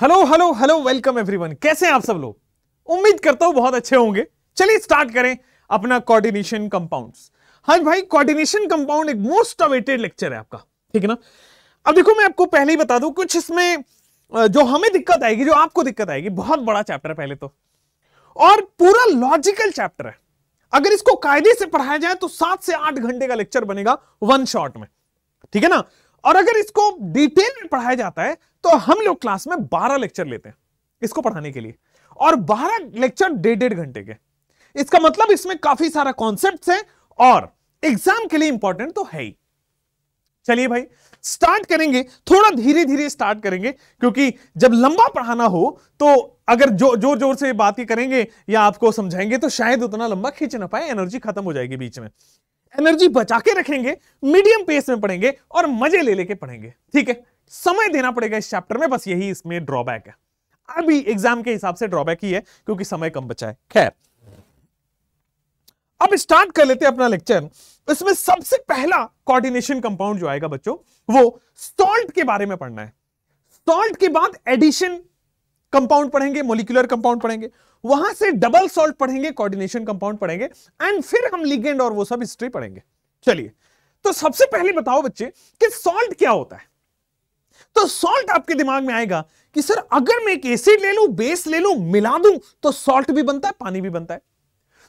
Hello hello hello welcome everyone कैसे हैं आप सब लोग उम्मीद करता हूं बहुत अच्छे होंगे चलिए स्टार्ट करें अपना कोऑर्डिनेशन कंपाउंड्स हाँ भाई कोऑर्डिनेशन कंपाउंड एक मोस्ट अवेटेड लेक्चर है आपका ठीक है ना अब देखो मैं आपको पहले ही बता दूं कुछ इसमें जो हमें दिक्कत आएगी जो आपको दिक्कत आएगी बहुत बड़ा चैप्टर है पहले तो और पूरा लॉजिकल चैप्टर है अगर इसको कायदे से पढ़ाया जाए तो सात से आठ घंटे का लेक्चर बनेगा वन शॉट में ठीक है ना और अगर इसको डिटेल में पढ़ाया जाता है तो हम लोग क्लास में 12 लेक्चर लेते हैं इसको पढ़ाने के लिए और 12 लेक्चर डेढ़ डेढ़ घंटे के इसका मतलब इसमें काफी सारा कॉन्सेप्ट है और एग्जाम के लिए इंपॉर्टेंट तो है ही चलिए भाई स्टार्ट करेंगे थोड़ा धीरे धीरे स्टार्ट करेंगे क्योंकि जब लंबा पढ़ाना हो तो अगर जो जोर जोर से बातें करेंगे या आपको समझाएंगे तो शायद उतना लंबा खींच ना पाए एनर्जी खत्म हो जाएगी बीच में एनर्जी बचा के रखेंगे मीडियम पेस में पढ़ेंगे और मजे ले लेके पढ़ेंगे ठीक है समय देना पड़ेगा इस चैप्टर में बस यही इसमें ड्रॉबैक है अभी एग्जाम के हिसाब से ड्रॉबैक ही है क्योंकि समय कम बचा है खैर अब स्टार्ट कर लेते हैं अपना लेक्चर इसमें सबसे पहला कोऑर्डिनेशन कंपाउंड जो आएगा बच्चों वो सॉल्ट के बारे में पढ़ना है सॉल्ट के बाद एडिशन कंपाउंड पढ़ेंगे मोलिकुलर कंपाउंड पढ़ेंगे वहां से डबल सॉल्ट पढ़ेंगे कोऑर्डिनेशन कंपाउंड पढ़ेंगे एंड फिर हम लिगेंड और वो सब हिस्ट्री पढ़ेंगे चलिए तो सबसे पहले बताओ बच्चे कि सॉल्ट क्या होता है तो सॉल्ट आपके दिमाग में आएगा कि सर अगर मैं एक एसिड ले लूं बेस ले लूं मिला दूं तो सॉल्ट भी बनता है पानी भी बनता है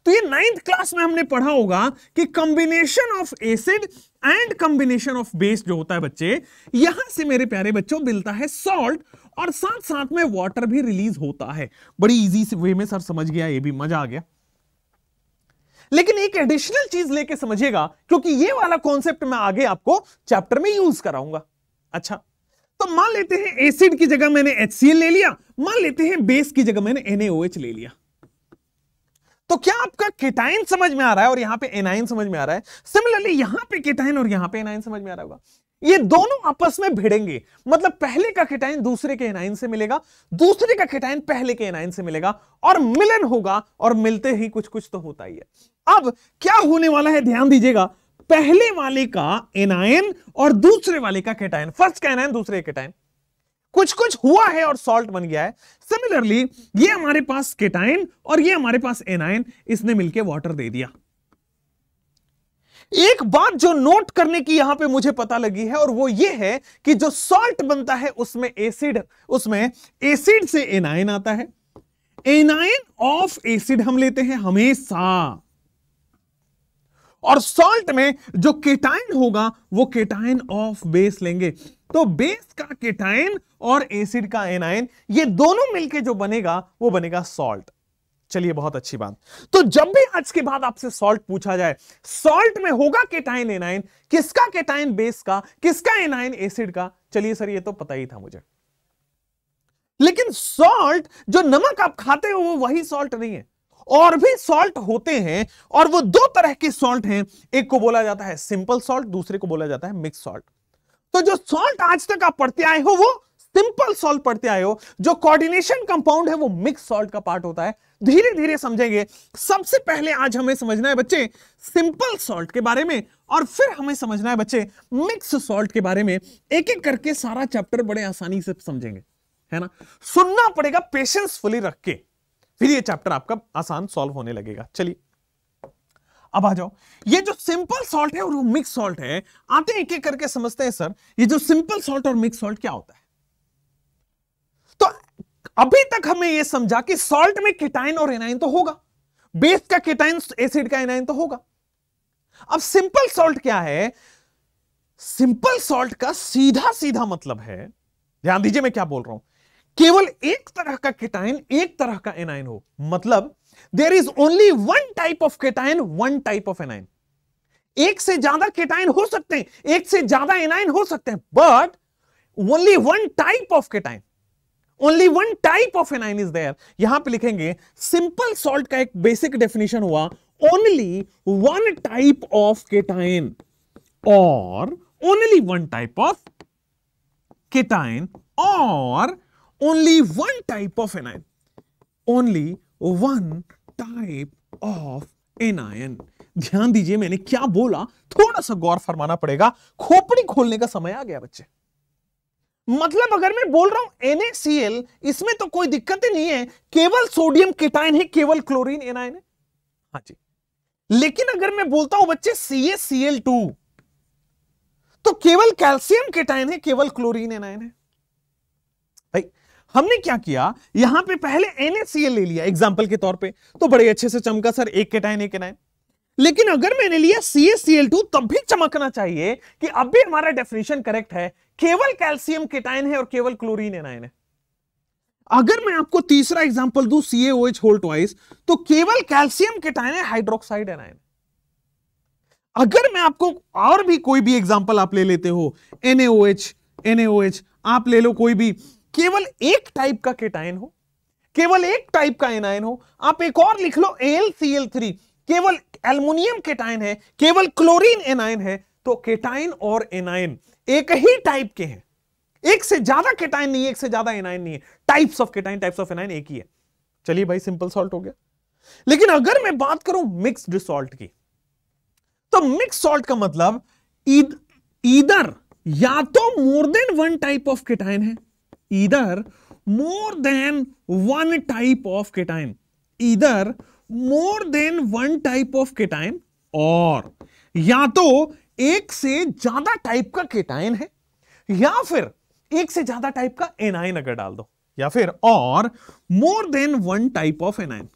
तो ये नाइन्थ क्लास में हमने पढ़ा होगा कि combination of acid and combination of base जो होता है बच्चे यहां से मेरे प्यारे बच्चों मिलता है सॉल्ट और साथ साथ में वाटर भी रिलीज होता है बड़ी इजी वे में सर समझ गया ये भी मजा आ गया लेकिन एक एडिशनल चीज लेके समझिएगा क्योंकि ये वाला कॉन्सेप्ट मैं आगे आपको चैप्टर में यूज कराऊंगा अच्छा तो मान लेते हैं एसिड की जगह मैंने एच ले लिया मान लेते हैं बेस की जगह मैंने एनएओ ले लिया तो क्या आपका केटाइन समझ में आ रहा है और यहां पे एनाइन समझ में आ रहा है सिमिलरली यहां पे केटाइन और यहां पे एनाइन समझ में आ रहा होगा ये दोनों आपस में भिड़ेंगे मतलब पहले का केटाइन दूसरे के एनाइन से मिलेगा दूसरे का केटाइन पहले के एनाइन से मिलेगा और मिलन होगा और मिलते ही कुछ कुछ तो होता ही है अब क्या होने वाला है ध्यान दीजिएगा पहले वाले का एनाइन और दूसरे वाले का केटाइन फर्स्ट का एनाइन दूसरे का केटाइन कुछ कुछ हुआ है और सॉल्ट बन गया है सिमिलरली ये हमारे पास केटाइन और ये हमारे पास एनाइन इसने मिलकर वाटर दे दिया एक बात जो नोट करने की यहां पे मुझे पता लगी है और वो ये है कि जो सॉल्ट बनता है उसमें एसिड उसमें एसिड से एनाइन आता है एनाइन ऑफ एसिड हम लेते हैं हमेशा और सॉल्ट में जो केटाइन होगा वो केटाइन ऑफ बेस लेंगे तो बेस का केटाइन और एसिड का एनाइन ये दोनों मिलके जो बनेगा वो बनेगा सॉल्ट चलिए बहुत अच्छी बात तो जब भी आज के बाद आपसे सॉल्ट पूछा जाए सॉल्ट में होगा केटाइन एनाइन किसका केटाइन बेस का किसका एनाइन एसिड का चलिए सर ये तो पता ही था मुझे लेकिन सॉल्ट जो नमक आप खाते हो वो वही सॉल्ट नहीं है और भी सॉल्ट होते हैं और वो दो तरह के सॉल्ट हैं एक को बोला जाता है सिंपल सॉल्ट दूसरे को बोला जाता है मिक्स सॉल्ट तो जो सॉल्ट आज तक आप पढ़ते आए हो वो सिंपल सॉल्ट पढ़ते आए हो जो कोऑर्डिनेशन कंपाउंड है वो मिक्स सॉल्ट का पार्ट होता है धीरे धीरे समझेंगे सबसे पहले आज हमें समझना है बच्चे सिंपल सॉल्ट के बारे में और फिर हमें समझना है बच्चे मिक्स सॉल्ट के बारे में एक एक करके सारा चैप्टर बड़े आसानी से समझेंगे है ना सुनना पड़ेगा फुली रख के फिर ये चैप्टर आपका आसान सॉल्व होने लगेगा चलिए अब आ जाओ ये जो सिंपल सॉल्ट है और वो मिक्स सॉल्ट है आते एक एक करके समझते हैं सर ये जो सिंपल सॉल्ट और मिक्स सॉल्ट क्या होता है अभी तक हमें यह समझा कि सॉल्ट में किटाइन और एनाइन तो होगा बेस का किटाइन एसिड का एनाइन तो होगा अब सिंपल सॉल्ट क्या है सिंपल सॉल्ट का सीधा सीधा मतलब है ध्यान दीजिए मैं क्या बोल रहा हूं केवल एक तरह का किटाइन एक तरह का एनाइन हो मतलब there is only one type of cation one type of anion एक से ज्यादा केटाइन हो सकते हैं एक से ज्यादा एनाइन हो सकते हैं but only one type of cation only one type of anion is there यहां पे लिखेंगे सिंपल सॉल्ट का एक बेसिक डेफिनेशन हुआ only one type of cation और only one type of cation और only one type of anion only one type of anion ध्यान दीजिए मैंने क्या बोला थोड़ा सा गौर फरमाना पड़ेगा खोपड़ी खोलने का समय आ गया बच्चे मतलब अगर मैं बोल रहा हूं NaCl इसमें तो कोई दिक्कत ही नहीं है केवल सोडियम केटाइन है केवल क्लोरीन एनाइन है हाँ जी लेकिन अगर मैं बोलता हूं बच्चे CaCl2 तो केवल कैल्सियम केटाइन है केवल क्लोरीन एनाइन है भाई हमने क्या किया यहां पे पहले NaCl ले लिया एग्जांपल के तौर पे तो बड़े अच्छे से चमका सर एक केटाइन एक एनाइन लेकिन अगर मैंने लिया C S C L two तब भी चमकना चाहिए कि अब भी हमारा डेफिनेशन करेक्ट है केवल कैल्सियम केटाइन है और केवल क्लोरीन एनाइन है अगर मैं आपको तीसरा example C H whole twice तो केवल कैल्सियम केटाइन है हाइड्रोक्साइड एनाइन अगर मैं आपको और भी कोई भी एग्जाम्पल आप ले लेते हो NaOH NaOH आप ले लो कोई भी केवल एक टाइप का केटाइन हो केवल एक टाइप का एनाइन हो आप एक और लिख लो एल एल सी थ्री केवल एल्युमिनियम केटाइन है केवल क्लोरीन एनाइन है तो केटाइन और एनाइन एक ही टाइप के हैं एक से ज्यादा केटाइन नहीं है एक से ज्यादा एनाइन नहीं है types of cation types of anion एक ही है चलिए भाई सिंपल सॉल्ट हो गया लेकिन अगर मैं बात करूं मिक्स डिसॉल्ट की तो मिक्स सॉल्ट का मतलब इधर या तो more than one type of cation है इधर more than one type of cation इधर more than one type of cation और या तो एक से ज्यादा टाइप का केटाइन है या फिर एक से ज्यादा टाइप का एनाइन अगर डाल दो या फिर और more than one type of anion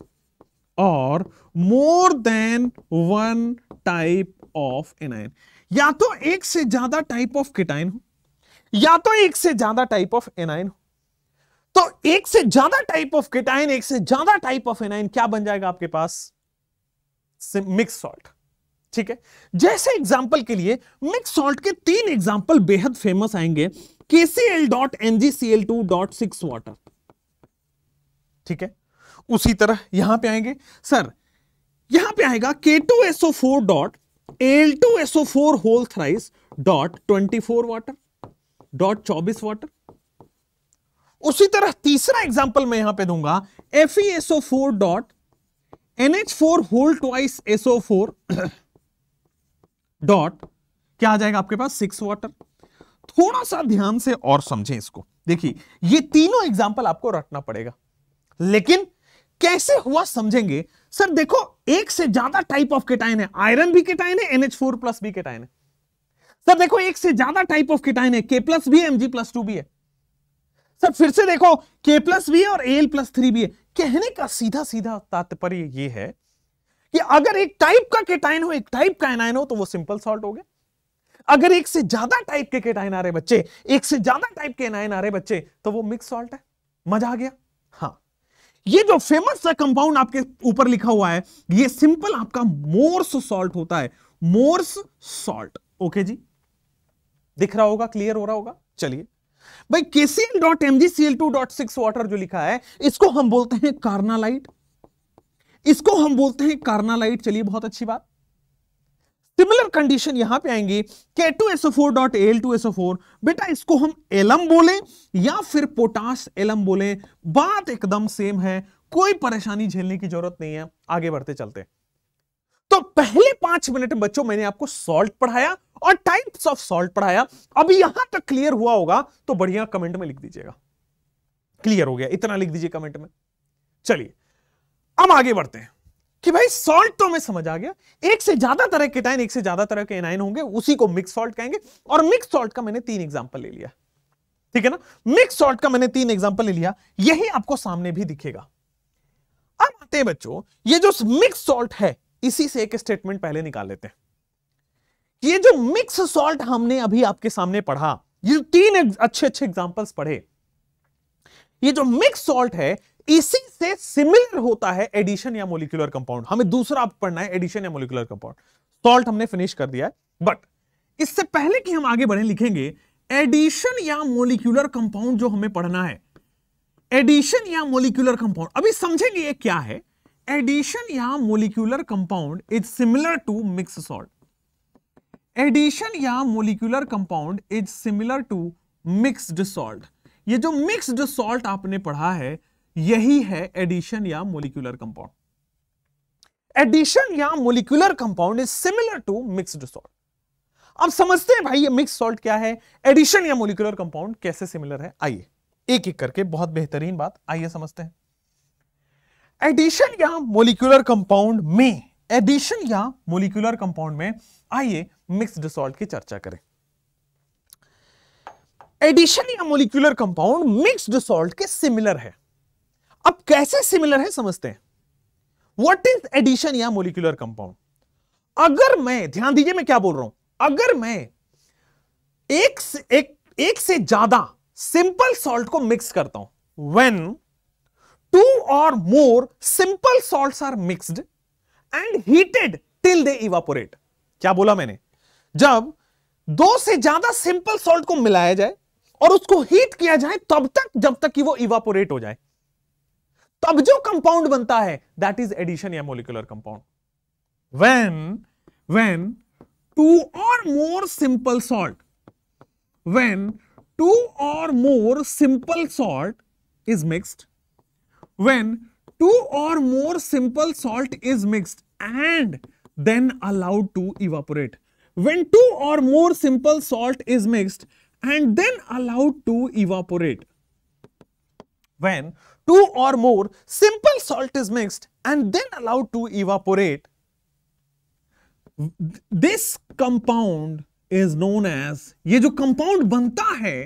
और more than one type of anion या तो एक से ज्यादा टाइप ऑफ केटाइन हो या तो एक से ज्यादा टाइप ऑफ एनाइन हो तो एक से ज्यादा टाइप ऑफ केटाइन एक से ज्यादा टाइप ऑफ एनाइन क्या बन जाएगा आपके पास मिक्स सॉल्ट ठीक है जैसे एग्जाम्पल के लिए मिक्स सॉल्ट के तीन एग्जाम्पल बेहद फेमस आएंगे KCL dot NGCL two dot six water ठीक है उसी तरह यहां पे आएंगे सर यहां पे आएगा K two SO four dot L two SO four whole thrice dot twenty four water dot चौबीस वाटर उसी तरह तीसरा एग्जाम्पल मैं यहां पे दूंगा F E SO four dot N H four whole twice SO four dot क्या आ जाएगा आपके पास सिक्स वाटर थोड़ा सा ध्यान से और समझें इसको देखिए ये तीनों एग्जाम्पल आपको रटना पड़ेगा लेकिन कैसे हुआ समझेंगे सर देखो एक से ज्यादा टाइप ऑफ केटाइन है आयरन भी केटाइन है एनएच फोर प्लस भी केटाइन है सर देखो एक से ज्यादा टाइप ऑफ केटाइन है के प्लस भी एमजी प्लस टू भी है सर फिर से देखो के प्लस भी है और एल प्लस थ्री भी है कहने का सीधा सीधा तात्पर्य ये है कि अगर एक टाइप का केटाइन हो एक टाइप का एनाइन हो तो वो सिंपल सॉल्ट हो गया अगर एक से ज्यादा टाइप के केटाइन आ रहे बच्चे एक से ज्यादा टाइप के एनाइन आ रहे बच्चे तो वो मिक्स सॉल्ट है मजा आ गया हाँ ये जो फेमस सा कंपाउंड आपके ऊपर लिखा हुआ है ये सिंपल आपका मोर्स सॉल्ट होता है मोर्स सॉल्ट ओके जी दिख रहा होगा क्लियर हो रहा होगा चलिए भाई KCL dot M G C L two dot six water जो लिखा है इसको हम बोलते हैं कार्नालाइट इसको हम बोलते हैं कार्नालाइट चलिए बहुत अच्छी बात सिमिलर कंडीशन यहां पे आएंगे K two SO four dot L two SO four बेटा इसको हम एलम बोले या फिर पोटास एलम बोले बात एकदम सेम है कोई परेशानी झेलने की जरूरत नहीं है आगे बढ़ते चलते तो पहले पांच मिनट में बच्चों मैंने आपको सॉल्ट पढ़ाया और टाइप्स ऑफ सॉल्ट पढ़ाया अब यहां तक क्लियर हुआ होगा तो बढ़िया कमेंट में लिख दीजिएगा क्लियर हो गया इतना लिख दीजिए कमेंट में चलिए अब आगे बढ़ते हैं कि भाई सॉल्ट तो हमें समझ आ गया एक से ज्यादा तरह के टाइन एक से ज्यादा तरह के एनाइन होंगे उसी को मिक्स सॉल्ट कहेंगे और मिक्स सॉल्ट का मैंने तीन एग्जाम्पल ले लिया ठीक है ना मिक्स सॉल्ट का मैंने तीन एग्जाम्पल ले लिया यही आपको सामने भी दिखेगा अब आते हैं बच्चों ये जो मिक्स सॉल्ट है इसी से एक स्टेटमेंट पहले निकाल लेते हैं ये जो मिक्स सॉल्ट हमने अभी आपके सामने पढ़ा ये तीन अच्छे अच्छे एग्जाम्पल्स पढ़े ये जो मिक्स सॉल्ट है इसी से सिमिलर होता है एडिशन या मोलिकुलर कंपाउंड हमें दूसरा पढ़ना है एडिशन या मोलिकुलर कंपाउंड सॉल्ट हमने फिनिश कर दिया है बट इससे पहले कि हम आगे बढ़े लिखेंगे एडिशन या मोलिकुलर कंपाउंड जो हमें पढ़ना है एडिशन या मोलिकुलर कंपाउंड अभी समझेंगे ये क्या है एडिशन या molecular compound is similar to mix salt addition या molecular compound is similar to mixed salt ये जो मिक्सड सॉल्ट आपने पढ़ा है यही है एडिशन या मोलिकुलर कंपाउंड एडिशन या molecular compound is similar to mixed salt अब समझते हैं भाई ये मिक्स सॉल्ट क्या है एडिशन या मोलिकुलर कंपाउंड कैसे सिमिलर है आइए एक एक करके बहुत बेहतरीन बात आइए समझते हैं एडिशन या मोलिकुलर कंपाउंड में एडिशन या मोलिकुलर कंपाउंड में आइए मिक्स डिसॉल्ट की चर्चा करें एडिशन या मोलिकुलर कंपाउंड मिक्स डिसॉल्ट के सिमिलर है अब कैसे सिमिलर है समझते हैं व्हाट इज एडिशन या मोलिकुलर कंपाउंड अगर मैं ध्यान दीजिए मैं क्या बोल रहा हूं अगर मैं एक से, एक, एक से ज्यादा सिंपल सॉल्ट को मिक्स करता हूं वेन टू और more simple salt are mixed and heated till they evaporate क्या बोला मैंने जब दो से ज्यादा सिंपल सॉल्ट को मिलाया जाए और उसको हीट किया जाए तब तक जब तक कि वो इवापोरेट हो जाए तब जो कंपाउंड बनता है दैट इज एडिशन या molecular compound when when two और more simple salt when two और more simple salt is mixed when two और more simple salt is mixed and then allowed to evaporate. When two or more simple salt is mixed and then allowed to evaporate. When two or more simple salt is mixed and then allowed to evaporate, this compound is known as, ये जो compound बनता है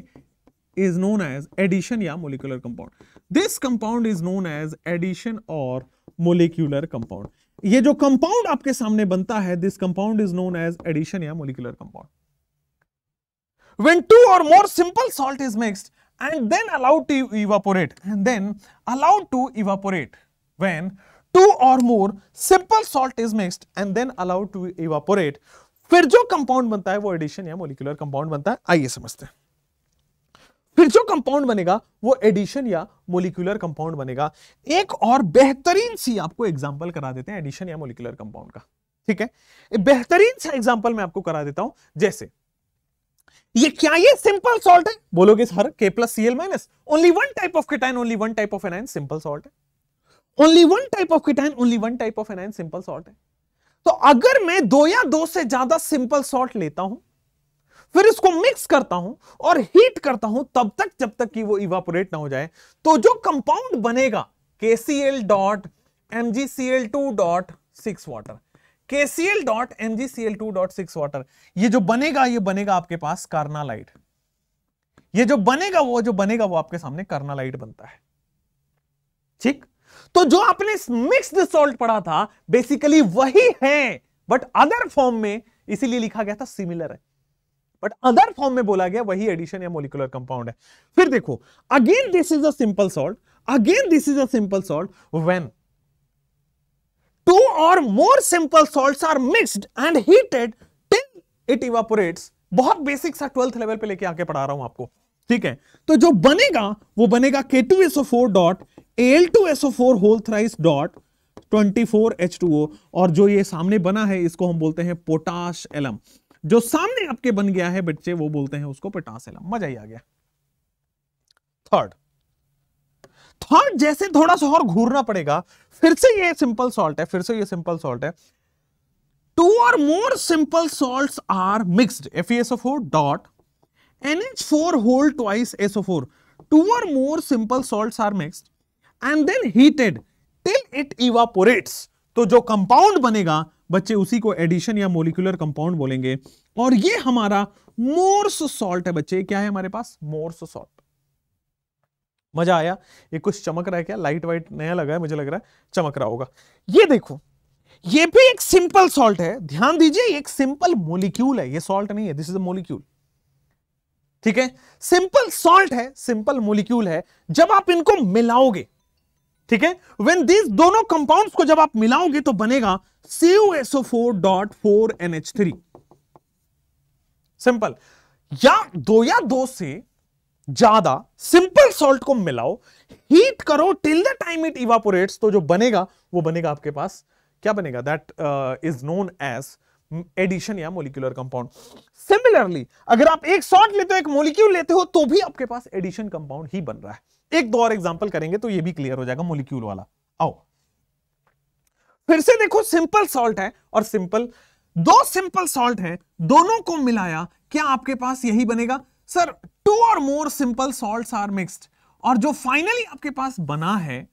is known as addition या molecular compound. This compound is known as addition or molecular compound. ये जो compound आपके सामने बनता है this compound is known as addition या मोलिकुलर कंपाउंड वेन टू और more simple salt is mixed and then allowed to evaporate and then allowed to evaporate when two और more simple salt is mixed and then allowed to evaporate फिर जो compound बनता है वो addition या molecular compound बनता है आइए समझते हैं फिर जो कंपाउंड बनेगा वो एडिशन या मोलिकुलर कंपाउंड बनेगा एक और बेहतरीन सी आपको एग्जाम्पल करा देते हैं एडिशन या मोलिकुलर कंपाउंड का ठीक है बेहतरीन सा एग्जाम्पल मैं आपको करा देता हूं जैसे ये क्या ये सिंपल सॉल्ट है बोलोगे sir K plus C L minus only one type of cation only one type of anion simple salt है only one type of cation only one type of anion simple salt है तो अगर मैं दो या दो से ज्यादा सिंपल सॉल्ट लेता हूं फिर इसको मिक्स करता हूं और हीट करता हूं तब तक जब तक कि वो इवापोरेट ना हो जाए तो जो कंपाउंड बनेगा L dot MGCL two dot six water L dot L two dot six water ये जो बनेगा ये बनेगा आपके पास कार्नालाइट ये जो बनेगा वो जो बनेगा वो आपके सामने कार्नालाइट बनता है ठीक तो जो आपने मिक्स्ड सॉल्ट पढ़ा था बेसिकली वही है बट अदर फॉर्म में इसीलिए लिखा गया था सिमिलर है बट अदर फॉर्म में बोला गया वही एडिशन या मोलिकुलर कंपाउंड है फिर देखो again this is a simple salt again this is a simple salt when two और more simple salts are mixed and heated till it evaporates बहुत बेसिक सा ट्वेल्थ लेवल पे लेके आके पढ़ा रहा हूं आपको ठीक है तो जो बनेगा वो बनेगा K two SO four dot L two SO four whole thrice dot twenty four H two O और जो ये सामने बना है इसको हम बोलते हैं पोटाश एलम जो सामने आपके बन गया है बच्चे वो बोलते हैं उसको पटासेलम मजा ही आ गया थर्ड थर्ड जैसे थोड़ा सा और घूरना पड़ेगा फिर से ये सिंपल सॉल्ट है फिर से ये सिंपल सॉल्ट है टू और more simple salt are mixed F S dot N H four whole twice SO four two और more simple salt are mixed and then heated till it evaporates तो जो compound बनेगा बच्चे उसी को addition या मोलिकुलर कंपाउंड बोलेंगे और ये हमारा मोर्स सॉल्ट है बच्चे क्या है हमारे पास मोर्स सॉल्ट मजा आया ये कुछ चमक रहा है क्या लाइट वाइट नया लगा है मुझे लग रहा है चमक रहा होगा ये देखो ये भी एक सिंपल सॉल्ट है ध्यान दीजिए एक सिंपल मोलिक्यूल है ये सॉल्ट नहीं है दिस इज अ मोलिक्यूल ठीक है सिंपल सॉल्ट है सिंपल मोलिक्यूल है जब आप इनको मिलाओगे ठीक है वेन दीज दोनों कंपाउंड्स को जब आप मिलाओगे तो बनेगा CuSO4 dot four three simple या दो या दो से ज्यादा सिंपल सॉल्ट को मिलाओ हीट करो till the time it evaporates तो जो बनेगा वो बनेगा आपके पास क्या बनेगा that is known as addition या मोलिकुलर कंपाउंड सिमिलरली अगर आप एक सॉल्ट लेते हो एक मोलिक्यूल लेते हो तो भी आपके पास एडिशन कंपाउंड ही बन रहा है एक दो और एग्जाम्पल करेंगे तो ये भी क्लियर हो जाएगा मोलिक्यूल वाला आओ फिर से देखो सिंपल सॉल्ट है और सिंपल दो सिंपल सॉल्ट है दोनों को मिलाया क्या आपके पास यही बनेगा सर टू और more simple salt are mixed और जो फाइनली आपके पास बना है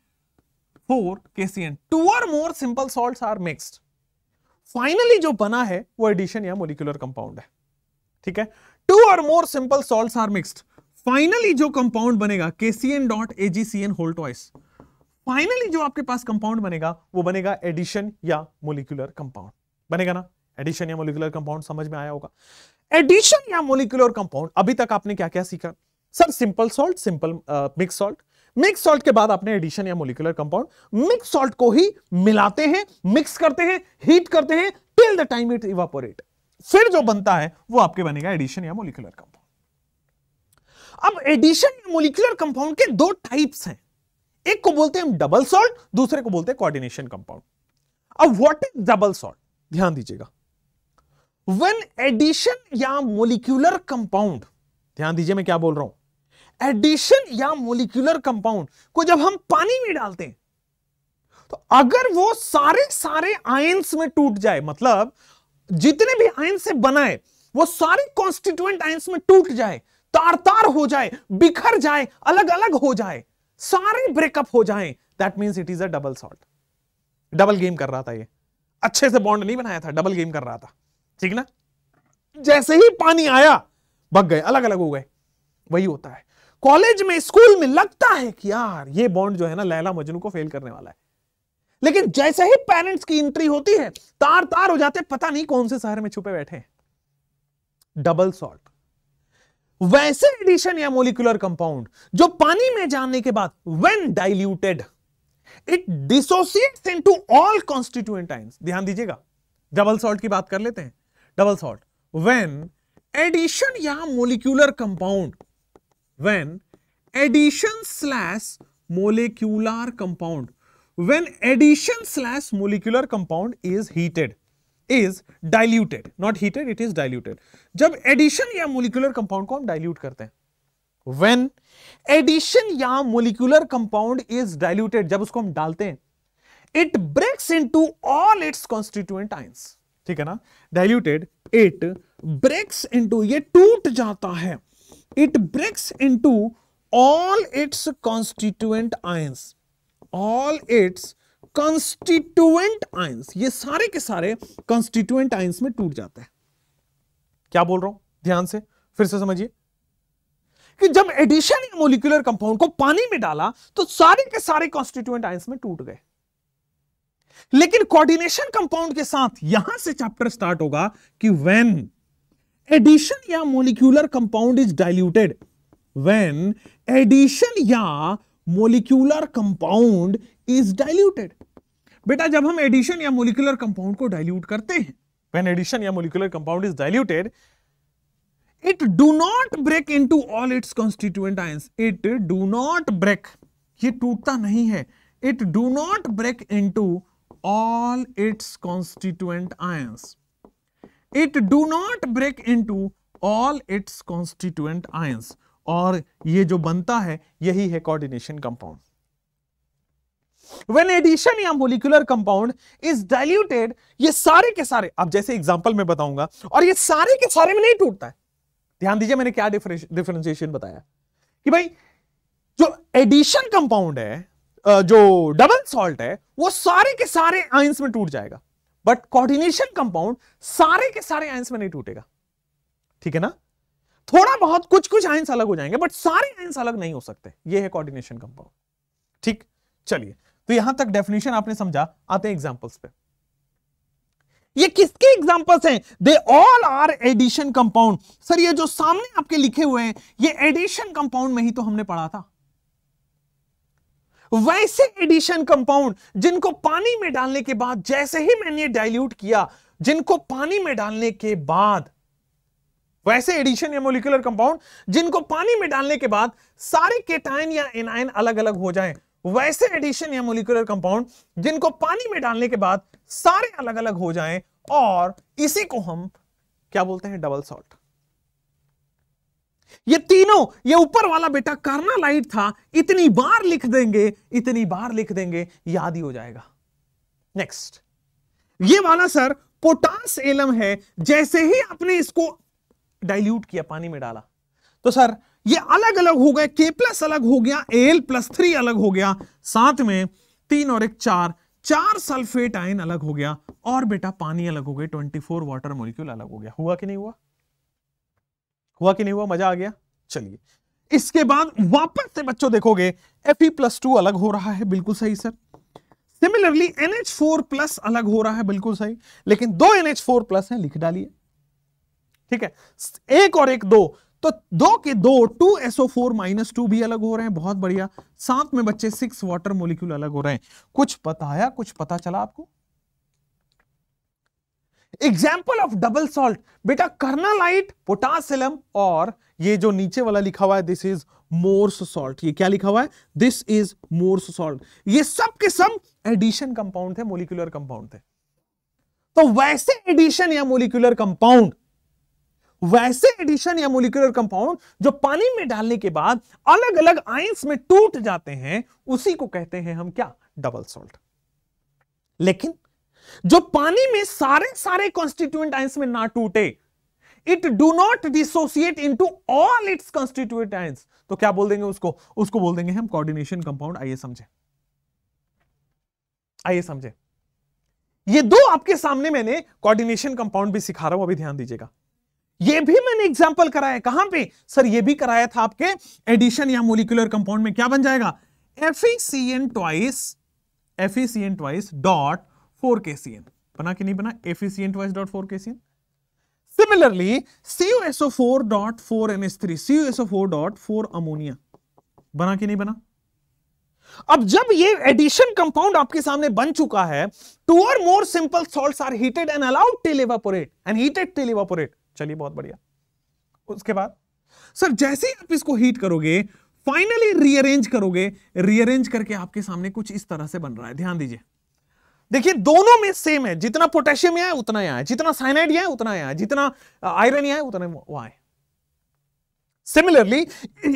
फोर केसीएन टू और more simple salt are mixed finally जो बना है वो एडिशन या मोलिकुलर कंपाउंड है ठीक है टू और more simple salt are mixed finally जो कंपाउंड बनेगा K C N dot A G C N होल्टॉइस फाइनली जो आपके पास कंपाउंड बनेगा वो बनेगा एडिशन या मोलिकुलर कंपाउंड बनेगा ना एडिशन या मोलिकुलर कंपाउंड समझ में आया होगा एडिशन या मोलिकुलर कंपाउंड अभी तक आपने क्या क्या सीखा sir simple salt simple mix salt mix salt के बाद आपने एडिशन या मोलिकुलर कंपाउंड मिक्स सॉल्ट को ही मिलाते हैं मिक्स करते हैं हीट करते हैं till the time it evaporate फिर जो बनता है वो आपके बनेगा एडिशन या मोलिकुलर कंपाउंड अब एडिशन मोलिकुलर कंपाउंड के दो टाइप्स हैं एक को बोलते हैं हम डबल सॉल्ट दूसरे को बोलते हैं कोऑर्डिनेशन कंपाउंड अब व्हाट इज डबल सॉल्ट ध्यान दीजिएगा व्हेन एडिशन या मोलिकुलर कंपाउंड ध्यान दीजिए मैं क्या बोल रहा हूं एडिशन या मोलिकुलर कंपाउंड को जब हम पानी में डालते हैं तो अगर वो सारे सारे आयंस में टूट जाए मतलब जितने भी आयंस से बनाए वो सारे कॉन्स्टिट्यूएंट आयंस में टूट जाए तार तार हो जाए बिखर जाए अलग अलग हो जाए सारे ब्रेकअप हो जाए that means it is a double salt double game कर रहा था ये अच्छे से बॉन्ड नहीं बनाया था डबल गेम कर रहा था ठीक ना जैसे ही पानी आया भग गए अलग अलग हो गए वही होता है कॉलेज में स्कूल में लगता है कि यार ये बॉन्ड जो है ना लैला मजनू को फेल करने वाला है लेकिन जैसे ही पेरेंट्स की एंट्री होती है तार तार हो जाते पता नहीं कौन से शहर में छुपे बैठे हैं डबल सॉल्ट वैसे एडिशन या मोलिकुलर कंपाउंड जो पानी में जाने के बाद when diluted it dissociates into all constituent ions ध्यान दीजिएगा डबल सॉल्ट की बात कर लेते हैं डबल सॉल्ट वेन एडिशन या molecular compound when addition slash molecular compound when addition slash molecular compound is heated is diluted not heated it is diluted जब addition या मोलिकुलर कंपाउंड को हम डाइल्यूट करते हैं वेन एडिशन या मोलिकुलर कंपाउंड इज डाइल्यूटेड जब उसको हम डालते हैं it breaks into all its constituent ions ठीक है ना डाइल्यूटेड इट ब्रेक्स इंटू ये टूट जाता है it breaks into all its constituent ions all its constituent ions ये सारे के सारे कंस्टिट्यूएंट आयंस में टूट जाते हैं क्या बोल रहा हूं ध्यान से फिर से समझिए कि जब एडिशन मोलिकुलर कंपाउंड को पानी में डाला तो सारे के सारे कॉन्स्टिट्यूएंट आयंस में टूट गए लेकिन कोऑर्डिनेशन कंपाउंड के साथ यहां से चैप्टर स्टार्ट होगा कि व्हेन एडिशन या molecular compound is diluted when addition या मोलिक्यूलर कंपाउंड इज डाइल्यूटेड बेटा जब हम एडिशन या मोलिकुलर कंपाउंड को डाइल्यूट करते हैं व्हेन एडिशन या molecular compound is diluted it do not break into all its constituent ions it do not break ये टूटता नहीं है it do not break into all its constituent ions it do not break into all its constituent ions और ये जो बनता है यही है कोऑर्डिनेशन कंपाउंड वेन एडिशन या मोलिकुलर कंपाउंड इज डाइल्यूटेड ये सारे के सारे अब जैसे एग्जाम्पल में बताऊंगा और ये सारे के सारे में नहीं टूटता है ध्यान दीजिए मैंने क्या डिफरेंशिएशन बताया कि भाई जो एडिशन कंपाउंड है जो डबल सॉल्ट है वो सारे के सारे आइंस में टूट जाएगा बट कोऑर्डिनेशन कंपाउंड सारे के सारे आइंस में नहीं टूटेगा ठीक है ना थोड़ा बहुत कुछ कुछ आइंस अलग हो जाएंगे बट सारे आइंस अलग नहीं हो सकते ये है कोऑर्डिनेशन कंपाउंड ठीक चलिए तो यहां तक डेफिनेशन आपने समझा आते हैं एग्जाम्पल्स पे ये किसके एग्जाम्पल्स हैं they all are addition compound sir ये जो सामने आपके लिखे हुए हैं ये एडिशन कंपाउंड में ही तो हमने पढ़ा था वैसे एडिशन कंपाउंड जिनको पानी में डालने के बाद जैसे ही मैंने डाइल्यूट किया जिनको पानी में डालने के बाद वैसे एडिशन या मोलिकुलर कंपाउंड जिनको पानी में डालने के बाद सारे केटाइन या एनाइन अलग अलग हो जाएं वैसे एडिशन या मोलिकुलर कंपाउंड जिनको पानी में डालने के बाद सारे अलग अलग हो जाएं और इसी को हम क्या बोलते हैं डबल सॉल्ट ये तीनों ये ऊपर वाला बेटा करना लाइट था इतनी बार लिख देंगे इतनी बार लिख देंगे याद ही हो जाएगा नेक्स्ट ये वाला सर पोटास एलम है जैसे ही आपने इसको डाइल्यूट किया पानी में डाला तो सर ये अलग अलग हो गए के प्लस अलग हो गया एल प्लस थ्री अलग हो गया साथ में तीन और एक चार चार सल्फेट आयन अलग हो गया और बेटा पानी अलग हो गया ट्वेंटी फोर वाटर मोलिक्यूल अलग हो गया हुआ कि नहीं हुआ हुआ कि नहीं हुआ मजा आ गया चलिए इसके बाद वापस से बच्चों देखोगे Fe प्लस टू अलग हो रहा है बिल्कुल सही सर सिमिलरली फोर प्लस अलग हो रहा है बिल्कुल सही लेकिन दो फोर प्लस है लिख डालिए ठीक है एक और एक दो तो दो के दो two SO four minus two भी अलग हो रहे हैं बहुत बढ़िया साथ में बच्चे सिक्स वाटर मोलिक्यूल अलग हो रहे हैं कुछ पता आया कुछ पता चला आपको एग्जाम्पल ऑफ डबल सॉल्ट बेटा कर्नालाइट पोटासम और ये जो नीचे वाला लिखा हुआ है दिस इज मोर्स सॉल्ट ये क्या लिखा हुआ है दिस इज मोर्स सॉल्ट ये सब के सब एडिशन कंपाउंड थे मोलिकुलर कंपाउंड थे तो वैसे एडिशन या मोलिकुलर कंपाउंड वैसे एडिशन या मोलिकुलर कंपाउंड जो पानी में डालने के बाद अलग अलग आइंस में टूट जाते हैं उसी को कहते हैं हम क्या डबल सोल्ट लेकिन जो पानी में सारे सारे कॉन्स्टिट्यूएंट आइंस में ना टूटे it do not dissociate into all its constituent ions तो क्या बोल देंगे उसको उसको बोल देंगे हम कोऑर्डिनेशन कंपाउंड आइए समझे आइए समझे ये दो आपके सामने मैंने कोऑर्डिनेशन कंपाउंड भी सिखा रहा हूं अभी ध्यान दीजिएगा ये भी मैंने एग्जाम्पल कराया कहां पे सर ये भी कराया था आपके एडिशन या मोलिकुलर कंपाउंड में क्या बन जाएगा एफीसीएन ट्वाइस एफिसियन twice dot four K C N बना कि नहीं बना एफिसियन twice dot four K C N similarly C O S O four dot four N S three C O S O four dot four ammonia बना कि नहीं बना अब जब ये एडिशन कंपाउंड आपके सामने बन चुका है टू और more simple salts are heated and allowed till and heated till चलिए बहुत बढ़िया उसके बाद सर जैसे ही आप इसको हीट करोगे फाइनली रीअरेंज करोगे रीअरेंज करके आपके सामने कुछ इस तरह से बन रहा है ध्यान दीजिए देखिए दोनों में सेम है जितना पोटेशियम यहाँ है उतना यहां है जितना साइनाइड यहाँ है उतना यहां है जितना आयरन uh, यहाँ है उतना वहां है सिमिलरली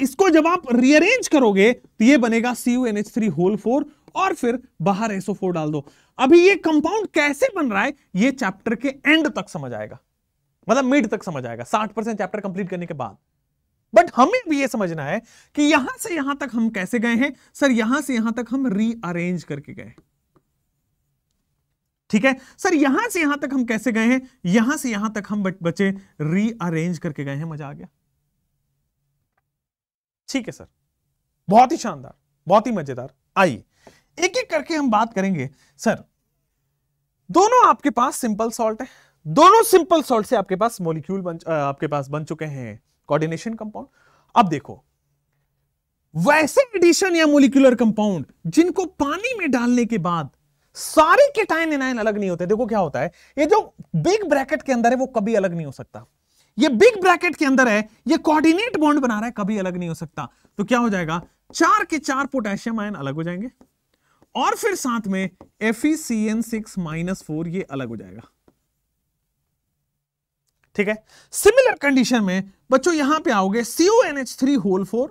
इसको जब आप रीअरेंज करोगे तो ये बनेगा C U N H three whole four और फिर बाहर एसओ फोर डाल दो अभी ये कंपाउंड कैसे बन रहा है ये चैप्टर के एंड तक समझ आएगा मतलब मिड तक समझ आएगा साठ परसेंट चैप्टर कंप्लीट करने के बाद बट हमें भी ये समझना है कि यहां से यहां तक हम कैसे गए हैं सर यहां से यहां तक हम रीअरेंज करके गए ठीक है सर यहां से यहां तक हम कैसे गए हैं यहां से यहां तक हम बचे रीअरेंज करके गए हैं मजा आ गया ठीक है सर बहुत ही शानदार बहुत ही मजेदार आइए एक एक करके हम बात करेंगे सर दोनों आपके पास सिंपल सॉल्ट है दोनों सिंपल सॉल्ट से आपके पास मॉलिक्यूल बन आपके पास बन चुके हैं कोऑर्डिनेशन कंपाउंड अब देखो वैसे एडिशन या मोलिकुलर कंपाउंड जिनको पानी में डालने के बाद सारे के टाइन एनाइन अलग नहीं होते देखो क्या होता है ये जो बिग ब्रैकेट के अंदर है वो कभी अलग नहीं हो सकता ये बिग ब्रैकेट के अंदर है ये कोऑर्डिनेट बॉन्ड बना रहा है कभी अलग नहीं हो सकता तो क्या हो जाएगा चार के चार पोटेशियम आयन अलग हो जाएंगे और फिर साथ में F C N six minus four ये अलग हो जाएगा ठीक है सिमिलर कंडीशन में बच्चों यहां पे आओगे C O H three whole four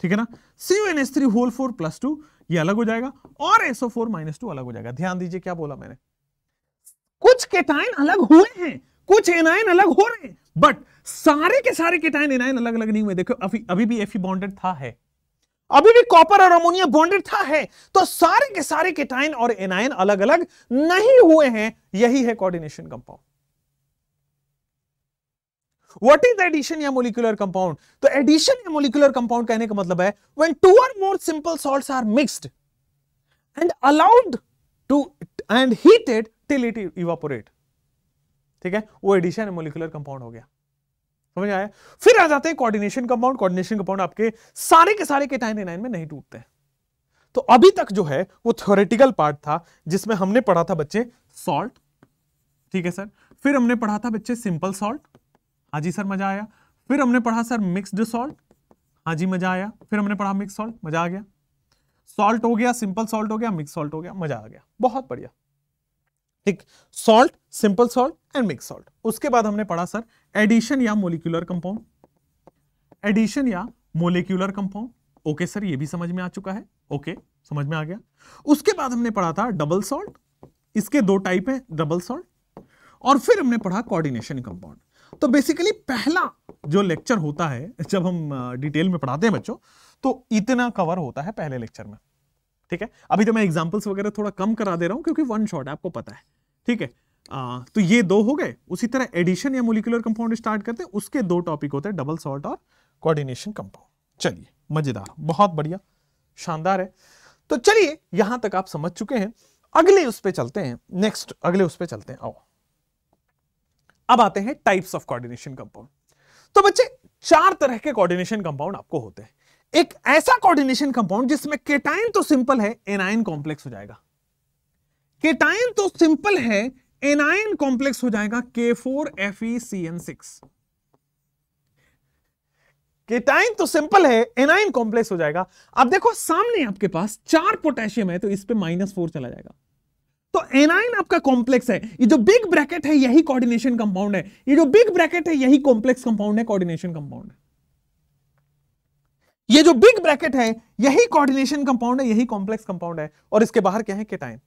ठीक है ना C O H three whole four plus two ये अलग हो जाएगा और एसओ फोर माइनस टू अलग हो जाएगा ध्यान दीजिए क्या बोला मैंने कुछ केटाइन अलग हुए हैं कुछ एनाइन अलग हो रहे हैं बट सारे के सारे केटाइन एनाइन अलग अलग नहीं हुए देखो अभी अभी भी एफी बॉन्डेड था है अभी भी कॉपर और अमोनिया बॉन्डेड था है तो सारे के सारे केटाइन और एनाइन अलग अलग नहीं हुए हैं यही है coordination compound what is addition या मोलिकुलर कंपाउंड तो एडिशन या मोलिकुलर कंपाउंड कहने का मतलब है व्हेन टू और more simple salts are mixed and allowed to and heated till it evaporate ठीक है वो एडिशन या मोलिकुलर कंपाउंड हो गया समझ आया फिर आ जाते हैं कोऑर्डिनेशन कंपाउंड कोऑर्डिनेशन कंपाउंड आपके सारे के सारे के टाइन में नहीं टूटते हैं तो अभी तक जो है वो थ्योरेटिकल पार्ट था जिसमें हमने पढ़ा था बच्चे सॉल्ट ठीक है सर फिर हमने पढ़ा था बच्चे सिंपल सॉल्ट हाँ जी सर मजा आया फिर हमने पढ़ा सर मिक्सड सॉल्ट हाँ जी मजा आया फिर हमने पढ़ा मिक्स सॉल्ट मजा आ गया सॉल्ट हो गया सिंपल सॉल्ट हो गया मिक्स सॉल्ट हो गया मजा आ गया बहुत बढ़िया ठीक salt simple salt and mix salt उसके बाद हमने पढ़ा सर एडिशन या मोलिकुलर कंपाउंड एडिशन या मोलिकुलर कंपाउंड ओके सर ये भी समझ में आ चुका है ओके समझ में आ गया उसके बाद हमने पढ़ा था डबल सॉल्ट इसके दो टाइप है डबल सॉल्ट और फिर हमने पढ़ा कोऑर्डिनेशन कंपाउंड तो बेसिकली पहला जो लेक्चर होता है जब हम डिटेल में पढ़ाते हैं बच्चों तो इतना कवर होता है पहले लेक्चर में ठीक है अभी तो मैं एग्जाम्पल्स वगैरह थोड़ा कम करा दे रहा हूं क्योंकि वन शॉट आपको पता है ठीक है आ, तो ये दो हो गए उसी तरह एडिशन या मोलिकुलर कंपाउंड स्टार्ट करते हैं उसके दो टॉपिक होते हैं डबल सॉल्ट और कोऑर्डिनेशन कंपाउंड चलिए मजेदार बहुत बढ़िया शानदार है तो चलिए यहां तक आप समझ चुके हैं अगले उस पर चलते हैं नेक्स्ट अगले उस पर चलते हैं आओ अब आते हैं टाइप्स ऑफ कोऑर्डिनेशन कंपाउंड तो बच्चे चार तरह के कोऑर्डिनेशन कंपाउंड आपको होते हैं एक ऐसा कोऑर्डिनेशन कंपाउंड जिसमें केटाइन तो सिंपल है एनाइन कॉम्प्लेक्स हो जाएगा केटाइन तो सिंपल है एनाइन कॉम्प्लेक्स हो जाएगा K four F E C N six cation तो सिंपल है एनाइन कॉम्प्लेक्स हो जाएगा अब देखो सामने आपके पास चार पोटेशियम है तो इस पर माइनस फोर चला जाएगा तो एनाइन आपका कॉम्प्लेक्स है ये जो बिग ब्रैकेट है यही कोऑर्डिनेशन कंपाउंड है ये जो बिग ब्रैकेट है यही कॉम्प्लेक्स कंपाउंड है कोऑर्डिनेशन कंपाउंड है ये जो बिग ब्रैकेट है यही कोऑर्डिनेशन कंपाउंड है यही कॉम्प्लेक्स कंपाउंड है और इसके बाहर क्या है केटाइन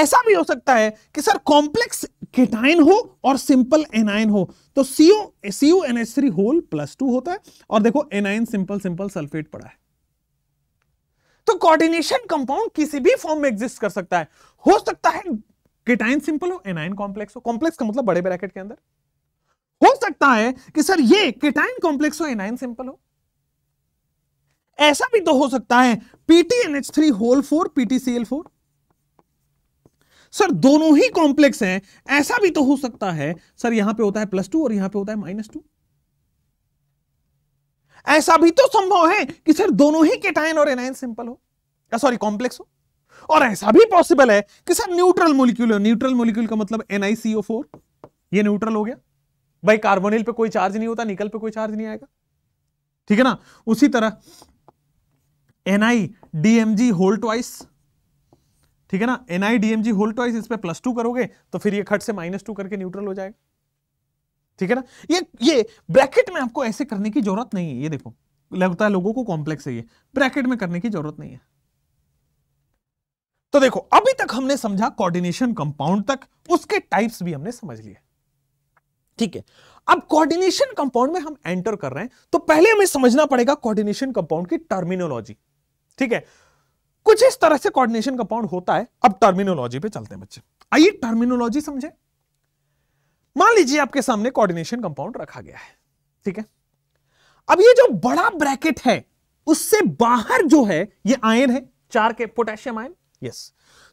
ऐसा भी हो सकता है कि सर कॉम्प्लेक्स केटाइन हो और सिंपल एनाइन हो तो C O C O N H three whole plus two होता है और देखो एनाइन सिंपल सिंपल सल्फेट पड़ा है तो कोऑर्डिनेशन कंपाउंड किसी भी फॉर्म में एग्जिस्ट कर सकता है हो सकता है केटाइन सिंपल हो एनाइन कॉम्प्लेक्स हो कॉम्प्लेक्स का मतलब बड़े ब्रैकेट के अंदर हो सकता है कि सर ये केटाइन कॉम्प्लेक्स हो एनाइन सिंपल हो ऐसा भी तो हो सकता है P T N H three whole four P T C L four sir दोनों ही कॉम्प्लेक्स हैं ऐसा भी तो हो सकता है सर यहां पे होता है प्लस टू और यहां पे होता है माइनस टू ऐसा भी तो संभव है कि सर दोनों ही केटायन और एनायन सिंपल हो सॉरी कॉम्प्लेक्स हो और ऐसा भी पॉसिबल है कि सर न्यूट्रल मोलिक्यूल हो न्यूट्रल मोलिक्यूल का मतलब एनआईसीओ फोर यह न्यूट्रल हो गया भाई कार्बोनिल पे कोई चार्ज नहीं होता निकल पे कोई चार्ज नहीं आएगा ठीक है ना उसी तरह एनआई डीएमजी होल ट्वाइस ठीक है ना एनआई डीएमजी होल ट्वाइस इस पर प्लस टू करोगे तो फिर ये खट से माइनस टू करके न्यूट्रल हो जाएगा ठीक है ना ये ये ब्रैकेट में आपको ऐसे करने की जरूरत नहीं है ये देखो लगता है लोगों को कॉम्प्लेक्स है ये ब्रैकेट में करने की जरूरत नहीं है तो देखो अभी तक हमने समझा कोऑर्डिनेशन कंपाउंड तक उसके टाइप्स भी हमने समझ लिए ठीक है अब कोऑर्डिनेशन कंपाउंड में हम एंटर कर रहे हैं तो पहले हमें समझना पड़ेगा कोऑर्डिनेशन कंपाउंड की टर्मिनोलॉजी ठीक है कुछ इस तरह से कोऑर्डिनेशन कंपाउंड होता है अब टर्मिनोलॉजी पे चलते हैं बच्चे आइए टर्मिनोलॉजी समझे मान लीजिए आपके सामने कोऑर्डिनेशन कंपाउंड रखा गया है ठीक है अब ये जो बड़ा ब्रैकेट है उससे बाहर जो है ये आयन है चार के पोटेशियम आयन यस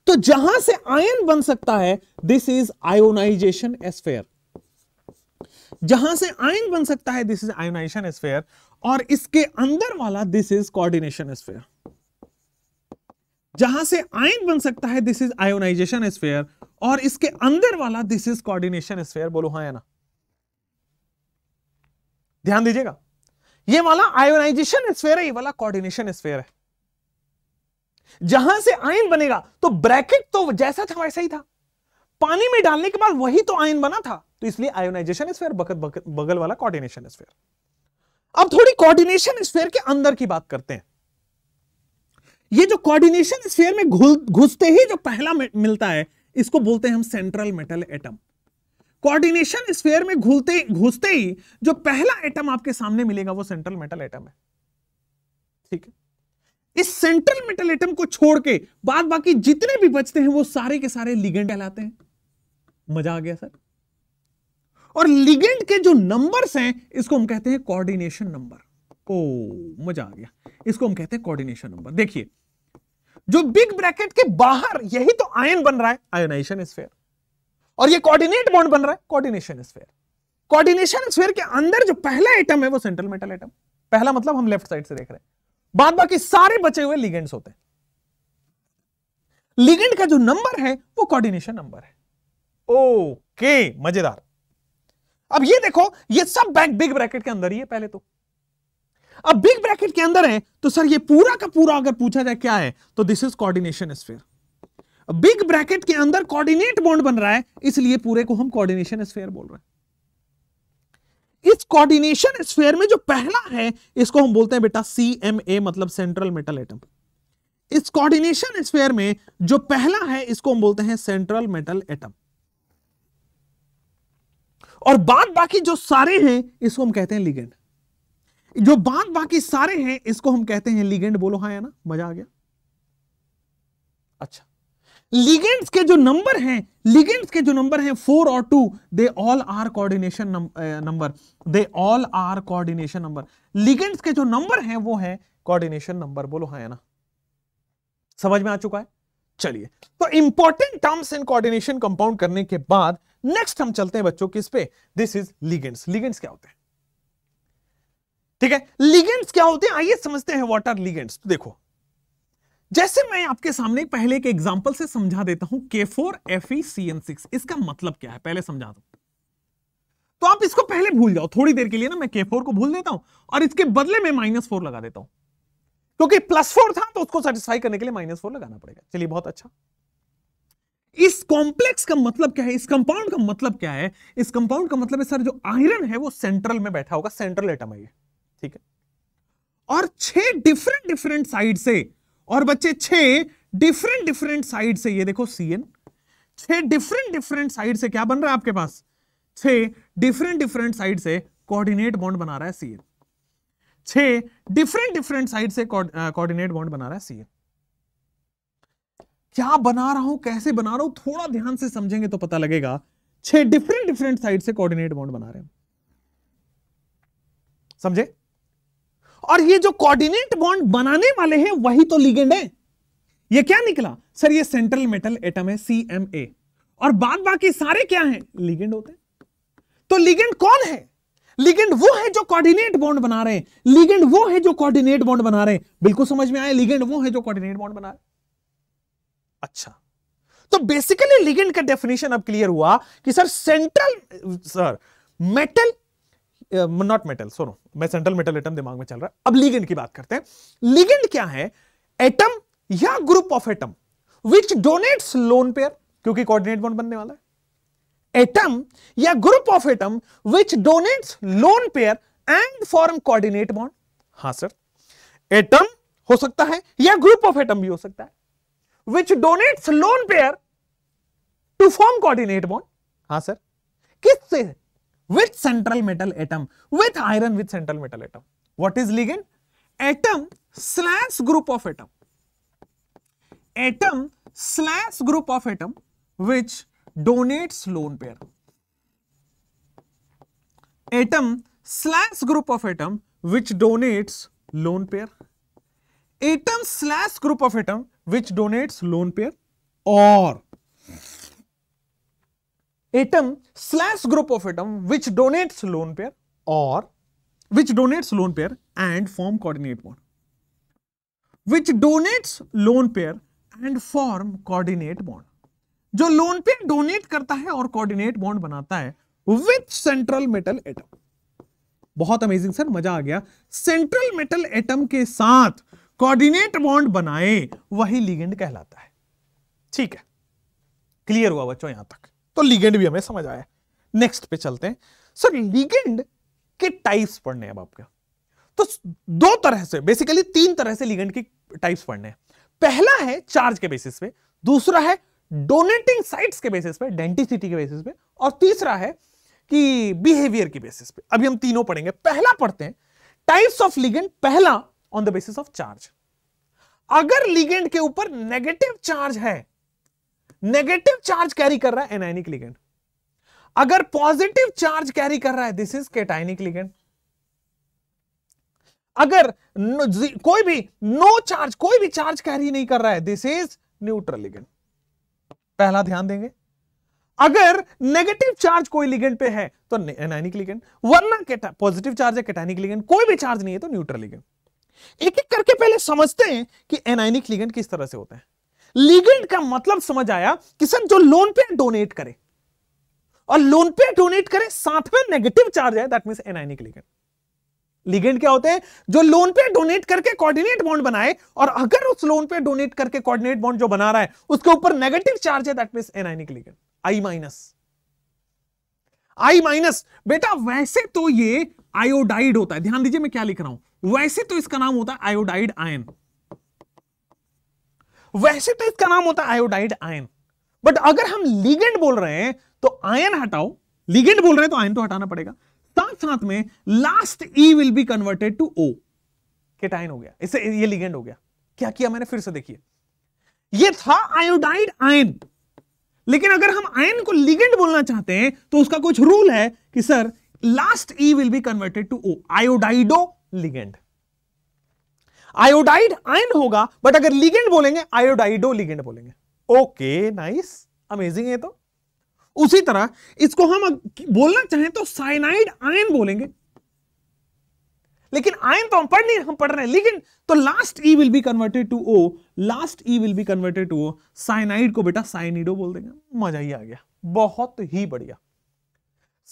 तो जहां से आयन बन सकता है दिस इज आयोनाइजेशन एस्फेयर जहां से आयन बन सकता है दिस इज आयोनाइजेशन एस्फेयर और इसके अंदर वाला दिस इज कोऑर्डिनेशन एस्फेयर जहां से आयन बन सकता है दिस इज आयोनाइजेशन स्फेयर और इसके अंदर वाला दिस इज कोऑर्डिनेशन स्फेयर बोलो हाँ या ना ध्यान दीजिएगा ये वाला आयोनाइजेशन स्फेयर है ये वाला कोऑर्डिनेशन स्फेयर है जहां से आयन बनेगा तो ब्रैकेट तो जैसा था वैसा ही था पानी में डालने के बाद वही तो आयन बना था तो इसलिए आयोनाइजेशन स्फेयर बगल वाला कोऑर्डिनेशन स्फेयर अब थोड़ी कोऑर्डिनेशन स्फेयर के अंदर की बात करते हैं ये जो कोऑर्डिनेशन स्फीयर में घुसते ही जो पहला मिलता है इसको बोलते हैं हम central metal atom coordination sphere में घुलते घुसते ही जो पहला एटम आपके सामने मिलेगा वो सेंट्रल मेटल एटम है ठीक है इस सेंट्रल मेटल एटम को छोड़ के बाद बाकी जितने भी बचते हैं वो सारे के सारे लिगेंड कहलाते हैं मजा आ गया सर और लिगेंड के जो नंबर्स हैं इसको हम कहते हैं कोऑर्डिनेशन नंबर ओ मजा आ गया इसको हम कहते हैं कोऑर्डिनेशन नंबर देखिए जो बिग ब्रैकेट के बाहर यही तो आयन बन रहा है आयोनाइजेशन इज और ये कोऑर्डिनेट बॉन्ड बन रहा है कोऑर्डिनेशन इज कोऑर्डिनेशन स्फेयर के अंदर जो पहला एटम है वो सेंट्रल मेटल एटम पहला मतलब हम लेफ्ट साइड से देख रहे हैं बाद बाकी सारे बचे हुए लिगेंड्स होते हैं लिगेंड का जो नंबर है वो कोऑर्डिनेशन नंबर है ओके मजेदार अब ये देखो ये सब बैक बिग ब्रैकेट के अंदर ही है पहले तो अब बिग ब्रैकेट के अंदर है तो सर ये पूरा का पूरा अगर पूछा जाए क्या है तो this is coordination sphere big bracket के अंदर कॉर्डिनेट बॉन्ड बन रहा है इसलिए पूरे को हम कॉर्डिनेशन स्फेयर बोल रहे हैं इस कोऑर्डिनेशन स्फेयर में जो पहला है इसको हम बोलते हैं बेटा सी एम ए मतलब सेंट्रल मेटल एटम इस कोऑर्डिनेशन स्फेयर में जो पहला है इसको हम बोलते हैं सेंट्रल मेटल एटम और बाद बाकी जो सारे हैं इसको हम कहते हैं लिगेंड जो बात बाकी सारे हैं इसको हम कहते हैं लीगेंड बोलो हाँ या ना मजा आ गया अच्छा लीगेंड्स के जो नंबर हैं लीगेंड्स के जो नंबर हैं फोर और two they all are coordination number they all are coordination number ligands के जो नंबर हैं वो है कोऑर्डिनेशन नंबर बोलो हाँ या ना समझ में आ चुका है चलिए तो important terms and coordination compound करने के बाद नेक्स्ट हम चलते हैं बच्चों किस पे दिस इज लीगेंड्स लीगेंड्स क्या होते हैं ठीक है लिगेंड्स क्या होते हैं आइए समझते हैं वॉट आर लिगेंड्स देखो जैसे मैं आपके सामने पहले एक एग्जाम्पल से समझा देता हूं के फोर इसका मतलब क्या है पहले समझा दो तो आप इसको पहले भूल जाओ थोड़ी देर के लिए ना मैं K4 को भूल देता हूं और इसके बदले में माइनस फोर लगा देता हूं क्योंकि प्लस फोर था तो उसको सेटिस्फाई करने के लिए माइनस फोर लगाना पड़ेगा चलिए बहुत अच्छा इस कॉम्प्लेक्स का मतलब क्या है इस कंपाउंड का मतलब क्या है इस कंपाउंड का मतलब है सर जो आयरन है वो सेंट्रल में बैठा होगा सेंट्रल एटम है ठीक है और छह डिफरेंट डिफरेंट साइड से और बच्चे छह डिफरेंट डिफरेंट साइड से ये देखो सी एन छह डिफरेंट डिफरेंट साइड से क्या बन रहा है आपके पास छह डिफरेंट डिफरेंट साइड से कोऑर्डिनेट बॉन्ड बना रहा है सी एन छह डिफरेंट डिफरेंट साइड से कोऑर्डिनेट बॉन्ड बना रहा है सी एन क्या बना रहा हूं कैसे बना रहा हूं थोड़ा ध्यान से समझेंगे तो पता लगेगा छह डिफरेंट डिफरेंट साइड से कोऑर्डिनेट बॉन्ड बना रहे हैं समझे और ये जो कोऑर्डिनेट बॉन्ड बनाने वाले हैं वही तो लिगेंड है ये क्या निकला सर ये सेंट्रल मेटल एटम है सी एम ए और बाद बाकी सारे क्या हैं लिगेंड होते हैं तो लिगेंड कौन है लिगेंड वो है जो कोऑर्डिनेट बॉन्ड बना रहे हैं लिगेंड वो है जो कोऑर्डिनेट बॉन्ड बना रहे हैं बिल्कुल समझ में आया लिगेंड वो है जो कोऑर्डिनेट बॉन्ड बना रहे अच्छा तो बेसिकली लिगेंड का डेफिनेशन अब क्लियर हुआ कि sir central sir metal not metal सोनो मैं सेंट्रल मेटल एटम दिमाग में चल रहा है अब लीगेंड की बात करते हैं लीगेंड क्या है एटम या group of atom which donates lone pair क्योंकि कोऑर्डिनेट बॉन्ड बनने वाला है एटम या group of atom which donates lone pair and form coordinate bond हां सर एटम हो सकता है या ग्रुप ऑफ एटम भी हो सकता है which donates lone pair to form coordinate bond हां सर किससे with central metal atom with iron with central metal atom what is ligand atom slash group of atom atom slash group of atom which donates lone pair atom slash group of atom which donates lone pair atom slash group of atom which donates lone pair or atom slash group of atom which donates lone pair और which donates lone pair and form coordinate bond which donates lone pair and form coordinate bond जो lone pair donate करता है और coordinate bond बनाता है which central metal atom बहुत amazing sir मजा आ गया सेंट्रल मेटल एटम के साथ कोऑर्डिनेट बॉन्ड बनाए वही लिगेंड कहलाता है ठीक है क्लियर हुआ बच्चों यहां तक तो लीगेंड भी हमें समझ आया नेक्स्ट पे चलते हैं सर लीगेंड के टाइप्स पढ़ने हैं अब आपके तो दो तरह से बेसिकली तीन तरह से लीगेंड की टाइप्स पढ़ने हैं पहला है चार्ज के बेसिस पे दूसरा है डोनेटिंग साइट्स के बेसिस पे डेंटिसिटी के बेसिस पे और तीसरा है कि बिहेवियर के बेसिस पे अभी हम तीनों पढ़ेंगे पहला पढ़ते हैं टाइप्स ऑफ लिगेंड पहला on the basis of charge अगर लिगेंड के ऊपर नेगेटिव चार्ज है नेगेटिव चार्ज कैरी कर रहा है एनाइनिक लिगेंड अगर पॉजिटिव चार्ज कैरी कर रहा है दिस इज केटाइनिक लिगेंड अगर कोई भी नो no चार्ज कोई भी चार्ज कैरी नहीं कर रहा है दिस इज न्यूट्रल लिगेंड पहला ध्यान देंगे अगर नेगेटिव चार्ज कोई लिगेंड पे है तो एनाइनिक लिगेंड वरना पॉजिटिव चार्ज है केटाइनिक लिगेंड कोई भी चार्ज नहीं है तो न्यूट्रल लिगेंड एक एक करके पहले समझते हैं कि एनाइनिक लिगेंड किस तरह से होते हैं लीगेंड का मतलब समझ आया कि सर जो लोन पे डोनेट करे और लोन पे डोनेट करे साथ में नेगेटिव चार्ज है that mean anionic ligand ligand क्या होते हैं जो लोन पे डोनेट करके कोऑर्डिनेट बॉन्ड बनाए और अगर उस लोन पे डोनेट करके कोऑर्डिनेट बॉन्ड जो बना रहा है उसके ऊपर नेगेटिव चार्ज है that mean anionic ligand I minus I minus बेटा वैसे तो ये आयोडाइड होता है ध्यान दीजिए मैं क्या लिख रहा हूं वैसे तो इसका नाम होता है आयोडाइड आयन वैसे तो इसका नाम होता है आयोडाइड आयन बट अगर हम लिगेंड बोल रहे हैं तो आयन हटाओ लिगेंड बोल रहे हैं तो आयन तो हटाना पड़ेगा साथ साथ में last E will be converted to O cation हो गया इससे ये लिगेंड हो गया क्या किया मैंने फिर से देखिए ये था आयोडाइड आयन लेकिन अगर हम आयन को लिगेंड बोलना चाहते हैं तो उसका कुछ रूल है कि sir last E will be converted to O iodido ligand iodide ion होगा बट अगर लिगेंड बोलेंगे आयोडाइडो लिगेंड बोलेंगे ओके नाइस अमेजिंग है तो उसी तरह इसको हम बोलना चाहें तो साइनाइड आयन बोलेंगे लेकिन आयन तो हम पढ़ नहीं हम पढ़ रहे हैं लेकिन तो last E will be converted to O last E will be converted to O cyanide को बेटा साइनिडो बोल देंगे मजा ही आ गया बहुत ही बढ़िया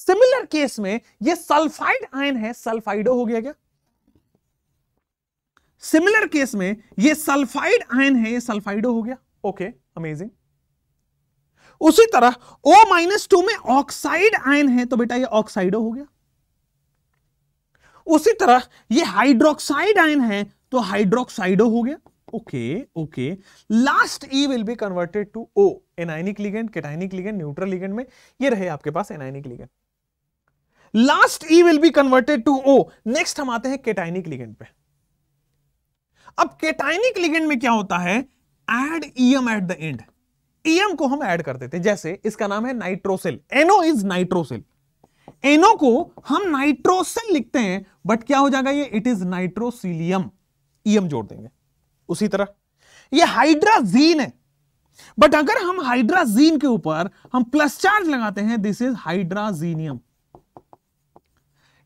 सिमिलर केस में ये सल्फाइड आयन है सल्फाइडो हो गया क्या सिमिलर केस में ये सल्फाइड आयन है ये सल्फाइडो हो गया ओके अमेजिंग उसी तरह O माइनस टू में ऑक्साइड आयन है तो बेटा ये ऑक्साइडो हो गया उसी तरह ये हाइड्रोक्साइड आयन है तो हाइड्रोक्साइडो हो गया okay okay last E will be converted to O anionic ligand cationic ligand neutral ligand में ये रहे आपके पास anionic ligand last E will be converted to O next हम आते हैं केटाइनिक लिगेंड पे अब केटाइनिक लिगेंड में क्या होता है add EM at the end EM को हम ऐड कर देते हैं जैसे इसका नाम है nitrosyl NO is nitrosyl NO को हम नाइट्रोसिल लिखते हैं बट क्या हो जाएगा ये इट इज नाइट्रोसिलियम ईएम जोड़ देंगे उसी तरह ये हाइड्राजीन है बट अगर हम हाइड्राजीन के ऊपर हम प्लस चार्ज लगाते हैं दिस इज हाइड्राजीनियम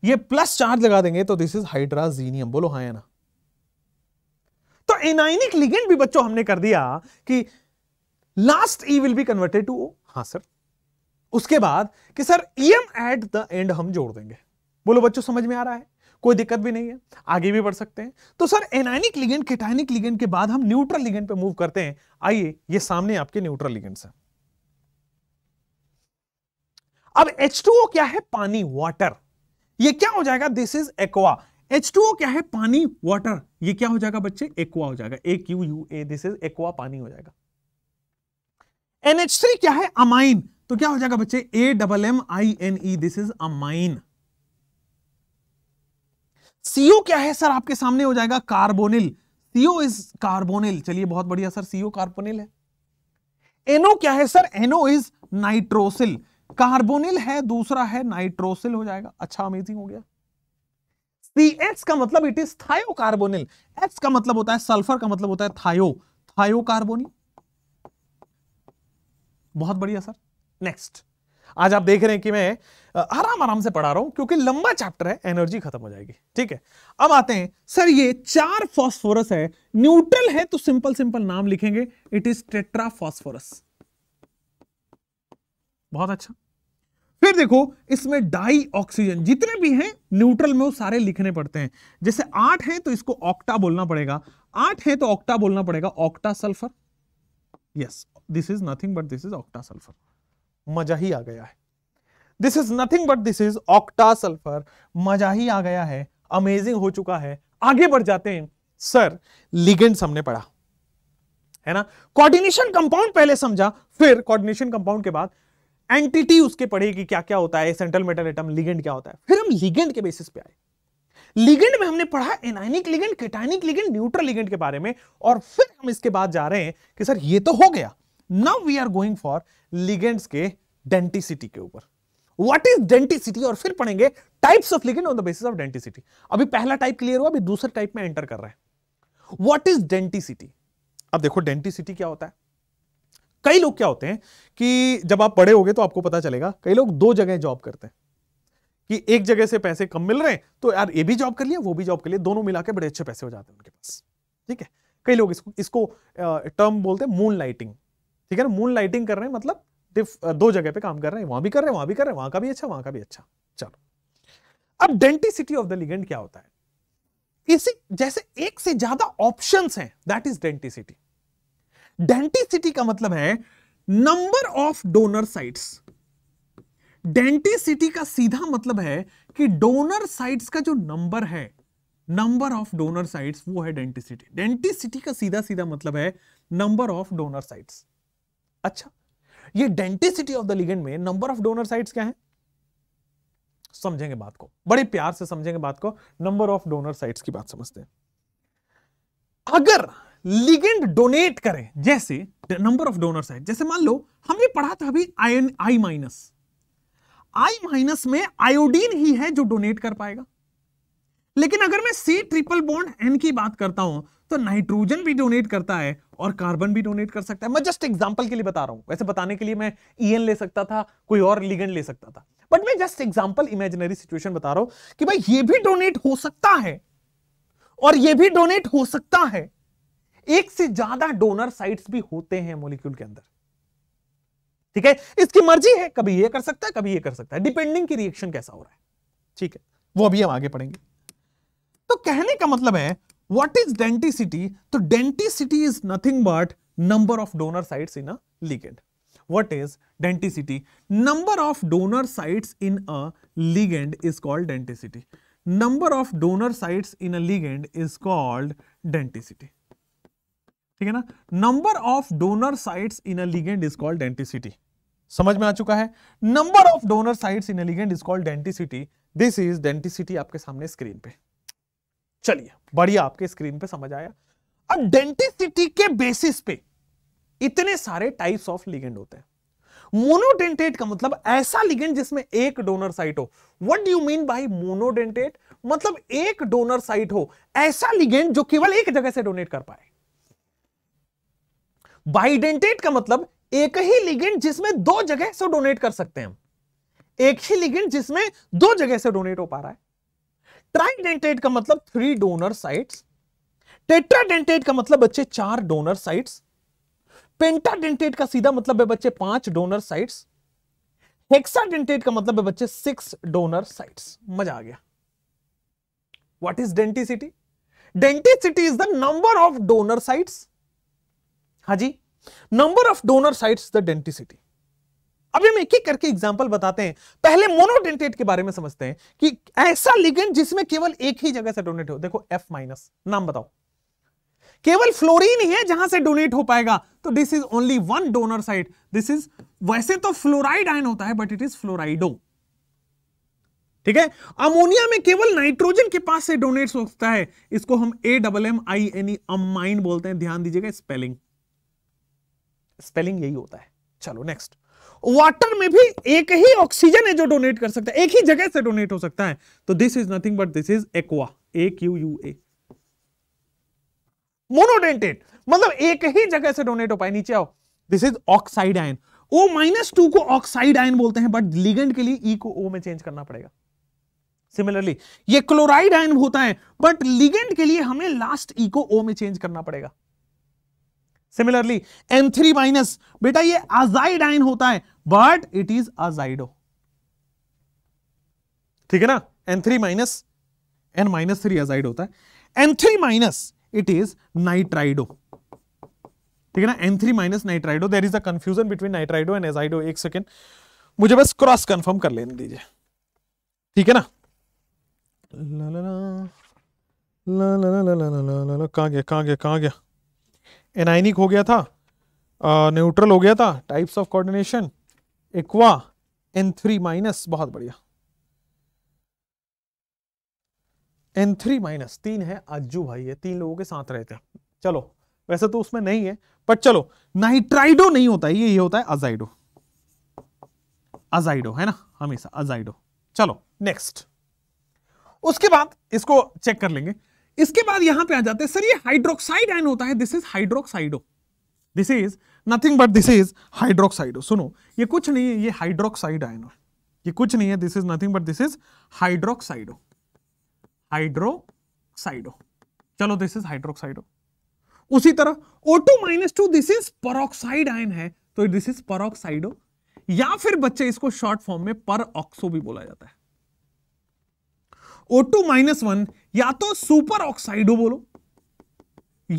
ये प्लस चार्ज लगा देंगे तो दिस इज हाइड्राजीनियम बोलो हाँ ना तो एनाइनिक लिगेंड भी बच्चों हमने कर दिया कि last E will be converted to O हाँ सर उसके बाद कि sir EM at the end हम जोड़ देंगे बोलो बच्चों समझ में आ रहा है कोई दिक्कत भी नहीं है आगे भी बढ़ सकते हैं तो sir anionic ligand cationic ligand के बाद हम न्यूट्रल लिगेंड पे मूव करते हैं आइए ये सामने आपके न्यूट्रल लिगेंड से अब H2O क्या है पानी वाटर ये क्या हो जाएगा this is aqua H two क्या है पानी वाटर ये क्या हो जाएगा बच्चे एक्वा हो जाएगा A Q U A this is aqua पानी हो जाएगा थ्री क्या है अमाइन तो क्या हो जाएगा बच्चे A double M I N E this is amine CO क्या है सर आपके सामने हो जाएगा कार्बोनिल सीओ इज कार्बोनिल चलिए बहुत बढ़िया सर सीओ कार्बोनिल है एनओ क्या है sir NO is nitrosyl carbonyl है दूसरा है नाइट्रोसिल हो जाएगा अच्छा अमेजिंग हो गया सी एच का मतलब इट इज कार्बोनिल एच का मतलब होता है सल्फर का मतलब होता है थायो कार्बोनिल बहुत बढ़िया सर नेक्स्ट आज आप देख रहे हैं कि मैं आराम आराम से पढ़ा रहा हूं क्योंकि लंबा चैप्टर है एनर्जी खत्म हो जाएगी ठीक है अब आते हैं सर ये चार फॉस्फोरस है न्यूट्रल है तो सिंपल सिंपल नाम लिखेंगे इट इज टेट्रा फॉस्फोरस बहुत अच्छा फिर देखो इसमें डाई ऑक्सीजन जितने भी हैं न्यूट्रल में वो सारे लिखने पड़ते हैं जैसे आठ हैं तो इसको ऑक्टा बोलना पड़ेगा आठ हैं तो ऑक्टा बोलना पड़ेगा octa sulphur yes this is nothing but this is octa sulphur मजा ही आ गया है this is nothing but this is octa sulphur मजा ही आ गया है अमेजिंग हो चुका है आगे बढ़ जाते हैं सर लिगेंड्स हमने पढ़ा है ना कोऑर्डिनेशन कंपाउंड पहले समझा फिर कोऑर्डिनेशन कंपाउंड के बाद एंटिटी उसके पढ़ेगी क्या क्या होता है सेंट्रल मेटल एटम लिगेंड क्या होता है फिर हम लिगेंड के बेसिस पे आए लिगेंड में हमने पढ़ा anionic ligand cationic ligand neutral ligand के बारे में और फिर हम इसके बाद जा रहे हैं कि सर ये तो हो गया now we are going for ligands के डेंटिसिटी के ऊपर व्हाट इज डेंटिसिटी और फिर पढ़ेंगे types of ligand on the basis of denticity अभी पहला टाइप क्लियर हुआ अभी दूसरे टाइप में एंटर कर रहे हैं व्हाट इज डेंटिसिटी अब देखो डेंटिसिटी क्या होता है कई लोग क्या होते हैं कि जब आप पढ़े होगे तो आपको पता चलेगा कई लोग दो जगह जॉब करते हैं कि एक जगह से पैसे कम मिल रहे हैं तो यार ये भी जॉब कर लिया वो भी जॉब कर लिया दोनों मिला के बड़े अच्छे पैसे हो जाते हैं उनके पास ठीक है कई लोग इसको इसको टर्म बोलते हैं मून लाइटिंग ठीक है ना मून लाइटिंग कर रहे हैं मतलब दो जगह पे काम कर रहे हैं वहां भी कर रहे हैं वहां भी कर रहे हैं वहां का भी अच्छा वहां का भी अच्छा चलो अब डेंटिसिटी ऑफ द लिगेंड क्या होता है इसी जैसे एक से ज्यादा ऑप्शंस हैं दैट इज डेंटिसिटी डेंटिसिटी का मतलब है number of donor sites denticity का सीधा मतलब है कि डोनर साइट्स का जो नंबर है नंबर ऑफ डोनर साइट्स वो है डेंटिसिटी डेंटिसिटी का सीधा सीधा मतलब है नंबर ऑफ डोनर साइट्स अच्छा ये डेंटिसिटी ऑफ द लिगेंड में नंबर ऑफ डोनर साइट्स क्या है समझेंगे बात को बड़े प्यार से समझेंगे बात को नंबर ऑफ डोनर साइट्स की बात समझते हैं अगर लिगेंड डोनेट करें जैसे नंबर ऑफ डोनर्स है जैसे मान लो हमने पढ़ा था अभी ion I minus I minus में आयोडीन ही है जो डोनेट कर पाएगा लेकिन अगर मैं सी ट्रिपल बॉन्ड एन की बात करता हूं तो नाइट्रोजन भी डोनेट करता है और कार्बन भी डोनेट कर सकता है मैं जस्ट एग्जांपल के लिए बता रहा हूं वैसे बताने के लिए मैं ईएन ले सकता था कोई और लिगेंड ले सकता था बट मैं जस्ट एग्जांपल इमेजिनरी सिचुएशन बता रहा हूं कि भाई ये भी डोनेट हो सकता है और ये भी डोनेट हो सकता है एक से ज्यादा डोनर साइट्स भी होते हैं मोलिक्यूल के अंदर ठीक है इसकी मर्जी है कभी ये कर सकता है कभी ये कर सकता है डिपेंडिंग की रिएक्शन कैसा हो रहा है ठीक है वो अभी हम आगे पढ़ेंगे तो कहने का मतलब है व्हाट इज डेंटिसिटी तो denticity is nothing but number of donor sites in a ligand what is denticity number of donor sites in a ligand is called denticity number of donor sites in a ligand is called denticity ठीक है ना number of donor sites in a ligand is called denticity समझ में आ चुका है number of donor sites in a ligand is called denticity this is denticity आपके सामने स्क्रीन पे चलिए बढ़िया आपके स्क्रीन पे समझ आया अब डेंटिसिटी के बेसिस पे इतने सारे टाइप्स ऑफ लिगेंड होते हैं मोनोडेंटेट का मतलब ऐसा लिगेंड जिसमें एक डोनर साइट हो what do you mean by monodentate मतलब एक डोनर साइट हो ऐसा लिगेंड जो केवल एक जगह से डोनेट कर पाए बाइडेंटेट का मतलब एक ही लिगेंड जिसमें दो जगह से डोनेट कर सकते हैं हम एक ही लिगेंड जिसमें दो जगह से डोनेट हो पा रहा है ट्राइडेंटेट का मतलब थ्री डोनर साइट्स टेट्राडेंटेट का मतलब बच्चे चार डोनर साइट्स पेंटाडेंटेट का सीधा मतलब है बच्चे पांच डोनर साइट्स हेक्साडेंटेट का मतलब है बच्चे सिक्स डोनर साइट्स मजा आ गया what is denticity denticity is the number of donor sites हाँ जी number of donor sites the denticity अभी हम एक एक करके एग्जाम्पल बताते हैं पहले मोनोडेंटेट के बारे में समझते हैं कि ऐसा लिगेंड जिसमें केवल एक ही जगह से डोनेट हो देखो एफ माइनस नाम बताओ केवल फ्लोरीन ही है जहां से डोनेट हो पाएगा तो this is only one donor site this is वैसे तो फ्लोराइड आयन होता है बट इट इज फ्लोराइडो ठीक है अमोनिया में केवल नाइट्रोजन के पास से डोनेट होता है इसको हम A double M I N E amine बोलते हैं ध्यान दीजिएगा स्पेलिंग स्पेलिंग यही होता है चलो नेक्स्ट वाटर में भी एक ही ऑक्सीजन है जो डोनेट कर सकता है एक ही जगह से डोनेट हो सकता है तो this is nothing but this is aqua A Q U A monodentate मतलब एक ही जगह से डोनेट हो पाए नीचे आओ this is oxide ion O minus two को ऑक्साइड आयन बोलते हैं बट लिगेंड के लिए ई e को ओ में चेंज करना पड़ेगा सिमिलरली ये क्लोराइड आयन होता है बट लिगेंड के लिए हमें लास्ट ई e को ओ में चेंज करना पड़ेगा सिमिलरली एन थ्री माइनस बेटा ये अजाइड आइन होता है बट इट इज अजाइडो ठीक है ना N three minus N minus three azide होता है N three minus it is nitrido ठीक है ना N three minus nitrido there is a confusion between nitrido and azido एक सेकेंड मुझे बस क्रॉस कंफर्म कर लेने दीजिए ठीक है ना ला ला ला ला ला ला ला ला ला ला कहाँ गया कहाँ गया कहाँ गया एनाइनिक हो गया था न्यूट्रल हो गया था types of coordination aqua N three minus बहुत बढ़िया एन थ्री माइनस तीन है अज्जू भाई है तीन लोगों के साथ रहते हैं चलो वैसे तो उसमें नहीं है बट चलो नाइट्राइडो नहीं होता है ये ये होता है अजाइडो अजाइडो है ना हमेशा अजाइडो चलो नेक्स्ट उसके बाद इसको चेक कर लेंगे इसके बाद यहां पे आ जाते हैं सर ये हाइड्रोक्साइड आयन होता है this is hydroxido this is nothing but this is hydroxido सुनो ये कुछ नहीं है ये हाइड्रोक्साइड आयन ये कुछ नहीं है this is nothing but this is hydroxido hydroxido चलो दिस इज हाइड्रोक्साइडो उसी तरह O2 two minus two this is peroxide ion है तो दिस इज परोक्साइडो या फिर बच्चे इसको शॉर्ट फॉर्म में पर भी बोला जाता है O2 टू माइनस वन या तो सुपर ऑक्साइडो बोलो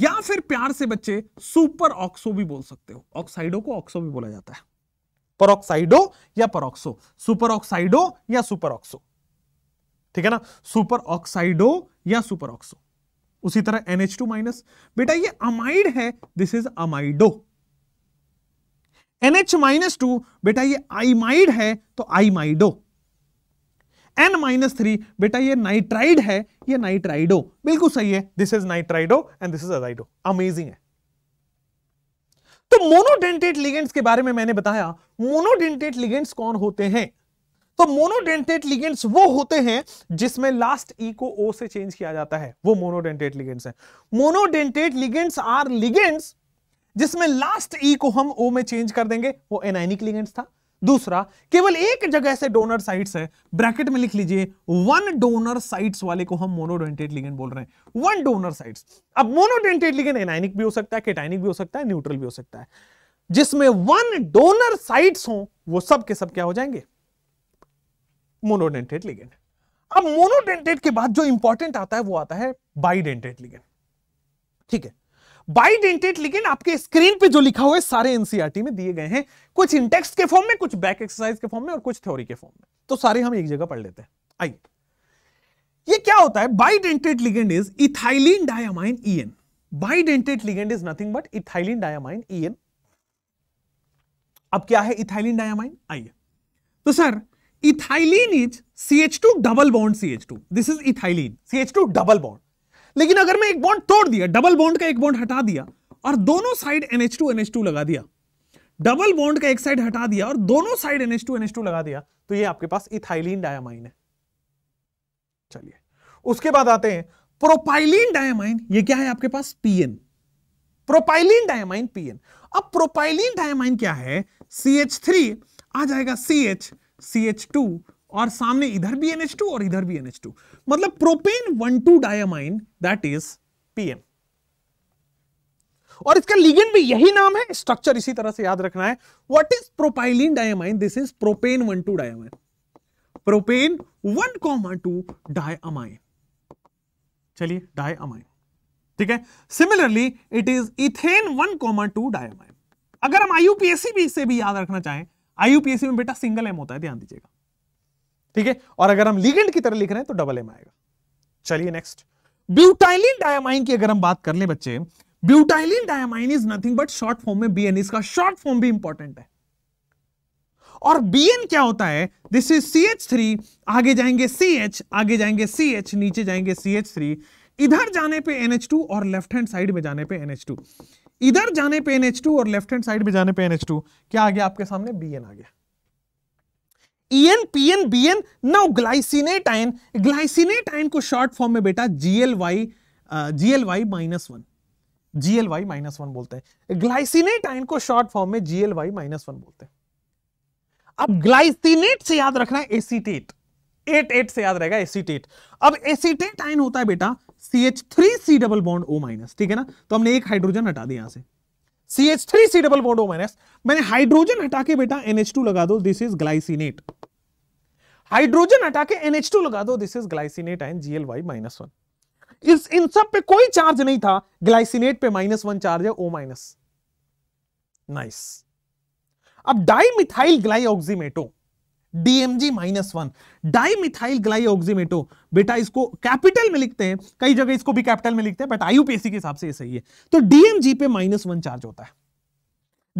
या फिर प्यार से बच्चे सुपर ऑक्सो भी बोल सकते हो ऑक्साइडो को ऑक्सो भी बोला जाता है परऑक्साइडो या परऑक्सो सुपर ऑक्साइडो या सुपर ऑक्सो ठीक है ना सुपर ऑक्साइडो या सुपर ऑक्सो उसी तरह एनएच टू माइनस बेटा ये अमाइड है this is amido NH minus two बेटा ये आईमाइड है तो आईमाइडो एन माइनस थ्री बेटा ये नाइट्राइड है ये नाइट्राइडो बिल्कुल सही है this is nitrido and this is azido amazing है तो मोनोडेंटेट लिगेंड्स के बारे में मैंने बताया मोनोडेंटेट लिगेंड्स कौन होते हैं तो मोनोडेंटेट लिगेंड्स वो होते हैं जिसमें लास्ट ई e को ओ से चेंज किया जाता है वो मोनोडेंटेट लिगेंड्स हैं मोनोडेंटेट लिगेंड्स आर लिगेंड्स जिसमें लास्ट ई e को हम ओ में चेंज कर देंगे वो एनाइनिक लिगेंड्स था दूसरा केवल एक जगह से डोनर साइट्स है ब्रैकेट में लिख लीजिए वन डोनर साइट्स वाले को हम मोनोडेंटेड लिगेंड बोल रहे हैं वन डोनर साइट्स अब मोनोडेंटेड लिगेंड एनाइनिक भी हो सकता है केटाइनिक भी हो सकता है न्यूट्रल भी हो सकता है जिसमें वन डोनर साइट्स हो वो सब के सब क्या हो जाएंगे मोनोडेंटेड लिगेंड अब मोनोडेंटेड के बाद जो इंपॉर्टेंट आता है वो आता है बाइडेंटेड लिगेंड ठीक है बाई डेंटेड लेकिन आपके स्क्रीन पे जो लिखा हुआ है सारे एनसीआरटी e में दिए गए हैं कुछ इंटेक्स के फॉर्म में कुछ बैक एक्सरसाइज के फॉर्म में और कुछ थ्योरी के फॉर्म में तो सारे हम एक जगह पढ़ लेते हैं आइए ये क्या होता है bidentate ligand is ethylene diamine EN bidentate ligand is nothing but ethylene diamine EN अब क्या है इथाइलिन डायामाइन आइए तो sir ethylene is C H two double bond C H two this is ethylene C H two double bond लेकिन अगर मैं एक bond तोड़ दिया डबल बॉन्ड का एक बॉन्ड हटा दिया और दोनों साइड टू एनएच टू लगा दिया डबल बॉन्ड का एक साइड हटा दिया और दोनों साइड NH2 टू लगा दिया तो ये आपके पास इथाइलिन डायमाइन है चलिए उसके बाद आते हैं प्रोपाइलिन डायमाइन ये क्या है आपके पास पीएन प्रोपाइलिन डायमाइन पीएन अब प्रोपाइलिन डायमाइन क्या है सी एच थ्री आ जाएगा C H C H two और सामने इधर भी एन एच टू और इधर भी एन एच टू मतलब propane one two diamine that is PM और इसका लिगेंड भी यही नाम है स्ट्रक्चर इसी तरह से याद रखना है what is propylene diamine this is propane one two diamine propane one comma two diamine चलिए डायमाइन ठीक है similarly it is ethane one comma two diamine अगर हम आईयूपीएससी भी इसे भी याद रखना चाहें आईयूपीएससी में बेटा सिंगल एम होता है ध्यान दीजिएगा ठीक है और अगर हम लीगेंड की तरह लिख रहे हैं तो डबल एम आएगा चलिए नेक्स्ट ब्यूटाइलिन डायमाइन की अगर हम बात कर ले बच्चे butylene diamine is nothing but short form में एन इसका शॉर्ट फॉर्म भी इंपॉर्टेंट है और बीएन क्या होता है this is C H three आगे जाएंगे सी एच आगे जाएंगे सी एच नीचे जाएंगे सी एच थ्री इधर जाने पे NH2 और लेफ्ट हैंड साइड में जाने पे NH2 इधर जाने पे NH2 और लेफ्ट हैंड साइड में जाने पे NH2 क्या आ गया आपके सामने BN आ गया N P N B N now glycinate ion glycinate ion को शॉर्ट फॉर्म में बेटा GL Y GL Y minus one GL Y minus one बोलते हैं ग्लाइसिनेट आयन को शॉर्ट फॉर्म में जीएल वाई माइनस वन बोलते हैं अब ग्लाइसिनेट से याद रखना है एसीटेट एट एट से याद रहेगा एसीटेट अब एसीटेट आयन होता है बेटा C H three C double bond O minus ठीक है ना तो हमने एक हाइड्रोजन हटा दिया यहां से C H three C double bond O minus मैंने हाइड्रोजन हटा के बेटा टू लगा दो दिस इज ग्लाइसिनेट हाइड्रोजन हटा के टू लगा दो this is glycinate and GL Y minus one इस इन सब पे कोई चार्ज नहीं था ग्लाइसिनेट पे माइनस वन चार्ज है ओ माइनस नाइस अब di methyl glyoximato DMG minus one dimethyl glyoximato बेटा इसको कैपिटल में लिखते हैं कई जगह इसको भी कैपिटल में लिखते हैं बट आईयूपीएससी के हिसाब से ये सही है तो डीएमजी पे माइनस वन चार्ज होता है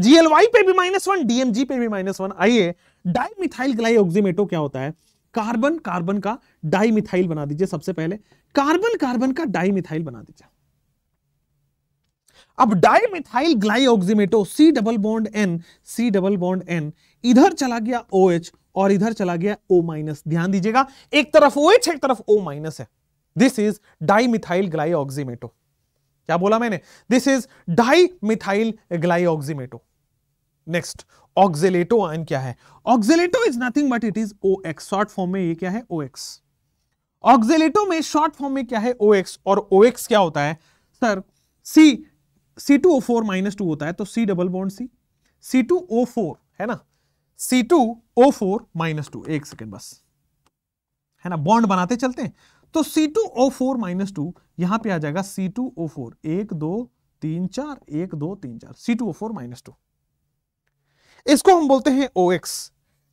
जीएलवाई पे भी माइनस वन डीएमजी पे भी माइनस वन आइए डाईमिथाइल ग्लाइऑक्सीमेटो क्या होता है कार्बन कार्बन का मिथाइल बना दीजिए सबसे पहले कार्बन कार्बन का मिथाइल बना दीजिए अब dimethyl glyoximato C double bond N C double bond N इधर चला गया ओ OH, और इधर चला गया ओ माइनस ध्यान दीजिएगा एक तरफ ओ एच एक तरफ ओ माइनस है this is di dimethyl glyoximato क्या बोला मैंने this is di dimethyl glyoximato next oxalato ion क्या है oxalato is nothing but it is O X short form में ये क्या है ओ एक्स ऑक्जेलेटो में शॉर्ट फॉर्म में क्या है ओ एक्स और ओ एक्स क्या होता है sir C C two O four minus two होता है तो C double bond C C two O four है ना C two O four minus two एक सेकेंड बस है ना बॉन्ड बनाते चलते हैं तो C two O four minus two यहां पर आ जाएगा सी टू ओ फोर एक दो तीन चार एक दो तीन चार C two O four minus two इसको हम बोलते हैं O X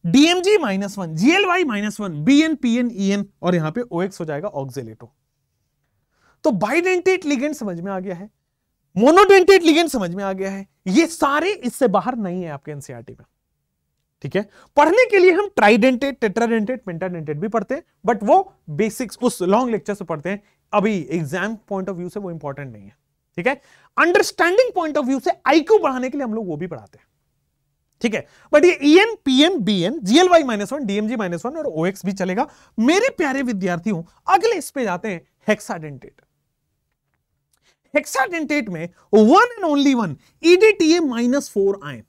DMG minus one GLY minus one B N P N E N और यहां पे ओ एक्स हो जाएगा ऑक्जेलेटो तो बाइडेंटेट लिगेंड समझ में आ गया है मोनोडेंटेट लिगेंड समझ में आ गया है ये सारे इससे बाहर नहीं है आपके एनसीआरटी e में ठीक है पढ़ने के लिए हम ट्राइडेंटेड टेट्राडेंटेड पेंटाडेंटेड भी पढ़ते हैं बट वो बेसिक्स उस लॉन्ग लेक्चर से पढ़ते हैं अभी एग्जाम पॉइंट ऑफ व्यू से वो इंपॉर्टेंट नहीं है ठीक है अंडरस्टैंडिंग पॉइंट ऑफ व्यू से आईक्यू बढ़ाने के लिए हम लोग वो भी पढ़ाते हैं ठीक है बट ये E N P N B N GL Y minus one DMG minus one और ओ एक्स भी चलेगा मेरे प्यारे विद्यार्थियों अगले इस पे जाते हैं हेक्साडेंटेड हेक्साडेंटेट में one and only one EDTA minus four ion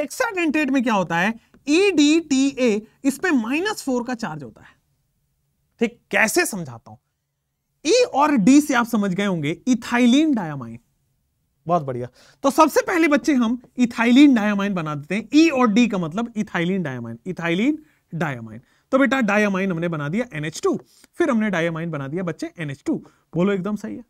hexadentate में क्या होता है ई टी ए इस पर माइनस फोर का चार्ज होता है ठीक कैसे समझाता हूं ई e और डी से आप समझ गए होंगे इथाइलिन डायामाइन बहुत बढ़िया तो सबसे पहले बच्चे हम इथाइलिन डायामाइन बना देते हैं ई e और डी का मतलब इथाइलिन डायामाइन इथाइलिन डायामाइन तो बेटा डायामाइन हमने बना दिया एनएच फिर हमने डायामाइन बना दिया बच्चे एनएच बोलो एकदम सही है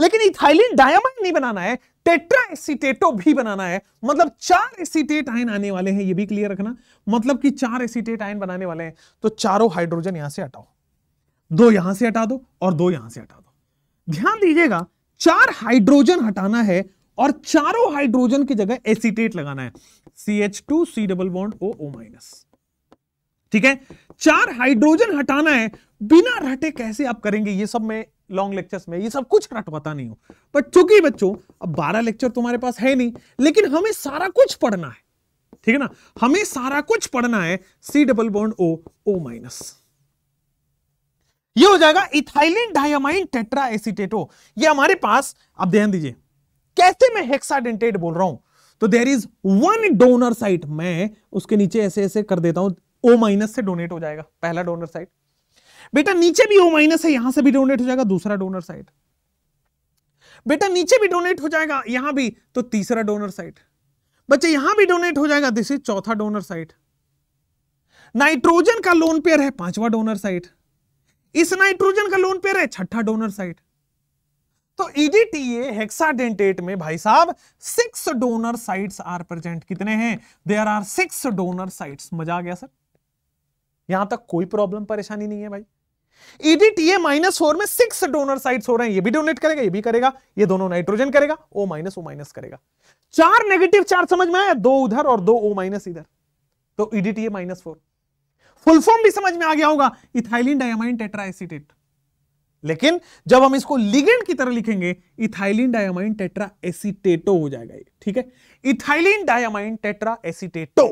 लेकिन इथाइलिन डायमाइड नहीं बनाना है टेट्रा एसिटेटो भी बनाना है मतलब चार एसिटेट आयन आने वाले हैं ये भी क्लियर रखना मतलब कि चार एसिटेट आयन बनाने वाले हैं तो चारों हाइड्रोजन यहां से हटाओ दो यहां से हटा दो और दो यहां से हटा दो ध्यान दीजिएगा चार हाइड्रोजन हटाना है और चारों हाइड्रोजन की जगह एसिटेट लगाना है C H two C double bond O O minus ठीक है चार हाइड्रोजन हटाना है बिना रटे कैसे आप करेंगे ये सब मैं लॉन्ग लेक्चर्स में ये सब कुछ रटवाता नहीं हो बट चूंकि बच्चों अब बारह लेक्चर तुम्हारे पास है नहीं लेकिन हमें सारा कुछ पढ़ना है ठीक है ना हमें सारा कुछ पढ़ना है C double bond O O minus ये हो जाएगा इथाइलिन डायमाइन टेट्रा एसिटेटो ये हमारे पास अब ध्यान दीजिए कैसे मैं हेक्साडेंटेट बोल रहा हूं तो there is one donor site मैं उसके नीचे ऐसे ऐसे कर देता हूं ओ माइनस से डोनेट हो जाएगा पहला डोनर साइट बेटा नीचे भी ओ माइनस है यहां से भी डोनेट हो जाएगा दूसरा डोनर साइट बेटा नीचे भी डोनेट हो जाएगा यहां भी तो तीसरा डोनर साइट बच्चे यहां भी डोनेट हो जाएगा दिस इज चौथा डोनर साइट नाइट्रोजन का लोन पेयर है पांचवा डोनर साइट इस नाइट्रोजन का लोन पेयर है छठा डोनर साइट तो ईडीटीए e हेक्साडेंटेट में भाई साहब six donor sites are present कितने हैं there are six donor sites मजा आ गया सर यहां तक कोई प्रॉब्लम परेशानी नहीं है भाई EDTA माइनस फोर में सिक्स डोनर साइट्स हो रहे हैं ये भी डोनेट करेगा ये भी करेगा ये दोनों नाइट्रोजन करेगा O माइनस O माइनस करेगा चार नेगेटिव चार्ज समझ में आया दो उधर और दो O माइनस इधर तो EDTA minus four full form भी समझ में आ गया होगा इथाइलिन डायमाइन टेट्राएसिटेट लेकिन जब हम इसको लिगेंड की तरह लिखेंगे इथाइलिन डायमाइन टेट्रा एसिटेटो हो जाएगा ठीक है ethylene diamine tetra acetato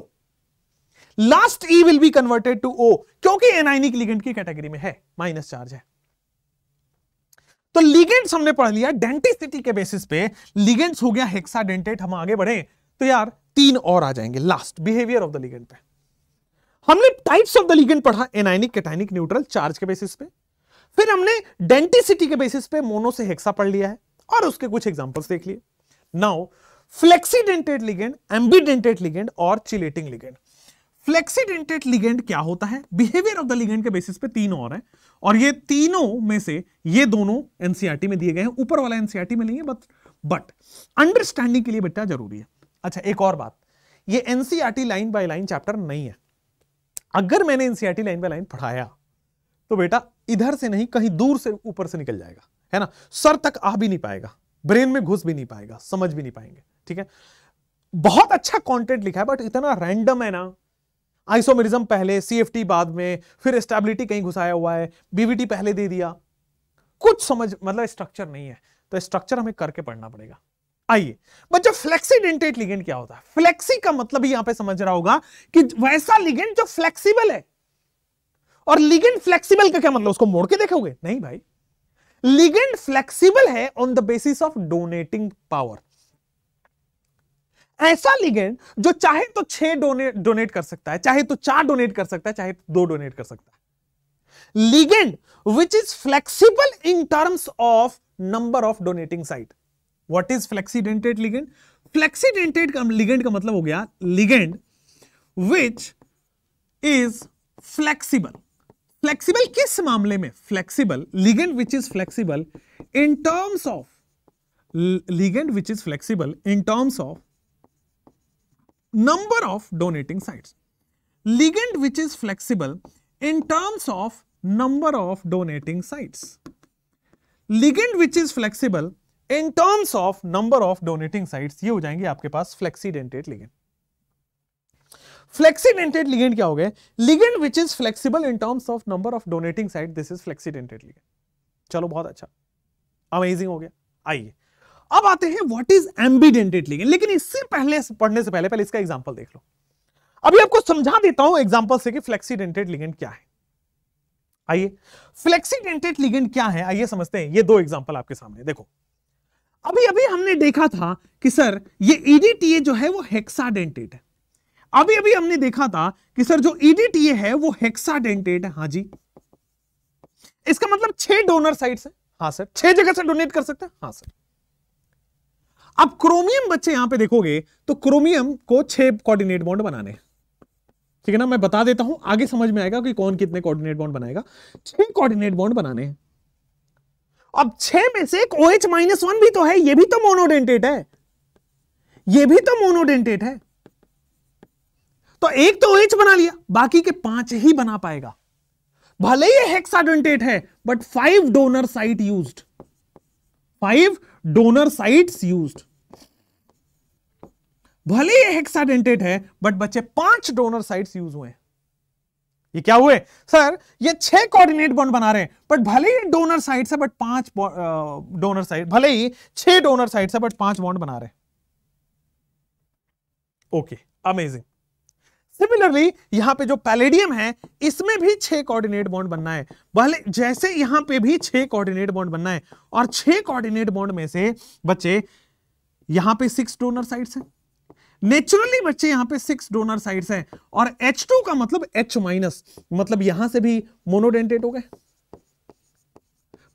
last E will be converted to O क्योंकि एनाइनिक लिगेंड e की कैटेगरी में है माइनस चार्ज है तो लिगेंड्स हमने पढ़ लिया डेंटिसिटी के बेसिस पे लिगेंड्स हो गया हेक्सा डेंटेट हम आगे बढ़े तो यार तीन और आ जाएंगे last behaviour of the ligand पे हमने टाइप्स ऑफ द लिगेंड पढ़ा एनाइनिक कैटाइनिक न्यूट्रल चार्ज के बेसिस पे फिर हमने डेंटिसिटी के बेसिस पे मोनो से हेक्सा पढ़ लिया है और उसके कुछ एग्जांपल्स देख लिए now flexidentate ligand ambidentate ligand और चिलेटिंग लिगेंड फ्लेक्सीडेंटेड लिगेंड क्या होता है बिहेवियर ऑफ द लिगेंड के बेसिस पे तीन और हैं और ये तीनों में से ये दोनों एनसीईआरटी e में दिए गए हैं ऊपर वाला एनसीईआरटी e में नहीं है बट बट अंडरस्टैंडिंग के लिए बेटा जरूरी है अच्छा एक और बात ये NCERT line by line chapter नहीं है अगर मैंने एनसीईआरटी लाइन बाय लाइन पढ़ाया तो बेटा इधर से नहीं कहीं दूर से ऊपर से निकल जाएगा है ना सर तक आ भी नहीं पाएगा ब्रेन में घुस भी नहीं पाएगा समझ भी नहीं पाएंगे ठीक है बहुत अच्छा कंटेंट लिखा है बट इतना रैंडम है ना आइसोमेरिज्म पहले सीएफटी बाद में फिर स्टेबिलिटी कहीं घुसाया हुआ है बीवीटी पहले दे दिया कुछ समझ मतलब स्ट्रक्चर नहीं है तो स्ट्रक्चर हमें करके पढ़ना पड़ेगा आइए बच्चों डेंटेट लिगेंड क्या होता है फ्लेक्सी का मतलब यहां पे समझ रहा होगा कि वैसा लिगेंड जो फ्लेक्सिबल है और लिगेंड फ्लेक्सिबल का क्या मतलब उसको मोड़ के देखोगे नहीं भाई लिगेंड फ्लेक्सिबल है on the basis of donating power ऐसा लिगेंड जो चाहे तो छह डोनेट डोनेट कर सकता है चाहे तो चार डोनेट कर सकता है चाहे तो दो डोनेट कर सकता है ligand which is flexible in terms of number of donating site what is flexidentate ligand flexidentate ligand का मतलब हो गया ligand which is flexible flexible किस मामले में flexible ligand which is flexible in terms of ligand which is flexible in terms of number of donating sites. Ligand which is flexible in terms of number of donating sites. Ligand which is flexible in terms of number of donating sites ये हो जाएंगे आपके पास फ्लेक्सीडेंटेड ligand flexidentate ligand क्या हो गए ligand which is flexible in terms of number of donating site this is flexidentate ligand चलो बहुत अच्छा अमेजिंग हो गया आइए अब आते हैं व्हाट इज एम्बीडेंटेड लिंकिंग लेकिन इससे पहले पढ़ने से पहले पहले इसका एग्जाम्पल देख लो अभी आपको समझा देता हूं एग्जाम्पल से कि फ्लेक्सीडेंटेड लिगेंड क्या है आइए फ्लेक्सीडेंटेड लिगेंड क्या है आइए समझते हैं ये दो एग्जाम्पल आपके सामने देखो अभी अभी हमने देखा था कि सर ये ईडीटीए e जो है वो हेक्साडेंटेड है अभी अभी हमने देखा था कि सर जो ईडीटीए e है वो हेक्साडेंटेड है हाँ जी इसका मतलब छह डोनर साइट्स है हाँ सर छह जगह से डोनेट कर सकते हैं हाँ सर अब क्रोमियम बच्चे यहां पे देखोगे तो क्रोमियम को छह कोऑर्डिनेट बॉन्ड बनाने ठीक है ना मैं बता देता हूं आगे समझ में आएगा कि कौन कितने कोऑर्डिनेट बॉन्ड बनाएगा छह कोऑर्डिनेट बॉन्ड बनाने अब छह में से एक एच माइनस वन भी तो है यह भी तो मोनोडेंटेट है यह भी तो मोनोडेंटेट है तो एक तो ओ OH एच बना लिया बाकी के पांच ही बना पाएगा भले ही हेक्साडेंटेट है but five donor site used five donor sites use भले ही हेक्साडेंटेड है बट बच्चे पांच डोनर साइट्स यूज हुए ये क्या हुए सर ये छह कोऑर्डिनेट बॉन्ड बना रहे हैं बट भले ही डोनर साइड है बट पांच डोनर साइट भले ही छह डोनर साइड है बट पांच बॉन्ड बना रहे ओके अमेजिंग सिमिलरली यहां पे जो पैलेडियम है इसमें भी छह कोऑर्डिनेट बॉन्ड बनना है भले जैसे यहां पे भी छह कोऑर्डिनेट बॉन्ड बनना है और छह कोऑर्डिनेट बॉन्ड में से बच्चे यहां पे सिक्स डोनर साइड्स हैं नेचुरली बच्चे यहां पे सिक्स डोनर साइड्स हैं और H2 का मतलब एच माइनस मतलब यहां से भी मोनोडेंटेट हो गए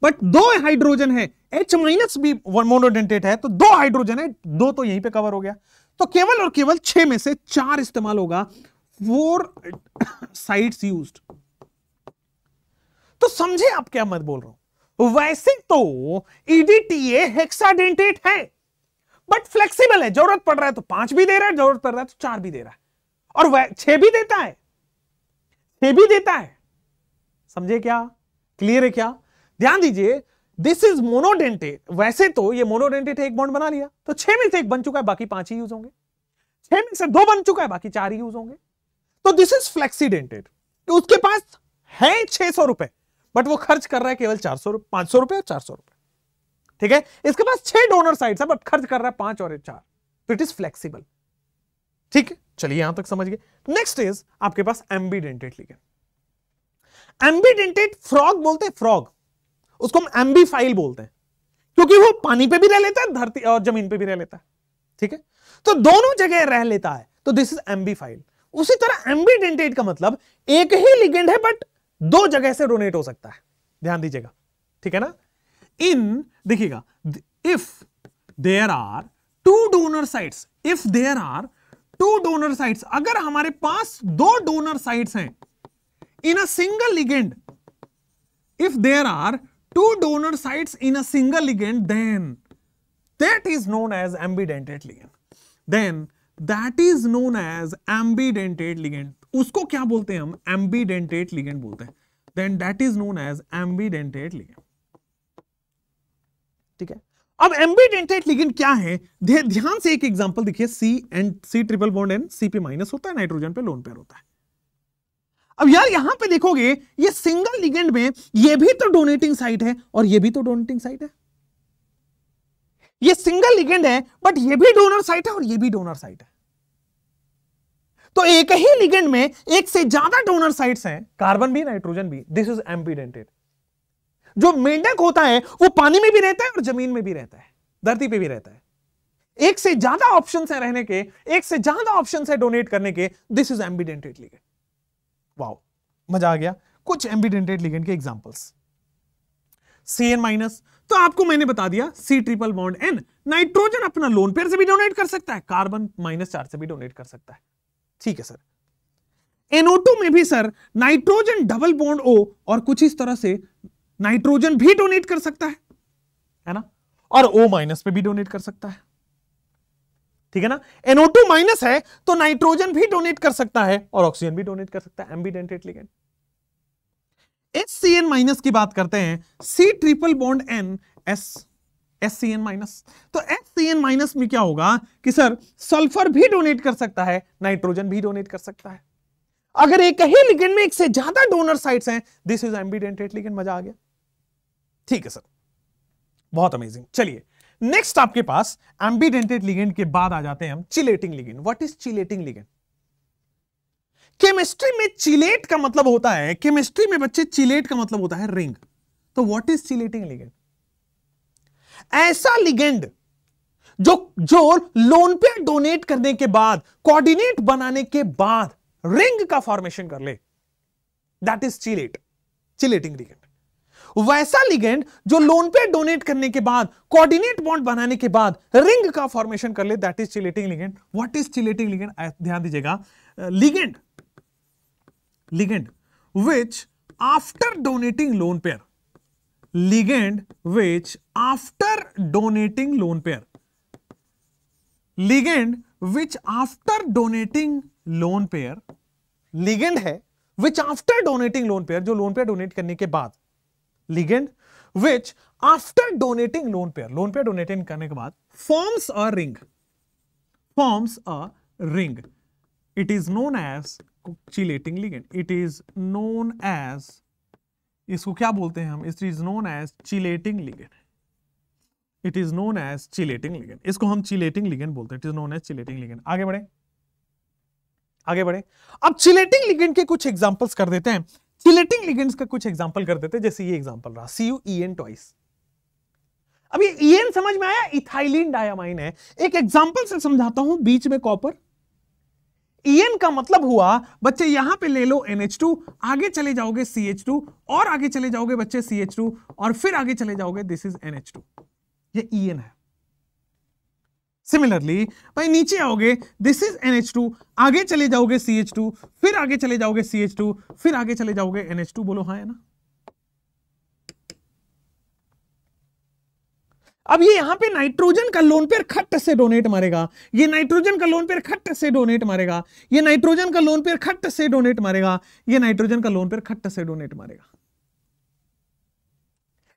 बट दो हाइड्रोजन है H माइनस भी मोनोडेंटेट है तो दो हाइड्रोजन है दो तो यहीं पे कवर हो गया तो केवल और केवल छह में से चार इस्तेमाल होगा फोर साइट्स यूज्ड तो समझे आप क्या मत बोल रहा हूं वैसे तो ईडीटीए e हेक्साडेंटेट है बट फ्लेक्सिबल है जरूरत पड़ रहा है तो पांच भी दे रहा है जरूरत पड़ रहा है तो चार भी दे रहा है और छह भी देता है छह भी देता है समझे क्या क्लियर है क्या ध्यान दीजिए दिस इज मोनोडेंटेट वैसे तो ये मोनोडेंटेट एक बॉन्ड बना लिया तो छह में से एक बन चुका है बाकी पांच ही यूज होंगे छह में से दो बन चुका है बाकी चार ही यूज होंगे तो दिस इज फ्लेक्सीडेंटेड तो उसके पास है छह सौ रुपए बट वो खर्च कर रहा है केवल चार सौ पांच सौ रुपए और चार सौ रुपए ठीक है इसके पास छह डोनर साइड है बट खर्च कर रहा है पांच और चार तो इट इज फ्लेक्सीबल ठीक है चलिए यहां तक समझ गए नेक्स्ट इज आपके पास एम्बीडेंटेड लिखे एम्बीडेंटेड फ्रॉग बोलते हैं फ्रॉग उसको हम एम्बी फाइल बोलते हैं क्योंकि वो पानी पे भी रह लेता है धरती और जमीन पे भी रह लेता है ठीक है तो दोनों जगह रह लेता है तो दिस इज एम्बी फाइल उसी तरह एम्बी डेंटेट का मतलब एक ही लिगेंड है बट दो जगह से डोनेट हो सकता है ध्यान दीजिएगा ठीक है ना इन देखिएगा if there are two donor sites if there are two donor sites अगर हमारे पास दो डोनर साइट्स हैं in a single ligand if there are two donor sites in a single ligand, then that is known as ambidentate ligand. Then that is known as ambidentate ligand. उसको क्या बोलते हैं हम एम्बीडेंटेट लिगेंड बोलते हैं then that is known as ambidentate ligand ठीक है अब एम्बीडेंटेड लिगेंड क्या है ध्यान से एक एग्जांपल देखिए C and C triple bond and CP minus होता है नाइट्रोजन पे लोन पेयर होता है अब यार यहां पे देखोगे ये सिंगल लिगेंड में ये भी तो डोनेटिंग साइट है और ये भी तो डोनेटिंग साइट है ये सिंगल लिगेंड है बट ये भी डोनर साइट है और ये भी डोनर साइट है तो एक ही लिगेंड में एक से ज्यादा डोनर साइट्स हैं कार्बन भी नाइट्रोजन भी दिस इज एम्पीडेंटेड जो मेंढक होता है वो पानी में भी रहता है और जमीन में भी रहता है धरती पे भी रहता है एक से ज्यादा ऑप्शन है रहने के एक से ज्यादा ऑप्शन है डोनेट करने के this is ambidentate ligand wow मजा आ गया कुछ एम्बीडेंटेड लिगेंड के एग्जांपल्स सी एन माइनस तो आपको मैंने बता दिया C triple bond N nitrogen अपना लोन पेयर से भी डोनेट कर सकता है कार्बन माइनस चार से भी डोनेट कर सकता है ठीक है सर एनओटू में भी sir nitrogen double bond O और कुछ इस तरह से नाइट्रोजन भी डोनेट कर सकता है है ना और ओ माइनस पे भी डोनेट कर सकता है ठीक है ना टू माइनस है तो नाइट्रोजन भी डोनेट कर सकता है और ऑक्सीजन भी डोनेट कर सकता है एम्बीडेंटेट लिगेंड एच माइनस की बात करते हैं C triple bond N S S C N minus तो एच माइनस में क्या होगा कि सर सल्फर भी डोनेट कर सकता है नाइट्रोजन भी डोनेट कर सकता है अगर एक ही लिगेंड में एक से ज्यादा डोनर साइट्स हैं दिस इज एम्बीडेंटेट लिगेंड मजा आ गया ठीक है सर बहुत अमेजिंग चलिए नेक्स्ट आपके पास एम्बीडेंटेड लिगेंड के बाद आ जाते हैं हम chelating ligand what is chelating ligand chemistry में चिलेट का मतलब होता है केमिस्ट्री में बच्चे चिलेट का मतलब होता है रिंग तो व्हाट इज चिलेटिंग लिगेंड ऐसा लिगेंड जो जो लोन पे डोनेट करने के बाद कोऑर्डिनेट बनाने के बाद रिंग का फॉर्मेशन कर ले that is chelate chelating ligand वैसा लिगेंड जो लोन पे डोनेट करने के बाद कोऑर्डिनेट बॉन्ड बनाने के बाद रिंग का फॉर्मेशन कर ले that is chelating ligand what is chelating ligand ध्यान दीजिएगा ligand ligand which after donating lone pair ligand which after donating lone pair ligand which after donating lone pair ligand है which after donating lone pair जो lone pair donate करने के बाद ligand which after donating lone pair lone pair donating करने के बाद forms a ring forms a ring it is known as chelating ligand it is known as इसको क्या बोलते हैं हम it is known as chelating ligand it is known as chelating ligand इसको हम चिलेटिंग लिगेंड बोलते हैं it is known as chelating ligand आगे बढ़े आगे बढ़े अब चिलेटिंग लिगेंड के कुछ एग्जांपल्स कर देते हैं चिलेटिंग लिगेंड्स का कुछ एग्जाम्पल कर देते जैसे ये एग्जाम्पल रहा सी यू एन टॉइस अब ये एन समझ में आया इथाइलिन डायामाइन है एक एग्जाम्पल से समझाता हूं बीच में कॉपर एन का मतलब हुआ बच्चे यहां पे ले लो NH2 आगे चले जाओगे CH2 और आगे चले जाओगे बच्चे CH2 और फिर आगे चले जाओगे दिस इज NH2 ये एन है सिमिलरली भाई नीचे आओगे दिस इज एन आगे चले जाओगे सी फिर आगे चले जाओगे सी फिर आगे चले जाओगे एन बोलो हाँ है ना अब ये यहां पे नाइट्रोजन का लोन पेयर खट से डोनेट मारेगा ये नाइट्रोजन का लोन पेयर खट से डोनेट मारेगा ये नाइट्रोजन का लोन पेयर खट से डोनेट मारेगा ये नाइट्रोजन का लोन पेयर खट से डोनेट मारेगा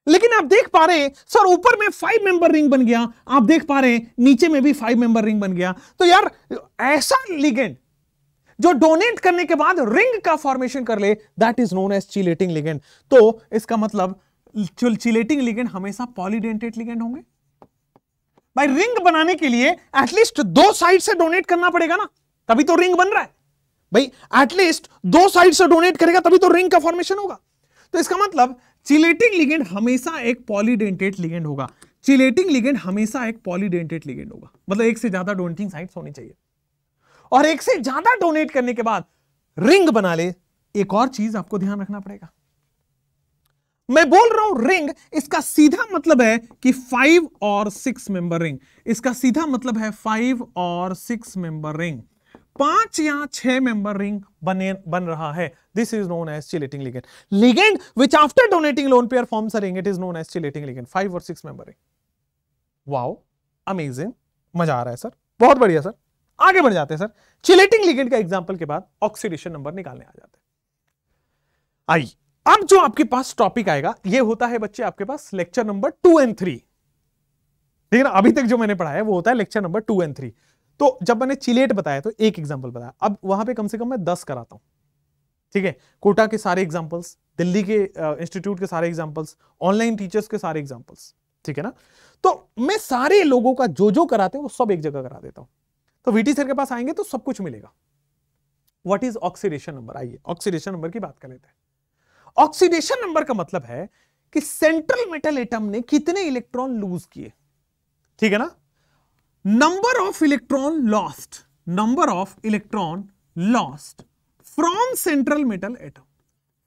लेकिन आप देख पा रहे हैं सर ऊपर में फाइव मेंबर रिंग बन गया आप देख पा रहे हैं नीचे में भी फाइव मेंबर रिंग बन गया तो यार ऐसा लिगेंड जो डोनेट करने के बाद रिंग का फॉर्मेशन कर ले that is known as chelating ligand तो इसका मतलब चिलेटिंग लिगेंड हमेशा पॉलीडेंटेड लिगेंड होंगे भाई रिंग बनाने के लिए एटलीस्ट दो साइड से डोनेट करना पड़ेगा ना तभी तो रिंग बन रहा है भाई एटलीस्ट दो साइड से डोनेट करेगा तभी तो रिंग का फॉर्मेशन होगा तो इसका मतलब चिलेटिंग लिगेंड हमेशा एक पॉलीडेंटेट लिगेंड होगा चिलेटिंग लिगेंड हमेशा एक पॉलीडेंटेट लिगेंड होगा मतलब एक से ज्यादा डोनेटिंग साइट होनी चाहिए और एक से ज्यादा डोनेट करने के बाद रिंग बना ले एक और चीज आपको ध्यान रखना पड़ेगा मैं बोल रहा हूं रिंग इसका सीधा मतलब है कि फाइव और सिक्स मेंबर रिंग इसका सीधा मतलब है फाइव और सिक्स मेंबर रिंग पांच या छह मेंबर रिंग बने बन रहा है this is known as chelating ligand ligand which after donating lone pair form ring it is known as chelating ligand five और six member ring wow amazing मजा आ रहा है सर बहुत बढ़िया सर आगे बढ़ जाते हैं सर चिलेटिंग लिगेंड का एग्जाम्पल के बाद ऑक्सीडेशन नंबर निकालने आ जाते आई आइए अब जो आपके पास टॉपिक आएगा ये होता है बच्चे आपके पास lecture number two and three ठीक है ना अभी तक जो मैंने पढ़ाया वो होता है lecture number two and three तो जब मैंने चिलेट बताया तो एक एग्जाम्पल बताया अब वहां पर कम से कम मैं दस कराता हूँ ठीक है कोटा के सारे एग्जाम्पल्स दिल्ली के इंस्टीट्यूट के सारे एग्जाम्पल्स ऑनलाइन टीचर्स के सारे एग्जाम्पल्स ठीक है ना तो मैं सारे लोगों का जो जो कराते हैं वो सब एक जगह करा देता हूं तो वीटी सर के पास आएंगे तो सब कुछ मिलेगा व्हाट इज ऑक्सीडेशन नंबर आइए ऑक्सीडेशन नंबर की बात कर लेते हैं ऑक्सीडेशन नंबर का मतलब है कि सेंट्रल मेटल एटम ने कितने इलेक्ट्रॉन लूज किए ठीक है ना number of electron lost number of electron lost from central metal atom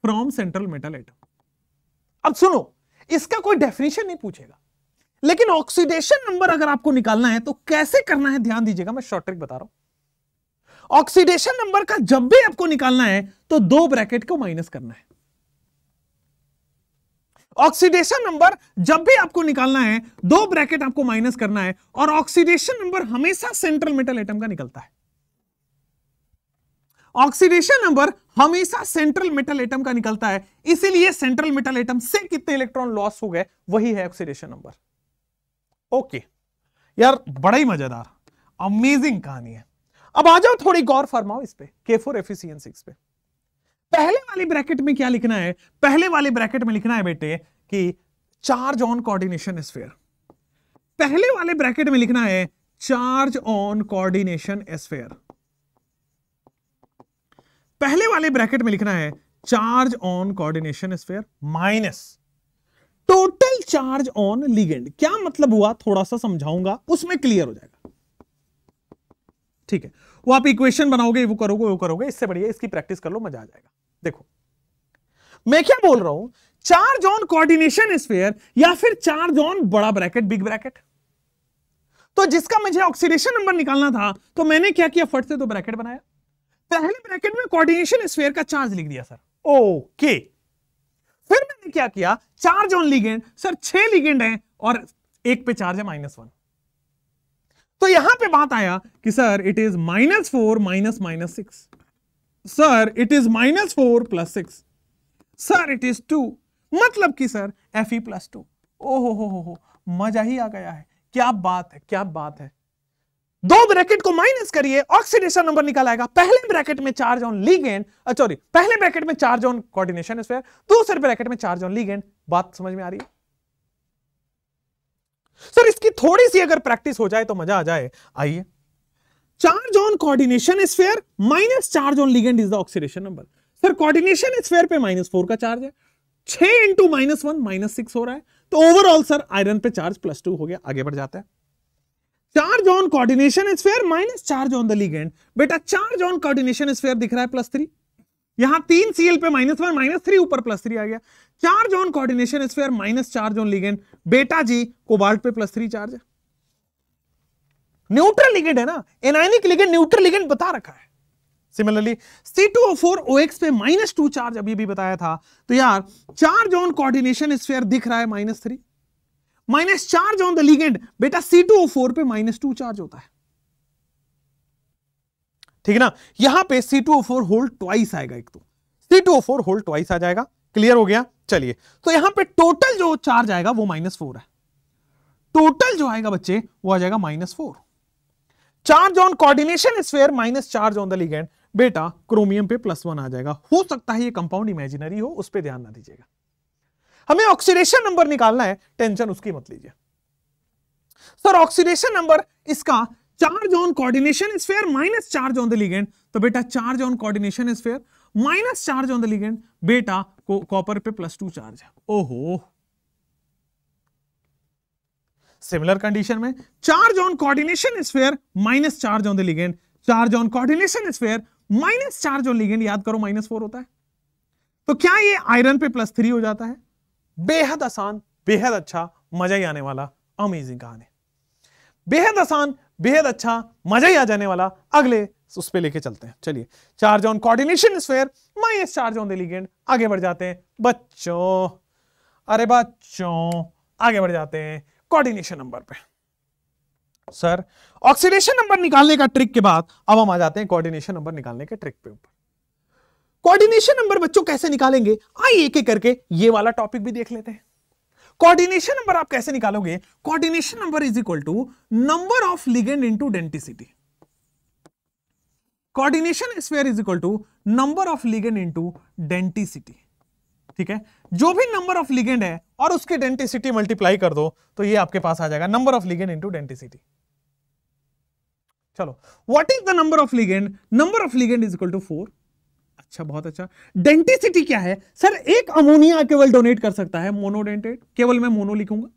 from central metal atom अब सुनो इसका कोई डेफिनेशन नहीं पूछेगा लेकिन ऑक्सीडेशन नंबर अगर आपको निकालना है तो कैसे करना है ध्यान दीजिएगा मैं शॉर्ट ट्रिक बता रहा हूं ऑक्सीडेशन नंबर का जब भी आपको निकालना है तो दो ब्रैकेट को माइनस करना है ऑक्सीडेशन नंबर जब भी आपको निकालना है दो ब्रैकेट आपको माइनस करना है और ऑक्सीडेशन नंबर हमेशा सेंट्रल मेटल एटम का निकलता है ऑक्सीडेशन नंबर हमेशा सेंट्रल मेटल एटम का निकलता है इसीलिए सेंट्रल मेटल एटम से कितने इलेक्ट्रॉन लॉस हो गए वही है ऑक्सीडेशन नंबर ओके यार बड़ा ही मजेदार अमेजिंग कहानी है अब आ जाओ थोड़ी गौर फरमाओ इस पे के फोर एफिशियंसी पे पहले वाली ब्रैकेट में क्या लिखना है पहले वाले ब्रैकेट में लिखना है बेटे कि चार्ज ऑन कोऑर्डिनेशन स्फीयर पहले वाले ब्रैकेट में लिखना है चार्ज ऑन कोऑर्डिनेशन स्फीयर पहले वाले ब्रैकेट में लिखना है charge on coordination sphere minus total charge on ligand क्या मतलब हुआ थोड़ा सा समझाऊंगा उसमें क्लियर हो जाएगा ठीक है वो आप इक्वेशन बनाओगे वो करोगे वो करोगे इससे बढ़िया इसकी प्रैक्टिस कर लो मजा आ जाएगा देखो मैं क्या बोल रहा हूं चार्ज ऑन कोऑर्डिनेशन स्फेयर या फिर चार्ज ऑन बड़ा ब्रैकेट बिग ब्रैकेट तो जिसका मुझे ऑक्सीडेशन नंबर निकालना था तो मैंने क्या किया फट से तो ब्रैकेट बनाया पहले ब्रैकेट में कोऑर्डिनेशन स्पेयर का चार्ज लिख दिया सर ओके फिर मैंने क्या किया चार्ज ऑन लिगेंड सर छह लिगेंड है और एक पे चार्ज है माइनस वन तो यहां पे बात आया कि sir it is minus four minus minus six sir it is minus four plus six sir it is two मतलब कि sir F E plus two ओहो हो हो हो मजा ही आ गया है क्या बात है क्या बात है दो ब्रैकेट को माइनस करिए ऑक्सीडेशन नंबर निकल आएगा पहले ब्रैकेट में चार्ज ऑन लीगेंड सॉरी पहले ब्रैकेट में चार्ज ऑन कोऑर्डिनेशन स्फीयर दूसरे ब्रैकेट में चार्ज ऑन लीगेंड बात समझ में आ रही है सर इसकी थोड़ी सी अगर प्रैक्टिस हो जाए तो मजा आ जाए आइए charge on coordination sphere minus charge on ligand is the oxidation number sir coordination sphere पे माइनस फोर का चार्ज है छह into minus one minus six हो रहा है तो ओवरऑल सर आयरन पे चार्ज प्लस टू हो गया आगे बढ़ जाता है charge on coordination sphere minus charge on the ligand बेटा चार्ज ऑन कोऑर्डिनेशन स्फीयर दिख रहा है प्लस थ्री यहां तीन सीएल पे माइनस वन माइनस थ्री ऊपर प्लस थ्री आ गया charge on coordination sphere minus charge on ligand बेटा जी कोबाल्ट पे प्लस थ्री चार्ज है न्यूट्रल लिगेंड है ना एनायनिक लिगेंड न्यूट्रल लिगेंड बता रखा है similarly C two O four O X पे माइनस टू चार्ज अभी भी बताया था तो यार चार्ज ऑन कोऑर्डिनेशन स्फीयर दिख रहा है minus three minus charge on the ligand बेटा सी टू ओ फोर पे माइनस टू चार्ज होता है ठीक है ना यहां पे C two O four hold twice आएगा एक तो C two O four hold twice आ जाएगा क्लियर हो गया चलिए तो यहां पे टोटल जो चार्ज आएगा वो माइनस फोर है टोटल जो आएगा बच्चे वो आ जाएगा minus four charge on coordination sphere minus charge on the ligand बेटा क्रोमियम पे प्लस वन आ जाएगा हो सकता है ये कंपाउंड इमेजिनरी हो उस पर ध्यान ना दीजिएगा हमें ऑक्सीडेशन नंबर निकालना है टेंशन उसकी मत लीजिए सर ऑक्सीडेशन नंबर इसका charge on coordination sphere minus charge on the ligand तो बेटा charge on coordination sphere minus charge on the ligand बेटा को कॉपर पे प्लस टू चार्ज है ओहो सिमिलर कंडीशन में charge on coordination sphere minus charge on the ligand charge on coordination sphere minus charge on ligand याद करो minus four होता है तो क्या ये आयरन पे प्लस थ्री हो जाता है बेहद आसान बेहद अच्छा मजा ही आने वाला अमेजिंग कहानी बेहद आसान बेहद अच्छा मजा ही आ जाने वाला अगले उस पर लेके चलते हैं चलिए charge on coordination sphere minus charge on the आगे बढ़ जाते हैं बच्चों अरे बच्चों आगे बढ़ जाते हैं कोऑर्डिनेशन नंबर पे सर ऑक्सीडेशन नंबर निकालने का ट्रिक के बाद अब हम आ जाते हैं कोऑर्डिनेशन नंबर निकालने के ट्रिक पे ऊपर कोऑर्डिनेशन नंबर बच्चों कैसे निकालेंगे आइए एक एक करके ये वाला टॉपिक भी देख लेते हैं कोऑर्डिनेशन नंबर आप कैसे निकालोगे coordination number is equal to number of ligand into denticity coordination sphere is equal to number of ligand into denticity ठीक है जो भी नंबर ऑफ लिगेंड है और उसकी डेंटिसिटी मल्टीप्लाई कर दो तो ये आपके पास आ जाएगा number of ligand into denticity चलो what is the number of ligand number of ligand is equal to four अच्छा बहुत अच्छा डेंटिसिटी क्या है सर एक अमोनिया केवल डोनेट कर सकता है मोनोडेंटेड केवल मैं मोनो लिखूंगा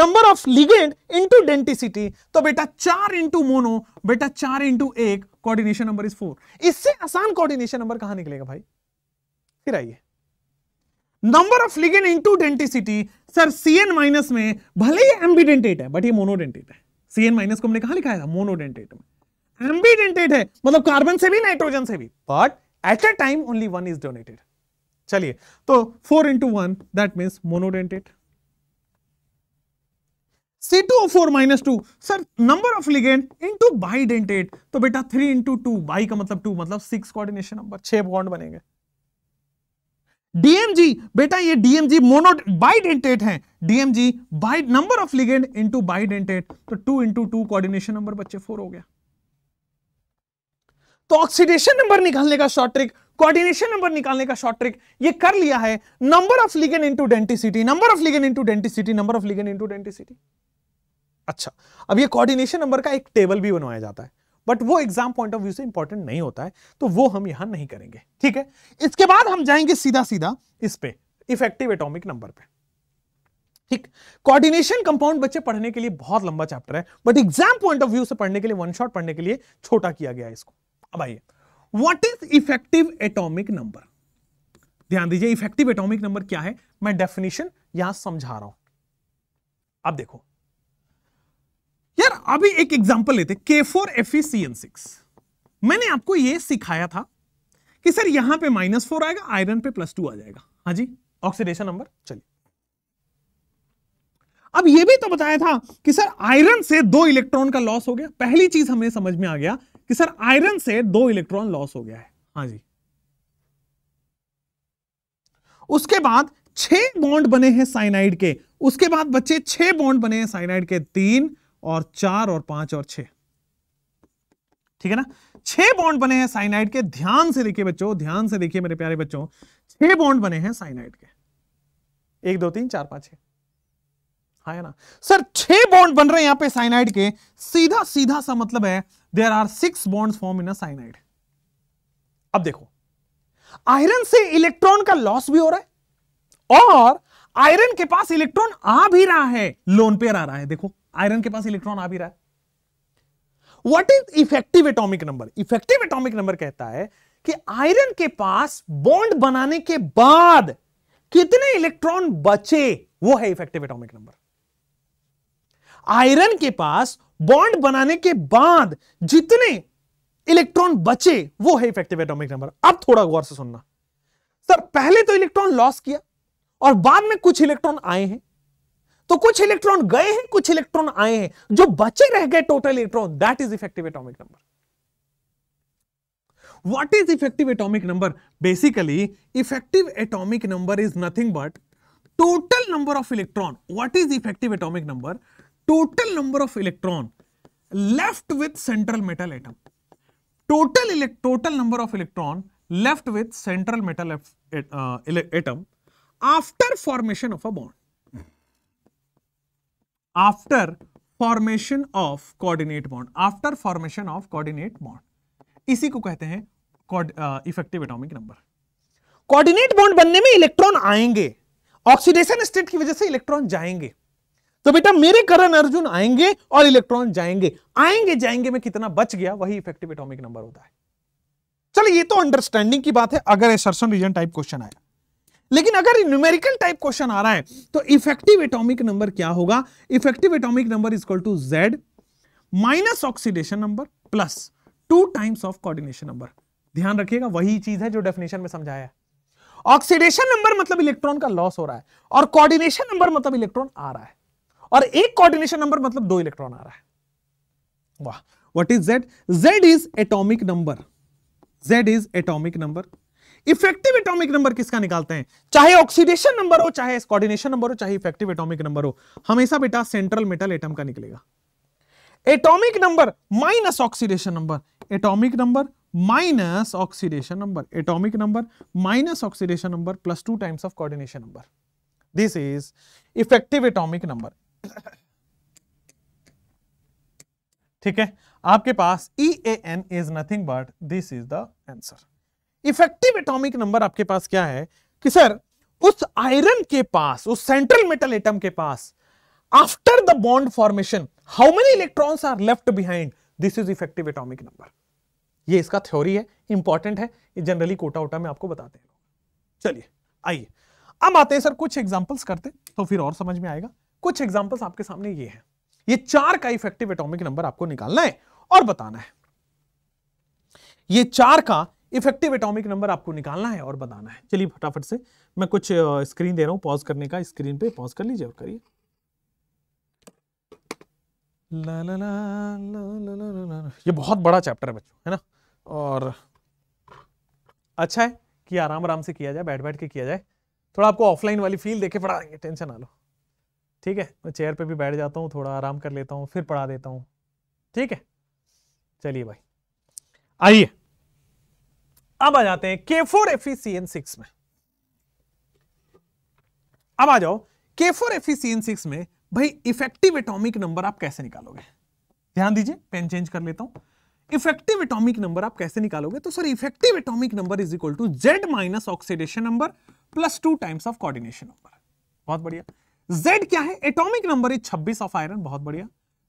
number of ligand into denticity तो बेटा चार इंटू मोनो बेटा चार इंटू एक कोऑर्डिनेशन नंबर इज फोर इससे आसान कोऑर्डिनेशन नंबर कहां निकलेगा भाई फिर आइए number of ligand into denticity sir C N minus में भले ही एम्बीडेंटेट है बट ये मोनोडेंटेट है सी एन माइनस को हमने कहा लिखा है मोनोडेंटेट में एम्बीडेंटेट है मतलब कार्बन से भी नाइट्रोजन से भी but at a time only one is donated चलिए तो four into one that means monodentate C2O4 minus two sir number of ligand into bidentate तो बेटा थ्री इंटू टू बाई का मतलब टू मतलब सिक्स कोऑर्डिनेशन नंबर छह bond बनेंगे DMG बेटा ये डीएमजी मोनो बाइडेंटेट है DMG by number of ligand into bidentate तो two into two coordination number बच्चे फोर हो गया तो ऑक्सीडेशन नंबर निकालने का शॉर्ट ट्रिक कोऑर्डिनेशन नंबर निकालने का शॉर्ट ट्रिक ये कर लिया है number of ligand into denticity number of ligand into denticity number of ligand into denticity अच्छा अब ये कोऑर्डिनेशन नंबर का एक टेबल भी बनवाया जाता है बट वो एग्जाम पॉइंट ऑफ व्यू से इंपॉर्टेंट नहीं होता है तो वो हम यहां नहीं करेंगे ठीक है इसके बाद हम जाएंगे सीधा सीधा इस पे इफेक्टिव एटॉमिक नंबर पे ठीक कोऑर्डिनेशन कंपाउंड बच्चे पढ़ने के लिए बहुत लंबा चैप्टर है but exam point of view से पढ़ने के लिए वन शॉट पढ़ने के लिए छोटा किया गया है इसको अब आइए what is effective atomic number ध्यान दीजिए इफेक्टिव एटॉमिक नंबर क्या है मैं डेफिनेशन यहां समझा रहा हूं अब देखो यार अभी एक एग्जांपल लेते K four F C N six मैंने आपको यह सिखाया था कि सर यहां पे माइनस फोर आएगा आयरन पे प्लस टू आ जाएगा हाँ जी ऑक्सीडेशन नंबर चलिए अब यह भी तो बताया था कि सर आयरन से दो इलेक्ट्रॉन का लॉस हो गया पहली चीज हमें समझ में आ गया कि सर आयरन से दो इलेक्ट्रॉन लॉस हो गया है हाँ जी उसके बाद छह बॉन्ड बने हैं साइनाइड के उसके बाद बच्चे छह बॉन्ड बने हैं साइनाइड के तीन और चार और पांच और छे ठीक है ना छह बॉन्ड बने हैं साइनाइड के ध्यान से देखिए बच्चों ध्यान से देखिए मेरे प्यारे बच्चों छह बॉन्ड बने हैं साइनाइड के एक दो तीन चार पांच छह हाँ ना सर छह बॉन्ड बन रहे हैं यहां पे साइनाइड के सीधा सीधा सा मतलब है there are six bond form in cyanide अब देखो आयरन से इलेक्ट्रॉन का लॉस भी हो रहा है और आयरन के पास इलेक्ट्रॉन आ भी रहा है लोन पेयर आ रहा है देखो आयरन के पास इलेक्ट्रॉन आ भी रहा है what is effective atomic number effective atomic number कहता है कि आयरन के पास बॉन्ड बनाने के बाद कितने इलेक्ट्रॉन बचे वो है इफेक्टिव एटॉमिक नंबर आयरन के पास बॉन्ड बनाने के बाद जितने इलेक्ट्रॉन बचे वो है इफेक्टिव एटॉमिक नंबर अब थोड़ा गौर से सुनना सर पहले तो इलेक्ट्रॉन लॉस किया और बाद में कुछ इलेक्ट्रॉन आए हैं तो कुछ इलेक्ट्रॉन गए हैं कुछ इलेक्ट्रॉन आए हैं जो बचे रह गए total electron that is effective atomic number what is effective atomic number basically effective atomic number is nothing but total number of electron what is effective atomic number total number of electron left with central metal atom total total number of electron left with central metal atom after formation of a bond after formation of coordinate bond after formation of coordinate bond इसी को कहते हैं effective atomic number coordinate bond बनने में electron आएंगे oxidation state की वजह से इलेक्ट्रॉन जाएंगे तो बेटा मेरे करण अर्जुन आएंगे और इलेक्ट्रॉन जाएंगे आएंगे जाएंगे में कितना बच गया वही इफेक्टिव एटॉमिक नंबर होता है चलो ये तो अंडरस्टैंडिंग की बात है अगर एसर्शन रीजन टाइप क्वेश्चन आया लेकिन अगर न्यूमेरिकल टाइप क्वेश्चन आ रहा है तो इफेक्टिव एटॉमिक नंबर क्या होगा effective atomic number is equal to Z minus oxidation number plus two times of coordination number ध्यान रखिएगा वही चीज है जो डेफिनेशन में समझाया है ऑक्सीडेशन नंबर मतलब इलेक्ट्रॉन का लॉस हो रहा है और कोऑर्डिनेशन नंबर मतलब इलेक्ट्रॉन आ रहा है और एक कोऑर्डिनेशन नंबर मतलब दो इलेक्ट्रॉन आ रहा है वाह what is Z Z is atomic number Z is atomic number effective atomic number किसका निकालते हैं चाहे ऑक्सीडेशन नंबर हो चाहे कोऑर्डिनेशन नंबर हो चाहे इफेक्टिव एटॉमिक नंबर हो हमेशा बेटा सेंट्रल मेटल एटम का निकलेगा atomic number minus oxidation number atomic number minus oxidation number atomic number minus oxidation number plus two times of coordination number this is effective atomic number ठीक है आपके पास E A N is nothing but this is the answer effective atomic number आपके पास क्या है कि sir उस आयरन के पास उस सेंट्रल मेटल एटम के पास after the bond formation how many electrons are left behind this is effective atomic number ये इसका थ्योरी है इंपॉर्टेंट है ये जनरली कोटा वोटा में आपको बताते हैं चलिए आइए अब आते हैं सर कुछ एग्जाम्पल्स करते तो फिर और समझ में आएगा कुछ एग्जाम्पल्स आपके सामने ये है ये चार का इफेक्टिव एटॉमिक नंबर आपको निकालना है और बताना है ये चार का इफेक्टिव एटॉमिक नंबर आपको निकालना है और बताना है चलिए फटाफट से मैं कुछ स्क्रीन दे रहा हूँ पॉज करने का स्क्रीन पे पॉज कर लीजिए और करिए ला ला ला ला ला ला ला ला ये बहुत बड़ा चैप्टर है बच्चों है ना और अच्छा है कि आराम आराम से किया जाए बैठ बैठ के किया जाए थोड़ा आपको ऑफलाइन वाली फील देखे पढ़ा देंगे टेंशन ना लो ठीक है मैं चेयर पे भी बैठ जाता हूँ थोड़ा आराम कर लेता हूँ फिर पढ़ा देता हूँ ठीक है चलिए भाई आइए अब आ जाते हैं के फोर एफ सिक्स में अब आ जाओ के फोर एफ सिक्स में भाई इफेक्टिव एटॉमिक नंबर आप कैसे निकालोगे ध्यान दीजिए पेन चेंज कर लेता हूं इफेक्टिव एटॉमिक नंबर आप कैसे निकालोगे तो sir effective atomic number is equal to Z minus oxidation number plus two times of coordination number बहुत बढ़िया जेड क्या है atomic number is 26 of iron बहुत बढ़िया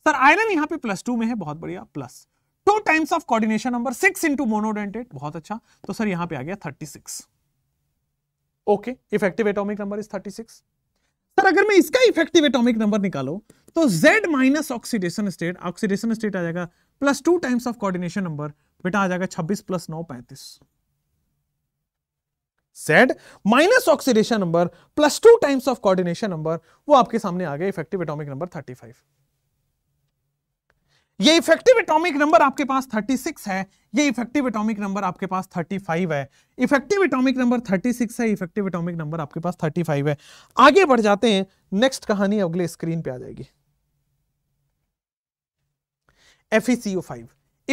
सर आयरन यहां पे प्लस टू में है बहुत बढ़िया plus two times of coordination number six into monodentate बहुत अच्छा तो सर यहां पे आ गया thirty six okay effective atomic number is thirty six sir अगर मैं इसका इफेक्टिव एटॉमिक नंबर निकालो तो Z minus oxidation state oxidation state आ जाएगा plus two times of coordination number बेटा आ जाएगा छब्बीस प्लस नौ पैंतीस Z minus oxidation number plus two times of coordination number वो आपके सामने आ गया effective atomic number thirty five ये इफेक्टिव एटॉमिक नंबर आपके पास 36 है ये इफेक्टिव एटॉमिक नंबर आपके पास 35 है इफेक्टिव एटॉमिक नंबर 36 है इफेक्टिव एटॉमिक नंबर आपके पास 35 है आगे बढ़ जाते हैं नेक्स्ट कहानी अगले स्क्रीन पे आ जाएगी एफईसीओ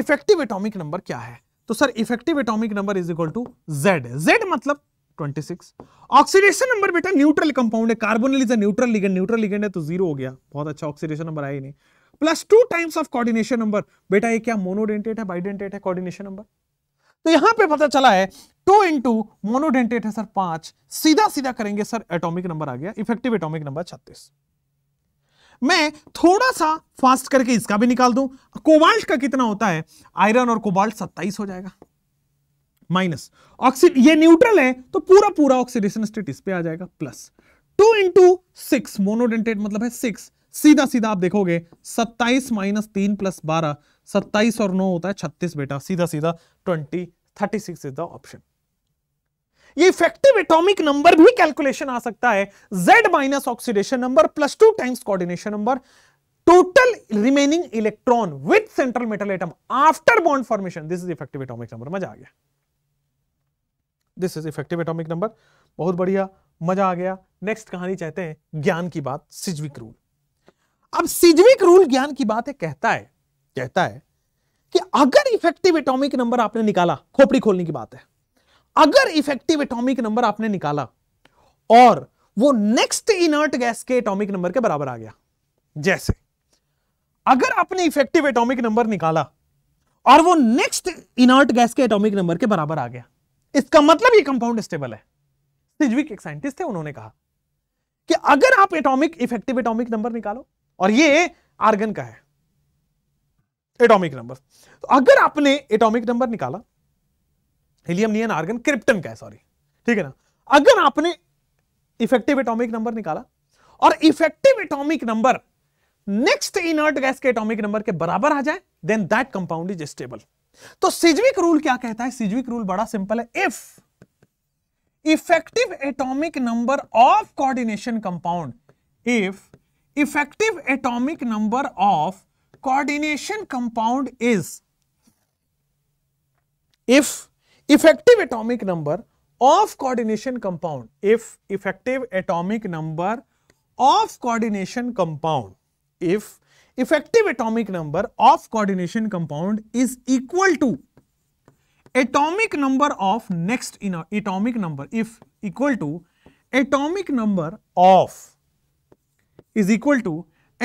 इफेक्टिव एटॉमिक नंबर क्या है तो sir effective atomic number is equal to Z Z मतलब 26 ऑक्सीडेशन नंबर बेटा न्यूट्रल कंपाउंड है carbonyl is a neutral ligand neutral ligand है तो जीरो हो गया बहुत अच्छा ऑक्सीडेशन नंबर आया ही नहीं plus two times of coordination number बेटा ये क्या मोनोडेंटेट है बाइडेंटेट है कोऑर्डिनेशन नंबर तो यहां पे पता चला है टू इंटू मोनोडेंटेट है सर पांच सीधा सीधा करेंगे सर एटॉमिक नंबर आ गया इफेक्टिव एटॉमिक नंबर छत्तीस मैं थोड़ा सा फास्ट करके इसका भी निकाल दूं कोबाल्ट का कितना होता है आयरन और कोबाल्ट सत्ताईस हो जाएगा माइनस ऑक्सीड ये न्यूट्रल है तो पूरा पूरा ऑक्सीडेशन स्टेट इस पे आ जाएगा plus two into six monodentate मतलब है सिक्स सीधा सीधा आप देखोगे सत्ताईस माइनस तीन प्लस बारह सत्ताईस और नौ होता है छत्तीस बेटा सीधा सीधा twenty thirty six is the option ये इफेक्टिव एटॉमिक नंबर भी कैलकुलेशन आ सकता है z minus oxidation number plus two times coordination number total remaining electron with central metal atom after bond formation this is effective atomic number मजा आ गया this is effective atomic number बहुत बढ़िया मजा आ गया नेक्स्ट कहानी चाहते हैं ज्ञान की बात सिज्विक रूल अब सिजविक रूल ज्ञान की बात है कहता है कहता है कि अगर इफेक्टिव एटॉमिक नंबर आपने निकाला खोपड़ी खोलने की बात है अगर इफेक्टिव एटॉमिक नंबर आपने निकाला और वो नेक्स्ट इनर्ट गैस के एटॉमिक नंबर के बराबर आ गया जैसे अगर आपने इफेक्टिव एटॉमिक नंबर निकाला और वो नेक्स्ट इनर्ट गैस के एटॉमिक नंबर के बराबर आ गया इसका मतलब ये कंपाउंड स्टेबल है सिजविक एक साइंटिस्ट थे उन्होंने कहा कि अगर आप एटॉमिक इफेक्टिव एटॉमिक नंबर निकालो और ये आर्गन का है एटॉमिक नंबर तो अगर आपने एटॉमिक नंबर निकाला हीलियम नियन आर्गन क्रिप्टन का है सॉरी ठीक है ना अगर आपने इफेक्टिव एटॉमिक नंबर निकाला और effective atomic number next inert gas के एटॉमिक नंबर के बराबर आ जाए then that compound is stable तो सिजविक रूल क्या कहता है सिजविक रूल बड़ा सिंपल है if effective atomic number of coordination compound if effective atomic number of coordination compound is if effective atomic number of coordination compound if effective atomic number of coordination compound if effective atomic number of coordination compound is equal to atomic number of next atomic number if equal to atomic number of is equal to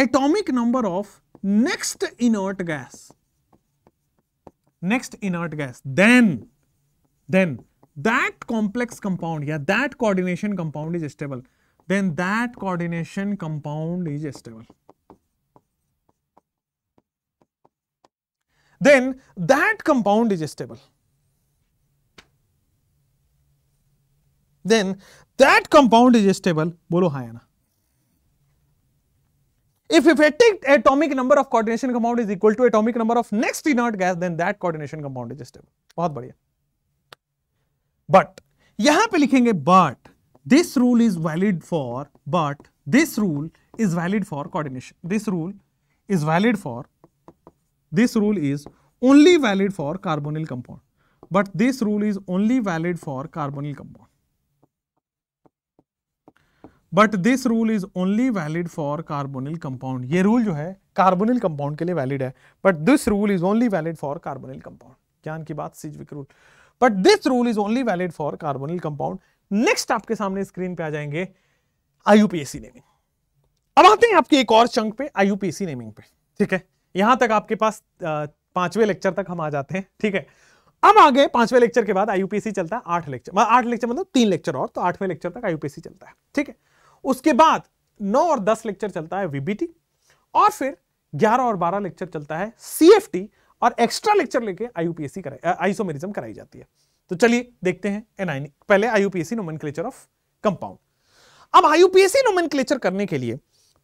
atomic number of next inert gas, next inert gas, then, then that complex compound yeah, that coordination compound is stable, then that coordination compound is stable. Then that compound is stable. Then that compound is stable, bolo hai na. If effective atomic number of coordination compound is equal to atomic number of next inert gas, then that coordination compound is stable. बहुत बढ़िया. But यहां पे लिखेंगे but this rule is valid for but this rule is valid for coordination. This rule is valid for this rule is only valid for carbonyl compound. But this rule is only valid for carbonyl compound. But this rule is only valid for carbonyl compound ये rule जो है carbonyl compound के लिए valid है but this rule is only valid for carbonyl compound ज्ञान की बात Sidgwick rule but this rule is only valid for carbonyl compound next आपके सामने स्क्रीन पे आ जाएंगे आईयूपीएसी नेमिंग अब आते हैं आपके एक और चंक पे आईयूपीएसी नेमिंग पे ठीक है यहां तक आपके पास पांचवें लेक्चर तक हम आ जाते हैं ठीक है अब आगे पांचवें लेक्चर के बाद आईयूपीएसी चलता है आठ लेक्चर मतलब आठ लेक्चर मतलब तीन लेक्चर और तो आठवें लेक्चर तक आईयूपीएसी चलता है ठीक है उसके बाद नौ और दस लेक्चर चलता है वीबीटी और फिर ग्यारह और बारह लेक्चर चलता है सीएफटी और एक्स्ट्रा लेक्चर लेके आईयूपीएससी कराई आइसोमेरिज्म कराई जाती है तो चलिए देखते हैं एनआईनी पहले आईयूपीएससी नोमेनक्लेचर ऑफ कंपाउंड अब आईयूपीएससी नोमेनक्लेचर करने के लिए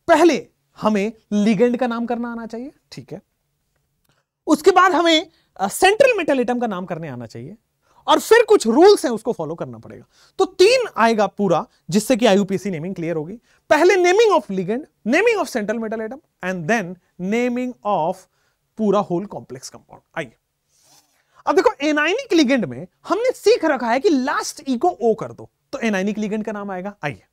पहले हमें लिगेंड का नाम करना आना चाहिए ठीक है उसके बाद हमें सेंट्रल मेटल आइटम का नाम करने आना चाहिए और फिर कुछ रूल्स हैं उसको फॉलो करना पड़ेगा तो तीन आएगा पूरा जिससे कि आईयूपीएससी नेमिंग क्लियर होगी पहले naming of ligand naming of central metal atom and then naming of पूरा होल कॉम्प्लेक्स कंपाउंड आइए अब देखो एनाइनिक लिगेंड में हमने सीख रखा है कि लास्ट ई e को ओ कर दो तो एनाइनिक लिगेंड का नाम आएगा आइए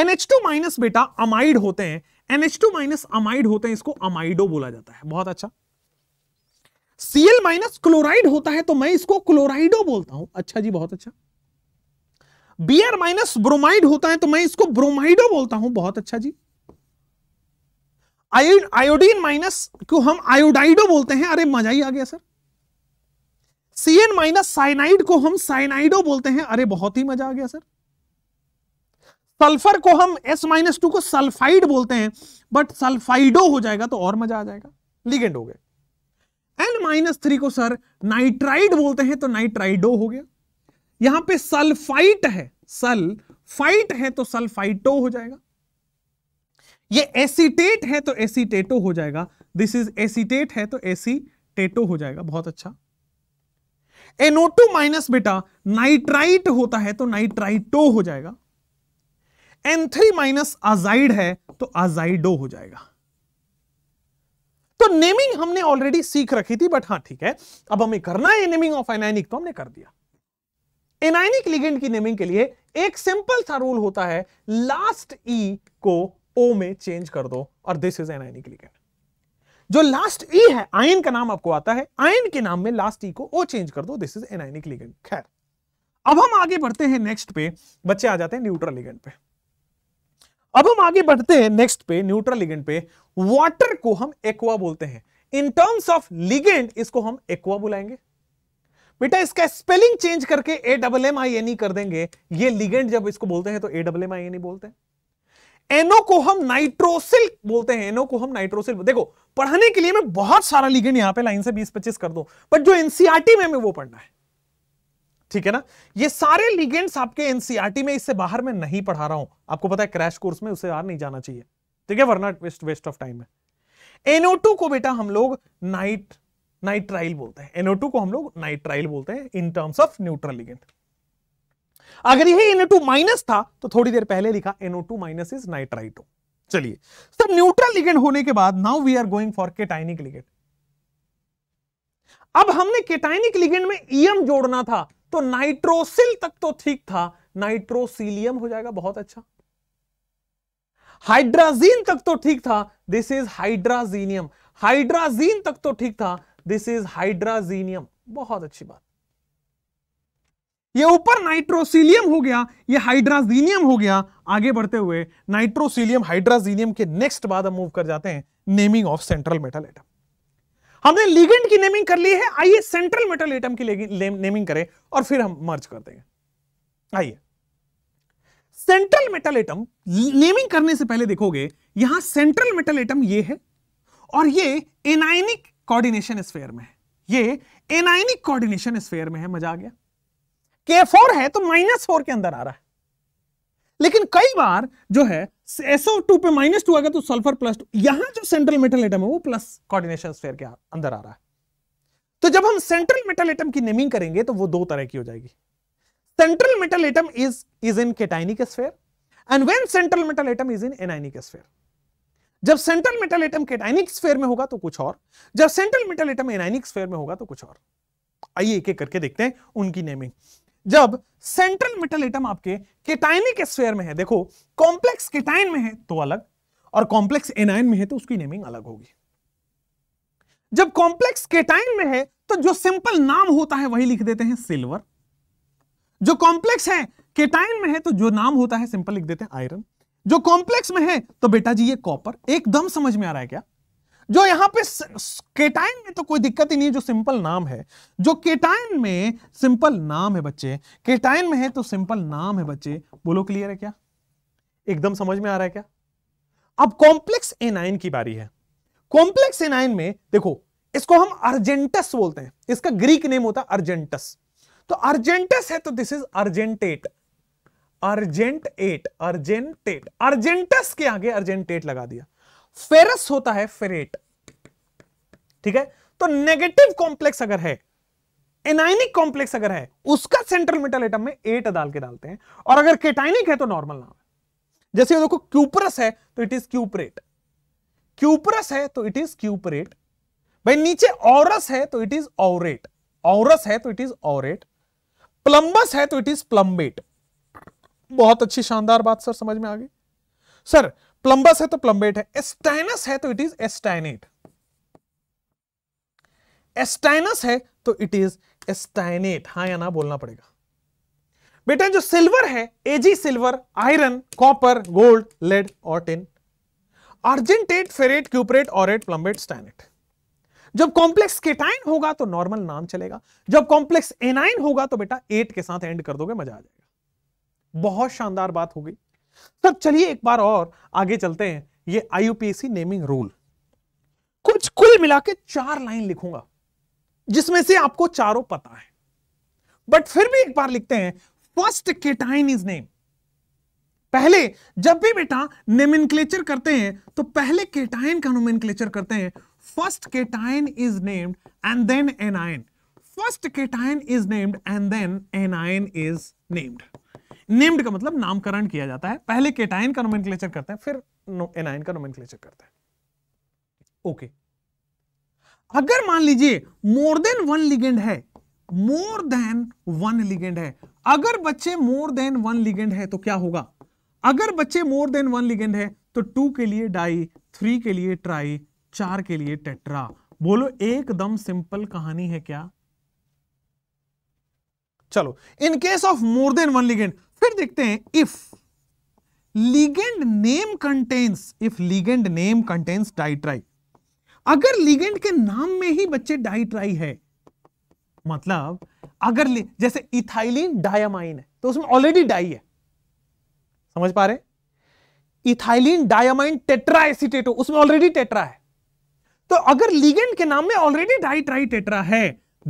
एनएच टू माइनस बेटा अमाइड होते हैं एनएच टू माइनस अमाइड होते हैं इसको अमाइडो बोला जाता है बहुत अच्छा सीएल माइनस क्लोराइड होता है तो मैं इसको क्लोराइडो बोलता हूं अच्छा जी बहुत अच्छा बीआर माइनस ब्रोमाइड होता है तो मैं इसको ब्रोमाइडो बोलता हूं बहुत अच्छा जी आयोडीन माइनस को हम आयोडाइडो बोलते हैं अरे मजा ही आ गया सर सीएन माइनस साइनाइड को हम साइनाइडो बोलते हैं अरे बहुत ही मजा आ गया सर सल्फर को हम एस माइनस टू को सल्फाइड बोलते हैं बट सल्फाइडो हो जाएगा तो और मजा आ जाएगा लिगेंड हो गए एन माइनस थ्री को सर नाइट्राइड बोलते हैं तो नाइट्राइडो हो गया यहां पे सल्फाइट है सल्फाइट है तो सल्फाइटो हो जाएगा ये एसीटेट है तो एसीटेटो हो जाएगा दिस इज एसीटेट है तो एसीटेटो हो जाएगा बहुत अच्छा टू माइनस बेटा नाइट्राइट होता है तो नाइट्राइटो हो जाएगा एन थ्री माइनस आजाइड है तो आजाइडो हो जाएगा तो नेमिंग हमने ऑलरेडी सीख रखी थी बट हाँ ठीक है अब हमें करना है नेमिंग ऑफ एनाइनिक तो हमने कर दिया एनाइनिक लिगेंड की नेमिंग के लिए एक सिंपल सा रूल होता है लास्ट ई e को ओ में चेंज कर दो और दिस इज एनाइनिक लिगेंड जो लास्ट ई e है आयन का नाम आपको आता है आयन के नाम में लास्ट ई e को ओ चेंज कर दो दिस इज एनाइनिक लिगेंड खैर अब हम आगे बढ़ते हैं नेक्स्ट पे बच्चे आ जाते हैं न्यूट्रल लिगेंड पे अब हम आगे बढ़ते हैं नेक्स्ट पे न्यूट्रल लिगेंड पे वाटर को हम एक्वा बोलते हैं इन टर्म्स ऑफ लिगेंड इसको हम एक्वा बुलाएंगे बेटा इसका स्पेलिंग चेंज करके A double M I N E कर देंगे ये लिगेंड जब इसको बोलते हैं तो A double M I N E बोलते हैं एनो को हम नाइट्रोसिल बोलते हैं एनो को हम नाइट्रोसिल देखो पढ़ने के लिए मैं बहुत सारा लिगेंड यहां पे लाइन से 20-25 कर दो बट जो एनसीआरटी e में हमें वो पढ़ना है ठीक है ना ये सारे लिगेंड्स आपके एनसीआरटी e में इससे बाहर में नहीं पढ़ा रहा हूं आपको पता है क्रैश कोर्स में उसे बाहर नहीं जाना चाहिए ठीक है वरना वेस्ट वेस्ट ऑफ टाइम है NO2 को बेटा हम लोग नाइट नाइट्राइल बोलते हैं NO2 को हम लोग नाइट्राइल बोलते हैं in terms of neutral ligand अगर यही NO2 माइनस था तो थोड़ी देर पहले लिखा NO2 माइनस इज नाइट्राइटो चलिए सर न्यूट्रल लिगेंड होने के बाद now we are going for cationic ligand अब हमने केटाइनिक लिगेंड में ईएम e जोड़ना था तो नाइट्रोसिल तक तो ठीक था नाइट्रोसिलियम हो जाएगा बहुत अच्छा हाइड्राजीन तक तो ठीक था दिस इज हाइड्राजीनियम हाइड्राजीन तक तो ठीक था दिस इज हाइड्राजीनियम बहुत अच्छी बात ये ऊपर नाइट्रोसिलियम हो गया ये हाइड्राजीनियम हो गया आगे बढ़ते हुए नाइट्रोसिलियम हाइड्राजीनियम के नेक्स्ट बाद हम मूव कर जाते हैं naming of central metal atom हमने लिगेंड की नेमिंग कर ली है आइए सेंट्रल मेटल एटम की नेमिंग करें और फिर हम मर्ज कर देंगे आइए सेंट्रल मेटल एटम नेमिंग करने से पहले देखोगे यहां सेंट्रल मेटल एटम ये है और ये एनाइनिक कोऑर्डिनेशन स्फेयर में है ये एनाइनिक कोऑर्डिनेशन स्फेयर में है मजा आ गया के फोर है तो माइनस फोर के अंदर आ रहा है लेकिन कई बार जो है SO2 पे माइनस टू आ तो सल्फर प्लस टू यहां जो सेंट्रल मेटल एटम है वो प्लस कोऑर्डिनेशन स्फेयर के अंदर आ रहा है तो जब हम सेंट्रल मेटल एटम की नेमिंग करेंगे तो वो दो तरह की हो जाएगी central metal atom is is in cationic sphere and when central metal atom is in anionic sphere जब central metal atom cationic sphere में होगा तो कुछ और जब central metal atom anionic sphere में होगा तो कुछ और आइए एक एक करके देखते हैं उनकी नेमिंग जब सेंट्रल मेटल एटम आपके केटाइनिक स्फेयर में है देखो कॉम्प्लेक्स केटाइन में है तो अलग और कॉम्प्लेक्स एनाइन में है तो उसकी नेमिंग अलग होगी जब कॉम्प्लेक्स केटाइन में है तो जो सिंपल नाम होता है वही लिख देते हैं सिल्वर जो कॉम्प्लेक्स है केटाइन में है तो जो नाम होता है सिंपल लिख देते हैं आयरन जो कॉम्प्लेक्स में है तो बेटा जी ये कॉपर एकदम समझ में आ रहा है क्या जो यहां पे केटाइन में तो कोई दिक्कत ही नहीं जो सिंपल नाम है जो केटाइन में सिंपल नाम है बच्चे केटाइन में है तो सिंपल नाम है बच्चे बोलो क्लियर है क्या एकदम समझ में आ रहा है क्या अब कॉम्प्लेक्स नाइन की बारी है कॉम्प्लेक्स नाइन में देखो इसको हम अर्जेंटस बोलते हैं इसका ग्रीक नेम होता है अर्जेंटस तो अर्जेंटस है तो this is argentate argentate argentate argentous के आगे अर्जेंटेट लगा दिया फेरस होता है फेरेट ठीक है तो नेगेटिव कॉम्प्लेक्स अगर है एनाइनिक कॉम्प्लेक्स अगर है उसका सेंट्रल मेटल एटम में एट डाल के डालते हैं और अगर केटाइनिक है तो नॉर्मल नाम है जैसे देखो क्यूपरस है तो इट इज क्यूपरेट क्यूपरस है तो इट इज क्यूपरेट भाई नीचे ऑरस है तो इट इज ऑरेट ऑरस है तो इट इज ऑरेट प्लम्बस है तो इट इज प्लम्बेट बहुत अच्छी शानदार बात सर समझ में आ गई सर प्लम्बस है तो प्लम्बेट है एस्टाइनस है तो इट इज एस्टाइनेट एस्टाइनस है तो इट इज एस्टाइनेट हाँ या ना बोलना पड़ेगा बेटा जो सिल्वर है AG silver iron copper gold lead और tin argentate ferrate cuprate aurate plumbate stannate जब कॉम्प्लेक्स केटाइन होगा तो नॉर्मल नाम चलेगा जब कॉम्प्लेक्स एनाइन होगा तो बेटा एट के साथ एंड कर दोगे मजा आ जाएगा बहुत शानदार बात हो गई सर चलिए एक बार और आगे चलते हैं ये आईयूपीएससी नेमिंग रूल कुछ कुल मिला के चार लाइन लिखूंगा जिसमें से आपको चारों पता है बट फिर भी एक बार लिखते हैं फर्स्ट केटाइन इज नेम पहले जब भी बेटा नेमिनक्लेचर करते हैं तो पहले केटाइन का नोमिनक्लेचर करते हैं first cation is named and then anion first cation is named and then anion is named named का मतलब नामकरण किया जाता है पहले केटाइन का नोमेन करते हैं फिर एनाइन का नोमेन करते हैं ओके अगर मान लीजिए मोर देन वन लिगेंड है मोर देन वन लिगेंड है अगर बच्चे मोर देन वन लिगेंड है तो क्या होगा अगर बच्चे मोर देन वन लिगेंड है तो टू के लिए डाई थ्री के लिए ट्राई चार के लिए टेट्रा बोलो एकदम सिंपल कहानी है क्या चलो in case of more than one ligand फिर देखते हैं if ligand name contains if ligand name contains di tri अगर लीगेंड के नाम में ही बच्चे डाइट्राई है मतलब अगर जैसे इथाइलिन डायामाइन है तो उसमें ऑलरेडी डाई है समझ पा रहे इथाइलिन डायामाइन एसिटेटो उसमें ऑलरेडी टेट्रा है तो अगर लीगेंड के नाम में ऑलरेडी डाइट्राई टेट्रा है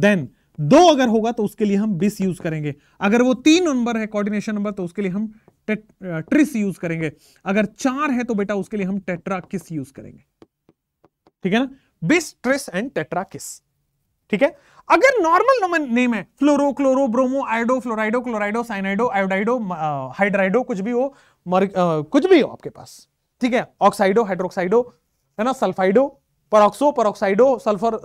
देन दो अगर होगा तो उसके लिए हम बिस यूज करेंगे अगर वो तीन नंबर है कोऑर्डिनेशन नंबर तो उसके लिए हम ट्रिस यूज करेंगे अगर चार है तो बेटा उसके लिए हम टेट्रा किस यूज करेंगे ठीक है ना बिस ट्रिस एंड टेट्रा किस ठीक है अगर नॉर्मल नेम है fluoro chloro bromo iodo fluorido chlorido cyanido iodido hydrido कुछ भी हो मर, आ, कुछ भी हो आपके पास ठीक है ऑक्साइडो हाइड्रोक्साइडो है ना सल्फाइडो परोक्सो परोक्साइडो सल्फर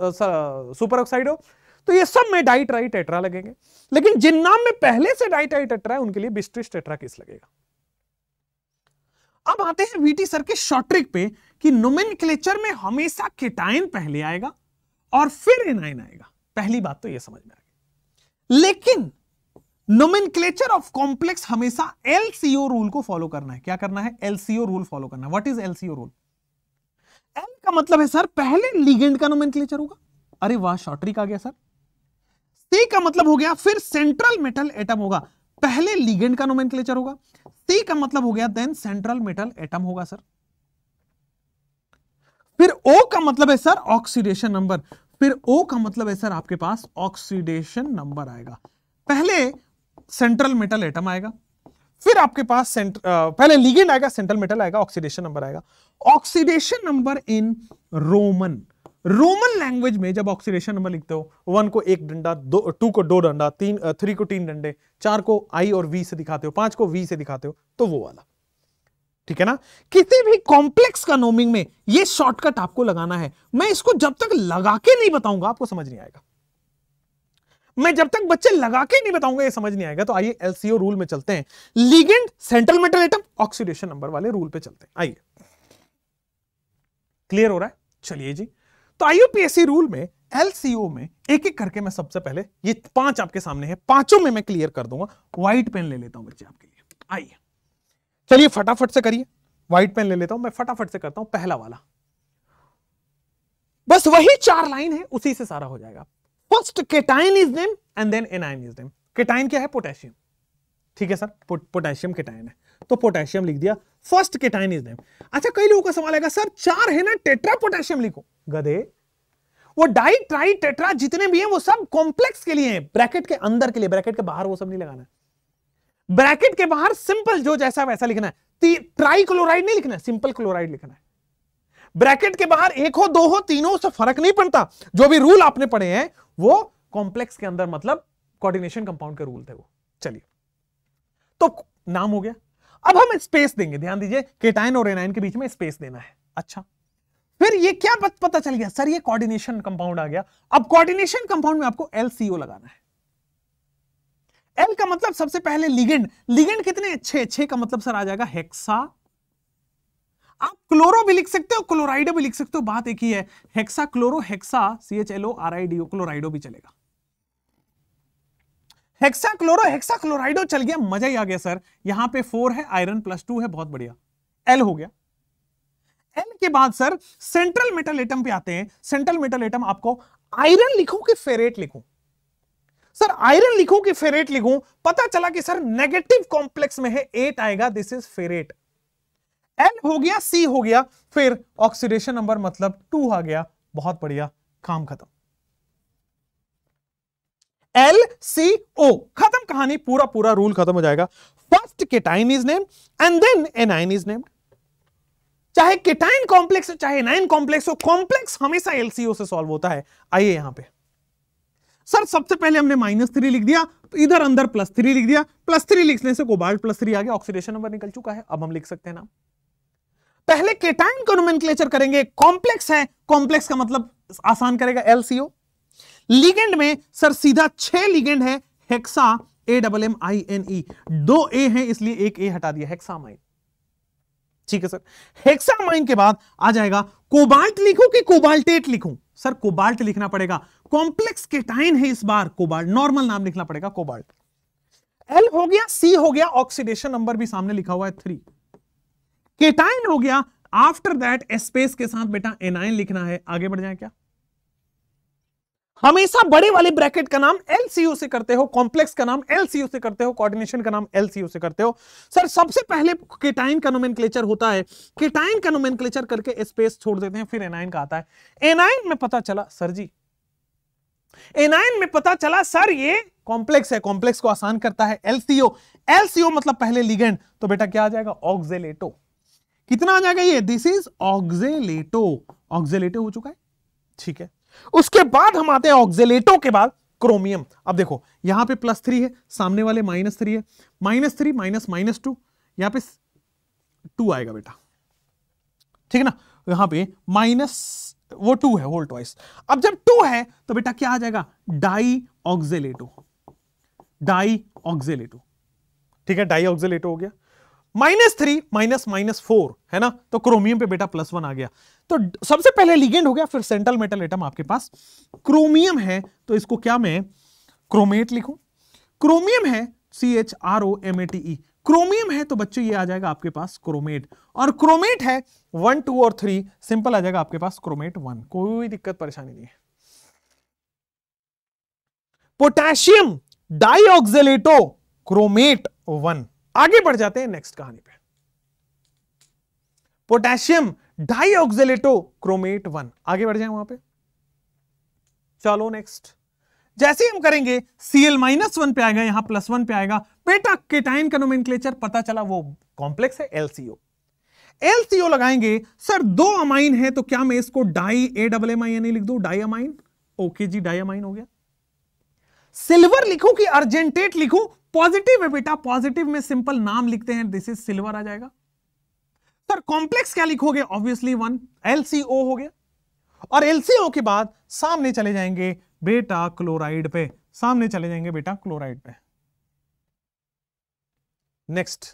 सुपर ऑक्साइडो तो ये सब में डाइट राइट टेट्रा लगेंगे लेकिन जिन नाम में पहले से डाइट राइट टेट्रा है उनके लिए बिस्ट्रिस टेट्रा किस लगेगा अब आते हैं वीटी सर के ट्रिक पे कि नोमेनक्लेचर में हमेशा केटाइन पहले आएगा और फिर एनाइन आएगा पहली बात तो ये समझ में आ गई लेकिन क्लेचर ऑफ कॉम्प्लेक्स हमेशा एलसीओ रूल को फॉलो करना है क्या करना है एलसीओ रूल फॉलो करना what is LCO rule L का मतलब है सर पहले लिगेंड का नोमेनक्लेचर होगा अरे वाह ट्रिक आ गया सर सी का मतलब हो गया फिर सेंट्रल मेटल एटम होगा पहले लिगेंड का नोमेनक्लेचर होगा सी का मतलब हो गया देन सेंट्रल मेटल एटम होगा सर फिर ओ का मतलब है सर ऑक्सीडेशन नंबर फिर ओ का मतलब है सर आपके पास ऑक्सीडेशन नंबर आएगा पहले सेंट्रल मेटल एटम आएगा फिर आपके पास सेंट पहले लिगेंड आएगा सेंट्रल मेटल आएगा ऑक्सीडेशन नंबर आएगा oxidation number in Roman Roman language में जब ऑक्सीडेशन नंबर लिखते हो वन को एक डंडा दो टू को दो डंडा तीन थ्री को तीन डंडे चार को आई और वी से दिखाते हो पांच को वी से दिखाते हो तो वो वाला ठीक है ना किसी भी कॉम्प्लेक्स का नोमिंग में ये शॉर्टकट आपको लगाना है मैं इसको जब तक लगा के नहीं बताऊंगा आपको समझ नहीं आएगा मैं जब तक बच्चे लगा के नहीं बताऊंगा ये समझ नहीं आएगा तो आइए एलसीओ रूल में चलते हैं ligand central metal atom oxidation number वाले रूल पे चलते हैं आइए क्लियर हो रहा है चलिए जी तो आईयूपीएससी रूल में एलसीओ में एक एक करके मैं सबसे पहले ये पांच आपके सामने है पांचों में मैं क्लियर कर दूंगा व्हाइट पेन ले लेता हूं बच्चे आपके लिए आइए चलिए फटाफट से करिए व्हाइट पेन ले लेता हूं मैं फटाफट से करता हूं पहला वाला बस वही चार लाइन है उसी से सारा हो जाएगा first cation is name and then anion is name cation क्या है पोटेशियम ठीक है सर पोटेशियम केटाइन है तो पोटेशियम लिख दिया फर्स्ट केटाइन इज नेम अच्छा कई लोगों का सवाल आएगा सर चार है ना टेट्रा पोटेशियम लिखो गधे वो डाई ट्राई टेट्रा जितने भी हैं वो सब कॉम्प्लेक्स के लिए हैं ब्रैकेट के अंदर के लिए ब्रैकेट के बाहर वो सब नहीं लगाना ब्रैकेट के बाहर सिंपल जो जैसा वैसा लिखना है ट्राई क्लोराइड नहीं लिखना है सिंपल क्लोराइड लिखना है ब्रैकेट के बाहर एक हो दो हो तीन हो उससे फर्क नहीं पड़ता जो भी रूल आपने पढ़े हैं वो कॉम्प्लेक्स के अंदर मतलब कोऑर्डिनेशन कंपाउंड के रूल थे वो चलिए तो नाम हो गया अब हम स्पेस देंगे ध्यान दीजिए केटाइन और एनाइन के बीच में स्पेस देना है अच्छा फिर ये क्या पत, पता चल गया सर ये कोऑर्डिनेशन कंपाउंड आ गया अब कोऑर्डिनेशन कंपाउंड में आपको एल लगाना है एल का मतलब सबसे पहले लिगेंड लिगेंड कितने छे छे का मतलब सर आ जाएगा हेक्सा आप क्लोरो भी लिख सकते हो क्लोराइडो भी लिख सकते हो बात एक ही है hexa chloro hexa C H L O R I D O chlorido भी चलेगा हेक्सा क्लोरो हेक्सा क्लोराइडो चल गया मजा ही आ गया सर यहां पे फोर है आयरन प्लस टू है बहुत बढ़िया एल हो गया एन के बाद सर सेंट्रल मेटल एटम पे आते हैं सेंट्रल मेटल एटम आपको आयरन लिखो कि फेरेट लिखो सर आयरन लिखो कि फेरेट लिखो पता चला कि सर नेगेटिव कॉम्प्लेक्स में है एट आएगा दिस इज फेरेट एन हो गया सी हो गया फिर ऑक्सीडेशन नंबर मतलब टू आ गया बहुत बढ़िया काम खत्म एल सी ओ खत्म कहानी पूरा पूरा रूल खत्म हो जाएगा first cation is name and then anion is named चाहे किटाइन कॉम्प्लेक्स हो चाहे नाइन कॉम्प्लेक्स हो कॉम्प्लेक्स हमेशा एलसीओ से सॉल्व होता है आइए यहां पे सर सबसे पहले हमने माइनस थ्री लिख दिया तो इधर अंदर प्लस थ्री लिख दिया प्लस थ्री लिखने से कोबाल्ट प्लस थ्री आ गया ऑक्सीडेशन नंबर निकल चुका है अब हम लिख सकते हैं ना पहले केटाइन का नोमेनक्लेचर करेंगे कॉम्प्लेक्स है कॉम्प्लेक्स का मतलब आसान करेगा एलसीओ लिगेंड में सर सीधा छह लिगेंड है hexa A double M I N E दो ए है इसलिए एक ए हटा दिया हेक्सामाइन ठीक है सर हेक्सामाइन के बाद आ जाएगा कोबाल्ट लिखूं कि कोबाल्टेट लिखूं सर कोबाल्ट लिखना पड़ेगा कॉम्प्लेक्स केटाइन है इस बार कोबाल्ट नॉर्मल नाम लिखना पड़ेगा कोबाल्ट एल हो गया सी हो गया ऑक्सीडेशन नंबर भी सामने लिखा हुआ है थ्री केटाइन हो गया आफ्टर दैट स्पेस के साथ बेटा एनाइन लिखना है आगे बढ़ जाए क्या हमेशा बड़े वाले ब्रैकेट का नाम एलसीयू से करते हो कॉम्प्लेक्स का नाम एलसीयू से करते हो कोऑर्डिनेशन का नाम एलसीयू से करते हो सर सबसे पहले केटाइन का नोमेनक्लेचर होता है केटाइन का नोमेनक्लेचर करके स्पेस छोड़ देते हैं फिर एनाइन का आता है एनाइन में पता चला सर जी एनाइन में पता चला सर ये कॉम्प्लेक्स है कॉम्प्लेक्स को आसान करता है एलसीओ एलसीओ मतलब पहले लिगेंड तो बेटा क्या आ जाएगा ऑक्जेलेटो कितना आ जाएगा ये दिस इज ऑक्जेलेटो ऑक्जेलेटो हो चुका है ठीक है उसके बाद हम आते हैं ऑक्जेलेटो के बाद क्रोमियम अब देखो यहां पे प्लस थ्री है सामने वाले माइनस थ्री है minus three minus minus two यहां पे टू आएगा बेटा ठीक है ना यहां पे माइनस वो टू है होल ट्वाइस अब जब टू है तो बेटा क्या आ जाएगा डाई ऑक्जेलेटो डाई ऑक्जेलेटो ठीक है डाई ऑक्जेलेटो हो गया minus three minus minus four है ना तो क्रोमियम पे बेटा प्लस वन आ गया तो सबसे पहले लिगेंड हो गया फिर सेंट्रल मेटल एटम आपके पास क्रोमियम है तो इसको क्या मैं क्रोमेट लिखूं क्रोमियम है C H R O M A T E chromium है तो बच्चों ये आ जाएगा आपके पास क्रोमेट और क्रोमेट है वन टू और थ्री सिंपल आ जाएगा आपके पास क्रोमेट वन कोई दिक्कत परेशानी नहीं है पोटेशियम डाइऑक्सिलेटो क्रोमेट वन आगे बढ़ जाते हैं नेक्स्ट कहानी पे potassium di oxalato chromate one आगे बढ़ जाए वहां पे चलो नेक्स्ट जैसे हम करेंगे सीएल माइनस वन पे आएगा यहां प्लस वन पे आएगा बेटा केटाइन का नोमेनक्लेचर पता चला वो कॉम्प्लेक्स है एलसीओ एलसीओ लगाएंगे सर दो अमाइन है तो क्या मैं इसको di A double M I लिख दू डाई अमाइन ओके जी डाई अमाइन हो गया सिल्वर लिखूं कि अर्जेंटेट लिखूं पॉजिटिव है बेटा पॉजिटिव में सिंपल नाम लिखते हैं दिस इज सिल्वर आ जाएगा सर कॉम्प्लेक्स क्या लिखोगे ऑब्वियसली वन एलसीओ हो गया और एलसीओ के बाद सामने चले जाएंगे बेटा क्लोराइड पे सामने चले जाएंगे बेटा क्लोराइड पे नेक्स्ट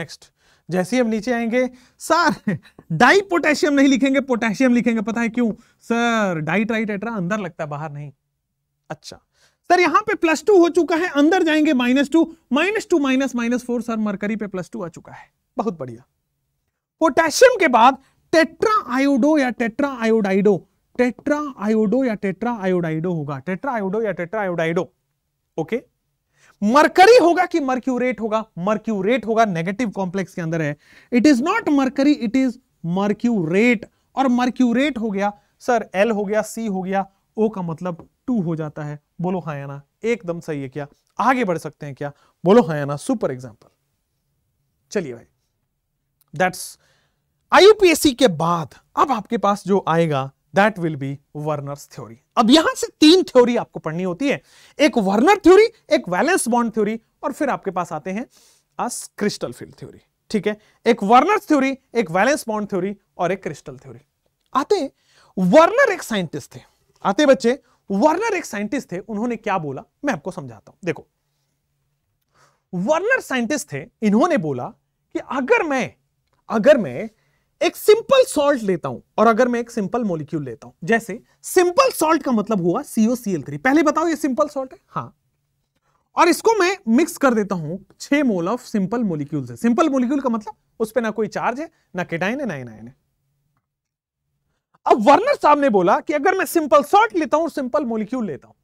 नेक्स्ट जैसे ही हम नीचे आएंगे सर डाई पोटेशियम नहीं लिखेंगे पोटेशियम लिखेंगे पता है क्यों सर डाई ट्राई अंदर लगता है बाहर नहीं अच्छा सर यहां पे प्लस टू हो चुका है अंदर जाएंगे minus two minus two minus minus four sir mercury पे प्लस टू आ चुका है बहुत बढ़िया पोटेशियम के बाद टेट्रा आयोडो या टेट्रा आयोडाइडो टेट्रा आयोडो या टेट्रा आयोडाइडो होगा टेट्रा आयोडो या टेट्रा आयोडाइडो ओके मरकरी होगा कि मर्क्यूरेट होगा मर्क्यूरेट होगा नेगेटिव कॉम्प्लेक्स के अंदर है it is not mercury it is mercurate और मर्क्यूरेट हो गया सर एल हो गया सी हो गया ओ का मतलब टू हो जाता है बोलो हाँ या एकदम सही है क्या आगे बढ़ सकते हैं क्या बोलो हाँ या सुपर एग्जाम्पल चलिए भाई दैट्स आईयूपीएससी के बाद अब आपके पास जो आएगा that will be Werner's theory अब यहां से तीन थ्योरी आपको पढ़नी होती है एक वर्नर थ्योरी एक वैलेंस बॉन्ड थ्योरी और फिर आपके पास आते हैं अस क्रिस्टल फील्ड थ्योरी ठीक है एक वर्नर थ्योरी एक वैलेंस बॉन्ड थ्योरी और एक क्रिस्टल थ्योरी आते वर्नर एक साइंटिस्ट थे आते बच्चे वर्नर एक साइंटिस्ट थे उन्होंने क्या बोला मैं आपको समझाता हूं देखो वर्नर साइंटिस्ट थे इन्होंने बोला कि अगर मैं अगर मैं एक सिंपल सॉल्ट लेता हूं और अगर मैं एक सिंपल मॉलिक्यूल लेता हूं जैसे सिंपल सॉल्ट का मतलब हुआ सीओ सी एल थ्री पहले बताओ ये सिंपल सॉल्ट है हाँ और इसको मैं मिक्स कर देता हूं छह मोल ऑफ सिंपल मोलिक्यूल से सिंपल मोलिक्यूल का मतलब उस पर ना कोई चार्ज है ना केटाइन है ना एनाइन है अब वर्नर साहब ने बोला कि अगर मैं सिंपल सॉल्ट लेता हूं सिंपल मोलिक्यूल लेता हूं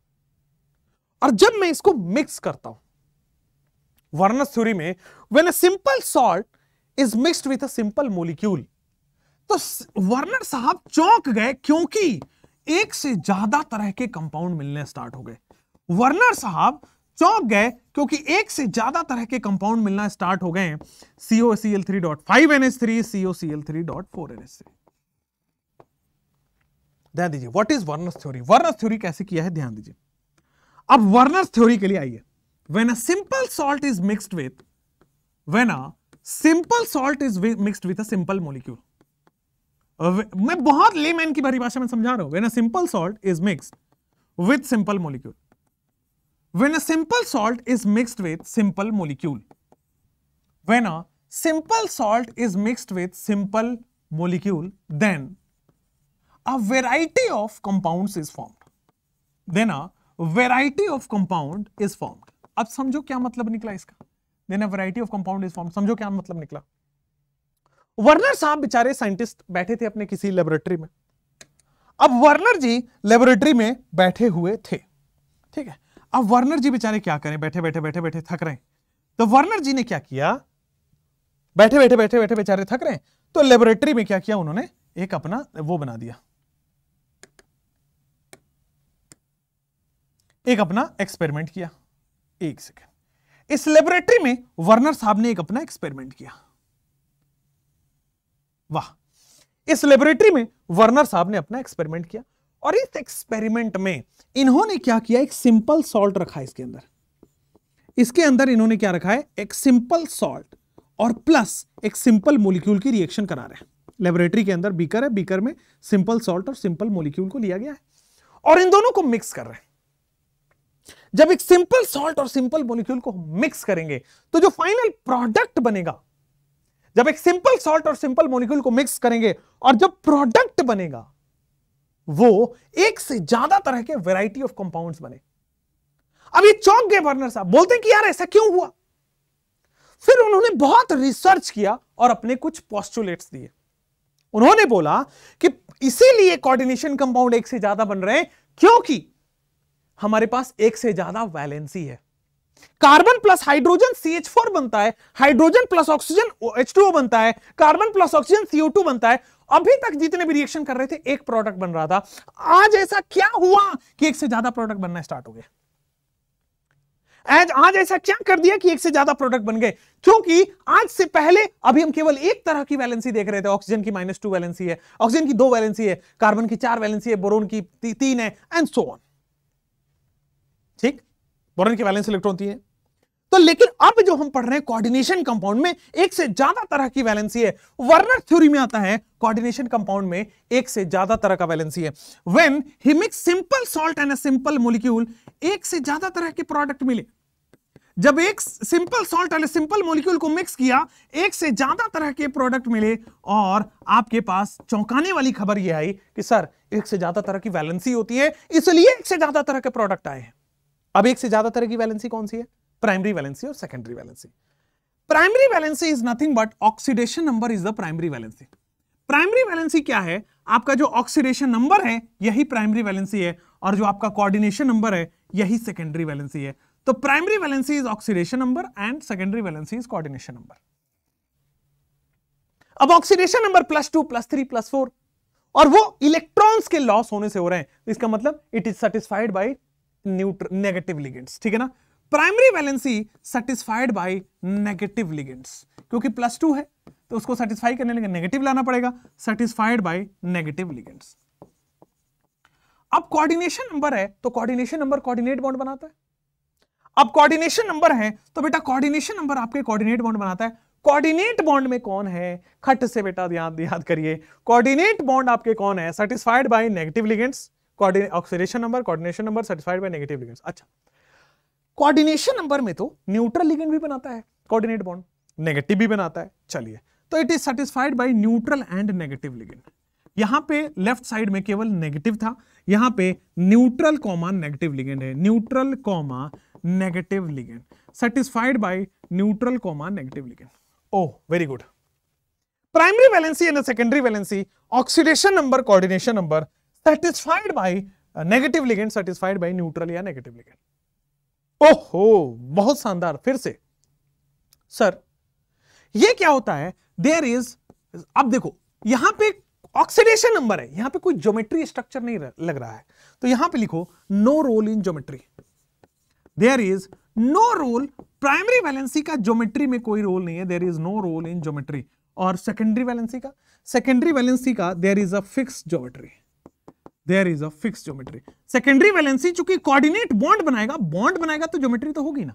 और जब मैं इसको मिक्स करता हूं वर्नर थ्योरी में when a simple salt is mixed with a simple molecule तो वर्नर साहब चौंक गए क्योंकि एक से ज्यादा तरह के कंपाउंड मिलने स्टार्ट हो गए वर्नर साहब चौंक गए क्योंकि एक से ज्यादा तरह के कंपाउंड मिलना स्टार्ट हो गए CO C L three dot five N H three CO C L three dot four N H three ध्यान दीजिए what is Werner's theory Werner's theory कैसे किया है ध्यान दीजिए अब वर्नर्स थ्योरी के लिए आइए when a simple salt is mixed with when a simple salt is mixed with a simple molecule मैं बहुत ले की परिभाषा में समझा रहा हूं when a simple salt is mixed with simple molecule when a simple salt is mixed with simple molecule when a simple salt is mixed with simple molecule then a variety of compounds is formed then a variety of compound is formed अब समझो क्या मतलब निकला इसका then a variety of compound is formed समझो क्या मतलब निकला वर्नर साहब बेचारे साइंटिस्ट बैठे थे अपने किसी लेबोरेटरी में अब वर्नर जी लेबोरेटरी में बैठे हुए थे ठीक है अब वर्नर जी बेचारे क्या करें बैठे बैठे बैठे बैठे थक रहे तो वर्नर जी ने क्या किया बैठे बैठे बैठे बैठे बेचारे थक रहे हैं तो लेबोरेटरी में क्या किया उन्होंने एक अपना वो बना दिया एक अपना एक्सपेरिमेंट किया एक सेकेंड इस लेबोरेटरी में वर्नर साहब ने एक अपना एक्सपेरिमेंट किया वाह इस लेबोरेटरी में वर्नर साहब ने अपना एक्सपेरिमेंट किया और इस एक्सपेरिमेंट में इन्होंने क्या किया एक सिंपल सॉल्ट रखा है इसके अंदर इसके अंदर इन्होंने क्या रखा है एक सिंपल सॉल्ट और प्लस एक सिंपल मोलिक्यूल की रिएक्शन करा रहे हैं लेबोरेटरी के अंदर बीकर है बीकर में सिंपल सॉल्ट और सिंपल मोलिक्यूल को लिया गया है और इन दोनों को मिक्स कर रहे हैं जब एक सिंपल सॉल्ट और सिंपल मोलिक्यूल को मिक्स करेंगे तो जो फाइनल प्रोडक्ट बनेगा जब एक सिंपल सॉल्ट और सिंपल मोलिक्यूल को मिक्स करेंगे और जब प्रोडक्ट बनेगा वो एक से ज्यादा तरह के वैरायटी ऑफ कंपाउंड्स बने अब ये चौंक गए बर्नर साहब बोलते हैं कि यार ऐसा क्यों हुआ फिर उन्होंने बहुत रिसर्च किया और अपने कुछ पॉस्टुलेट्स दिए उन्होंने बोला कि इसीलिए कोऑर्डिनेशन कंपाउंड एक से ज्यादा बन रहे हैं क्योंकि हमारे पास एक से ज्यादा वैलेंसी है carbon plus hydrogen C H four बनता है hydrogen plus oxygen H two बनता है carbon plus oxygen CO two बनता है अभी तक जितने भी रिएक्शन कर रहे थे एक प्रोडक्ट बन रहा था आज ऐसा क्या हुआ कि एक से ज्यादा प्रोडक्ट बनना स्टार्ट हो गया आज आज ऐसा क्या कर दिया कि एक से ज्यादा प्रोडक्ट बन गए क्योंकि आज से पहले अभी हम केवल एक तरह की वैलेंसी देख रहे थे ऑक्सीजन की माइनस टू वैलेंसी है ऑक्सीजन की दो वैलेंसी है कार्बन की चार वैलेंसी है बोरोन की ती, तीन है एंड सो ऑन ठीक बोरन के वैलेंस इलेक्ट्रॉन होती है तो लेकिन अब जो हम पढ़ रहे हैं कोऑर्डिनेशन कंपाउंड में एक से ज्यादा तरह की वैलेंसी है वर्नर थ्योरी में आता है कोऑर्डिनेशन कंपाउंड में एक से ज्यादा तरह का वैलेंसी है when he mix simple salt and a simple molecule एक से ज्यादा तरह के प्रोडक्ट मिले जब एक सिंपल सॉल्ट वाले सिंपल मॉलिक्यूल को मिक्स किया एक से ज्यादा तरह के प्रोडक्ट मिले और आपके पास चौंकाने वाली खबर यह आई कि सर एक से ज्यादा तरह की वैलेंसी होती है इसलिए एक से ज्यादा तरह के प्रोडक्ट आए हैं अब एक से ज्यादा तरह की वैलेंसी कौन सी है प्राइमरी वैलेंसी और secondary valency primary valency is nothing but oxidation number is the primary valency primary valency क्या है आपका जो ऑक्सीडेशन नंबर है यही प्राइमरी वैलेंसी है और जो आपका कोऑर्डिनेशन नंबर है यही सेकेंडरी वैलेंसी है तो primary valency is oxidation number and secondary valency is coordination number अब oxidation number plus two plus three plus four और वो इलेक्ट्रॉन्स के लॉस होने से हो रहे हैं इसका मतलब it is satisfied by negative ligands ठीक है ना primary valency satisfied by negative ligands क्योंकि प्लस टू है तो उसको सेटिस्फाई करने लगे नेगेटिव लाना पड़ेगा सेटिस्फाइड बाय नेगेटिव लिगेंड्स अब कोऑर्डिनेशन नंबर है तो कोऑर्डिनेशन नंबर कोऑर्डिनेट बॉन्ड बनाता है अब कोऑर्डिनेशन नंबर है तो बेटा कोऑर्डिनेशन नंबर आपके कोऑर्डिनेट बॉन्ड बनाता है कोऑर्डिनेट बॉन्ड में कौन है खट से बेटा याद याद करिए कोऑर्डिनेट बॉन्ड आपके कौन है satisfied by negative ligands oxidation number coordination number satisfied by negative ligands अच्छा कोऑर्डिनेशन नंबर में तो न्यूट्रल लिगेंड भी बनाता है कोऑर्डिनेट बॉन्ड नेगेटिव भी बनाता है चलिए तो it is satisfied by neutral and negative ligand यहां पे लेफ्ट साइड में केवल नेगेटिव था यहां पे न्यूट्रल कॉमा नेगेटिव लिगेंड है neutral comma negative ligand satisfied by neutral comma negative ligand oh very good primary valency and secondary valency oxidation number coordination number satisfied by negative ligand satisfied by neutral या negative ligand ओहो बहुत शानदार फिर से sir ये क्या होता है देयर इज अब देखो यहां पे ऑक्सीडेशन नंबर है यहां पे कोई ज्योमेट्री स्ट्रक्चर नहीं लग रहा है तो यहां पे लिखो no role in geometry there is no role primary valency का ज्योमेट्री में कोई रोल नहीं है there is no role in geometry और सेकेंडरी वैलेंसी का सेकेंडरी वैलेंसी का there is a fix geometry there is a fix geometry secondary valency चूंकि coordinate bond बनाएगा बॉन्ड बनाएगा तो ज्योमेट्री तो होगी ना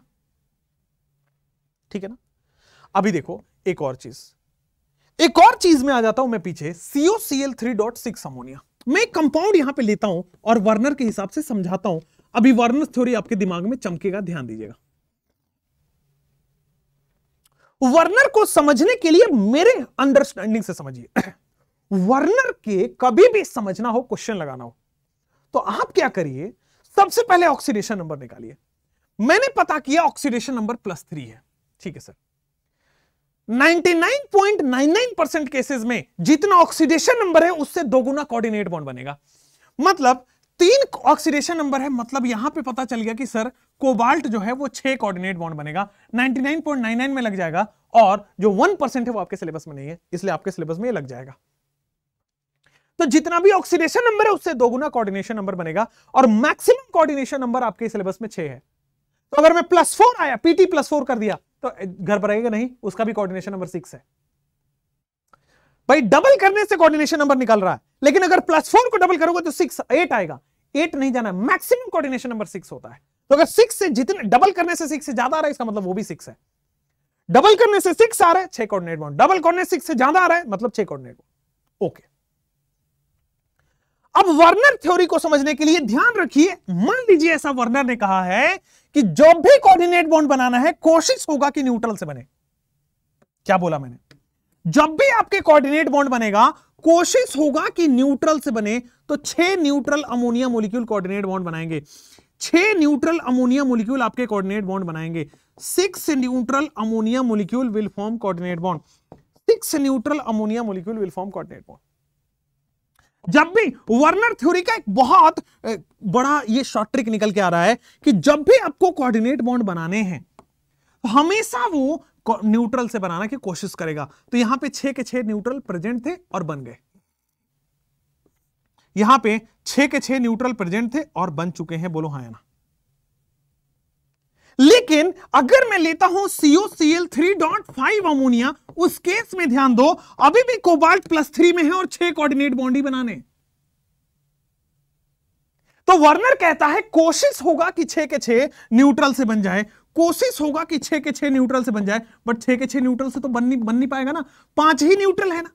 ठीक है ना अभी देखो एक और चीज एक और चीज में आ जाता हूं मैं पीछे CO C L three dot six ammonia मैं एक कंपाउंड यहां पे लेता हूं और वर्नर के हिसाब से समझाता हूं अभी वर्नर थ्योरी आपके दिमाग में चमकेगा ध्यान दीजिएगा वर्नर को समझने के लिए मेरे अंडरस्टैंडिंग से समझिए वर्नर के कभी भी समझना हो क्वेश्चन लगाना हो तो आप क्या करिए सबसे पहले ऑक्सीडेशन नंबर निकालिए मैंने पता किया ऑक्सीडेशन नंबर प्लस थ्री है ठीक है सर 99.99 परसेंट केसेस में जितना ऑक्सीडेशन नंबर है उससे दोगुना कोऑर्डिनेट बॉन्ड बनेगा मतलब तीन ऑक्सीडेशन नंबर है मतलब यहां पे पता चल गया कि सर कोबाल्ट जो है वो छह कोऑर्डिनेट बॉन्ड बनेगा 99.99 में लग जाएगा और जो 1 परसेंट है वो आपके सिलेबस में नहीं है इसलिए आपके सिलेबस में ये लग जाएगा तो जितना भी ऑक्सीडेशन नंबर है उससे दोगुना कोऑर्डिनेशन नंबर बनेगा और मैक्सिमम कोऑर्डिनेशन नंबर आपके सिलेबस में छह है तो अगर मैं प्लस फोर आया पीटी प्लस फोर कर दिया तो घर पर आएगा नहीं उसका भी कोऑर्डिनेशन नंबर सिक्स है भाई डबल करने से कोऑर्डिनेशन नंबर निकल रहा है लेकिन अगर प्लस फोर को डबल करोगे तो सिक्स एट आएगा एट नहीं जाना मैक्सिमम कोऑर्डिनेशन नंबर सिक्स होता है तो अगर सिक्स से जितने डबल करने से सिक्स से ज्यादा आ रहा है इसका मतलब वो भी सिक्स है डबल करने से सिक्स आ रहा है छह coordinate bond double coordinate six से ज्यादा आ रहा है मतलब छह कोऑर्डिनेट बॉन्ड ओके okay. अब वर्नर थ्योरी को समझने के लिए ध्यान रखिए मान लीजिए ऐसा वर्नर ने कहा है कि जो भी कोऑर्डिनेट बॉन्ड बनाना है कोशिश होगा कि न्यूट्रल से बने क्या बोला मैंने जब भी आपके कोऑर्डिनेट बॉन्ड बनेगा कोशिश होगा कि न्यूट्रल से बने तो छह neutral ammonia molecule coordinate bond बनाएंगे छह न्यूट्रल अमोनिया मोलिक्यूल आपके कोऑर्डिनेट बॉन्ड बनाएंगे six neutral ammonia molecule will form coordinate bond six neutral ammonia molecule will form coordinate bond जब भी वर्नर थ्योरी का एक बहुत बड़ा ये शॉर्ट ट्रिक निकल के आ रहा है कि जब भी आपको कोऑर्डिनेट बॉन्ड बनाने हैं तो हमेशा वो न्यूट्रल से बनाना की कोशिश करेगा तो यहां पे छे के छह न्यूट्रल प्रेजेंट थे और बन गए यहां पे छे के छह न्यूट्रल प्रेजेंट थे और बन चुके हैं बोलो हाँ ना लेकिन अगर मैं लेता हूं CO C L three dot five ammonia उस केस में ध्यान दो अभी भी कोबाल्ट प्लस थ्री में है और छह कोऑर्डिनेट बॉन्डी बनाने तो वर्नर कहता है कोशिश होगा कि छह के छह न्यूट्रल से बन जाए कोशिश होगा कि छह के छह न्यूट्रल से बन जाए बट छह के छह न्यूट्रल से तो बन नहीं बन नहीं पाएगा ना पांच ही न्यूट्रल है ना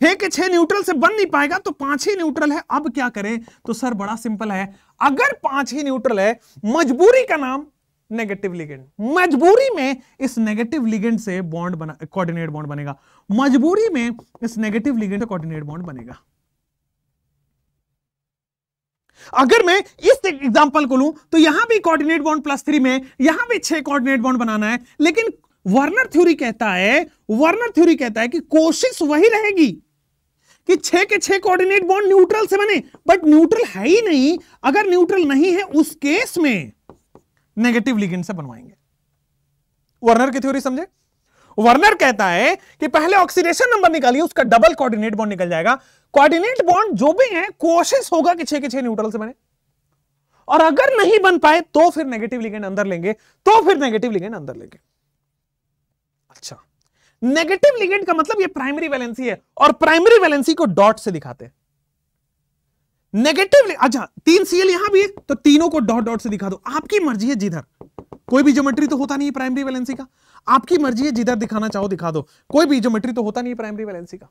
छह के छह न्यूट्रल से बन नहीं पाएगा तो पांच ही न्यूट्रल है अब क्या करें तो सर बड़ा सिंपल है अगर पांच ही न्यूट्रल है मजबूरी का नाम नेगेटिव लिगेंड मजबूरी में इस नेगेटिव लिगेंड से बॉन्ड बना कोऑर्डिनेट बॉन्ड बनेगा मजबूरी में इस नेगेटिव लिगेंड से कोऑर्डिनेट बॉन्ड बनेगा अगर मैं इस एग्जांपल को लूं तो यहां भी कोऑर्डिनेट बॉन्ड प्लस थ्री में यहां भी छह कोऑर्डिनेट बॉन्ड बनाना है लेकिन वर्नर थ्योरी कहता है वर्नर थ्योरी कहता है कि कोशिश वही रहेगी कि छह के छह कोऑर्डिनेट बॉन्ड न्यूट्रल से बने बट न्यूट्रल है ही नहीं अगर न्यूट्रल नहीं है उस केस में नेगेटिव लिगेंड से बनवाएंगे वर्नर की थ्योरी समझे वर्नर कहता है कि पहले ऑक्सीडेशन नंबर निकालिए उसका डबल कोऑर्डिनेट बॉन्ड निकल जाएगा कोऑर्डिनेट बॉन्ड जो भी है कोशिश होगा कि छह के छह न्यूट्रल से बने और अगर नहीं बन पाए तो फिर नेगेटिव लिगेंड अंदर लेंगे तो फिर नेगेटिव लिगेंड अंदर लेंगे अच्छा नेगेटिव लिगेंड का मतलब ये प्राइमरी वैलेंसी है और प्राइमरी वैलेंसी को डॉट से दिखाते हैं नेगेटिवली अच्छा तीन सीएल यहां भी है तो तीनों को डॉट डॉट से दिखा दो आपकी मर्जी है जिधर कोई भी ज्योमेट्री तो होता नहीं है प्राइमरी वैलेंसी का आपकी मर्जी है जिधर दिखाना चाहो दिखा दो कोई भी ज्योमेट्री तो होता नहीं है प्राइमरी वैलेंसी का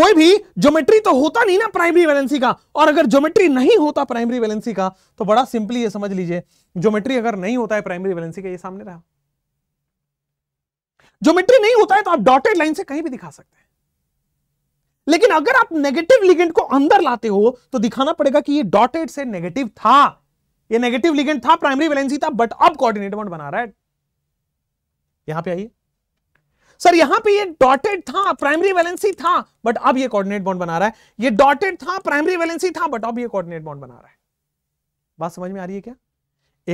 कोई भी ज्योमेट्री तो होता नहीं ना प्राइमरी वैलेंसी का और अगर ज्योमेट्री नहीं होता प्राइमरी वैलेंसी का तो बड़ा सिंपली ये समझ लीजिए ज्योमेट्री अगर नहीं होता है प्राइमरी वैलेंसी का ये सामने रहा ज्योमेट्री नहीं होता है तो आप डॉटेड लाइन से कहीं भी दिखा सकते हैं लेकिन अगर आप नेगेटिव लिगेंड को अंदर लाते हो तो दिखाना पड़ेगा कि ये डॉटेड से नेगेटिव था ये नेगेटिव लिगेंड था प्राइमरी वैलेंसी था बट अब कोऑर्डिनेट बॉन्ड बना रहा है यहां पे आइए सर यहां पे ये डॉटेड था प्राइमरी वैलेंसी था बट अब ये कोऑर्डिनेट बॉन्ड बना रहा है ये डॉटेड था प्राइमरी वैलेंसी था बट अब ये कोऑर्डिनेट बॉन्ड बना रहा है बात समझ में आ रही है क्या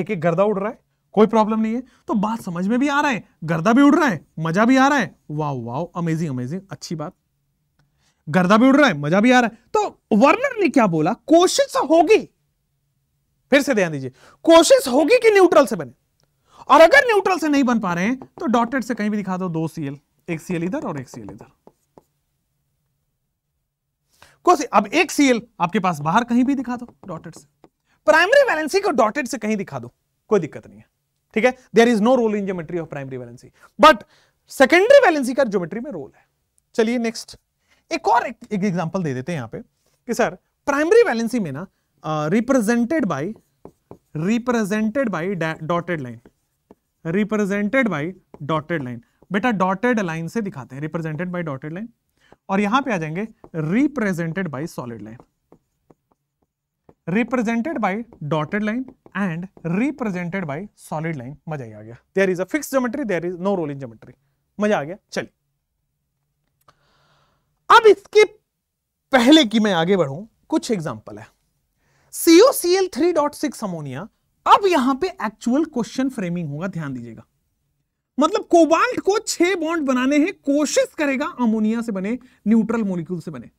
एक एक गर्दा उड़ रहा है कोई प्रॉब्लम नहीं है तो बात समझ में भी आ रहा है गर्दा भी उड़ रहा है मजा भी आ रहा है वाह वाह अमेजिंग अमेजिंग अच्छी बात गर्दा भी उड़ रहा है मजा भी आ रहा है तो वर्नर ने क्या बोला कोशिश होगी फिर से ध्यान दीजिए कोशिश होगी कि न्यूट्रल से बने और अगर न्यूट्रल से नहीं बन पा रहे हैं तो डॉटेड से कहीं भी दिखा दो दो सीएल एक सीएल इधर और एक सीएल इधर अब एक सीएल आपके पास बाहर कहीं भी दिखा दो डॉटेड से प्राइमरी वैलेंसी को डॉटेड से कहीं दिखा दो कोई दिक्कत नहीं है ठीक है there is no role in geometry of primary valency but secondary valency का ज्योमेट्री में रोल है चलिए नेक्स्ट एक और एक एग्जांपल दे देते हैं यहां पे कि सर प्राइमरी वैलेंसी में ना represented by represented by dotted line represented by dotted line बेटा डॉटेड लाइन से दिखाते हैं रिप्रेजेंटेड बाय डॉटेड लाइन और यहां पे आ जाएंगे represented by solid line represented by dotted line and represented by solid line मजा ही आ गया there is a fix geometry there is no role in geometry मजा आ गया चलिए अब इसके पहले कि मैं आगे बढ़ूं कुछ एग्जाम्पल है CO C L three dot six ammonia अब यहां पे एक्चुअल क्वेश्चन फ्रेमिंग होगा ध्यान दीजिएगा मतलब कोबाल्ट को छह बॉन्ड बनाने हैं कोशिश करेगा अमोनिया से बने न्यूट्रल मोलिक्यूल से बने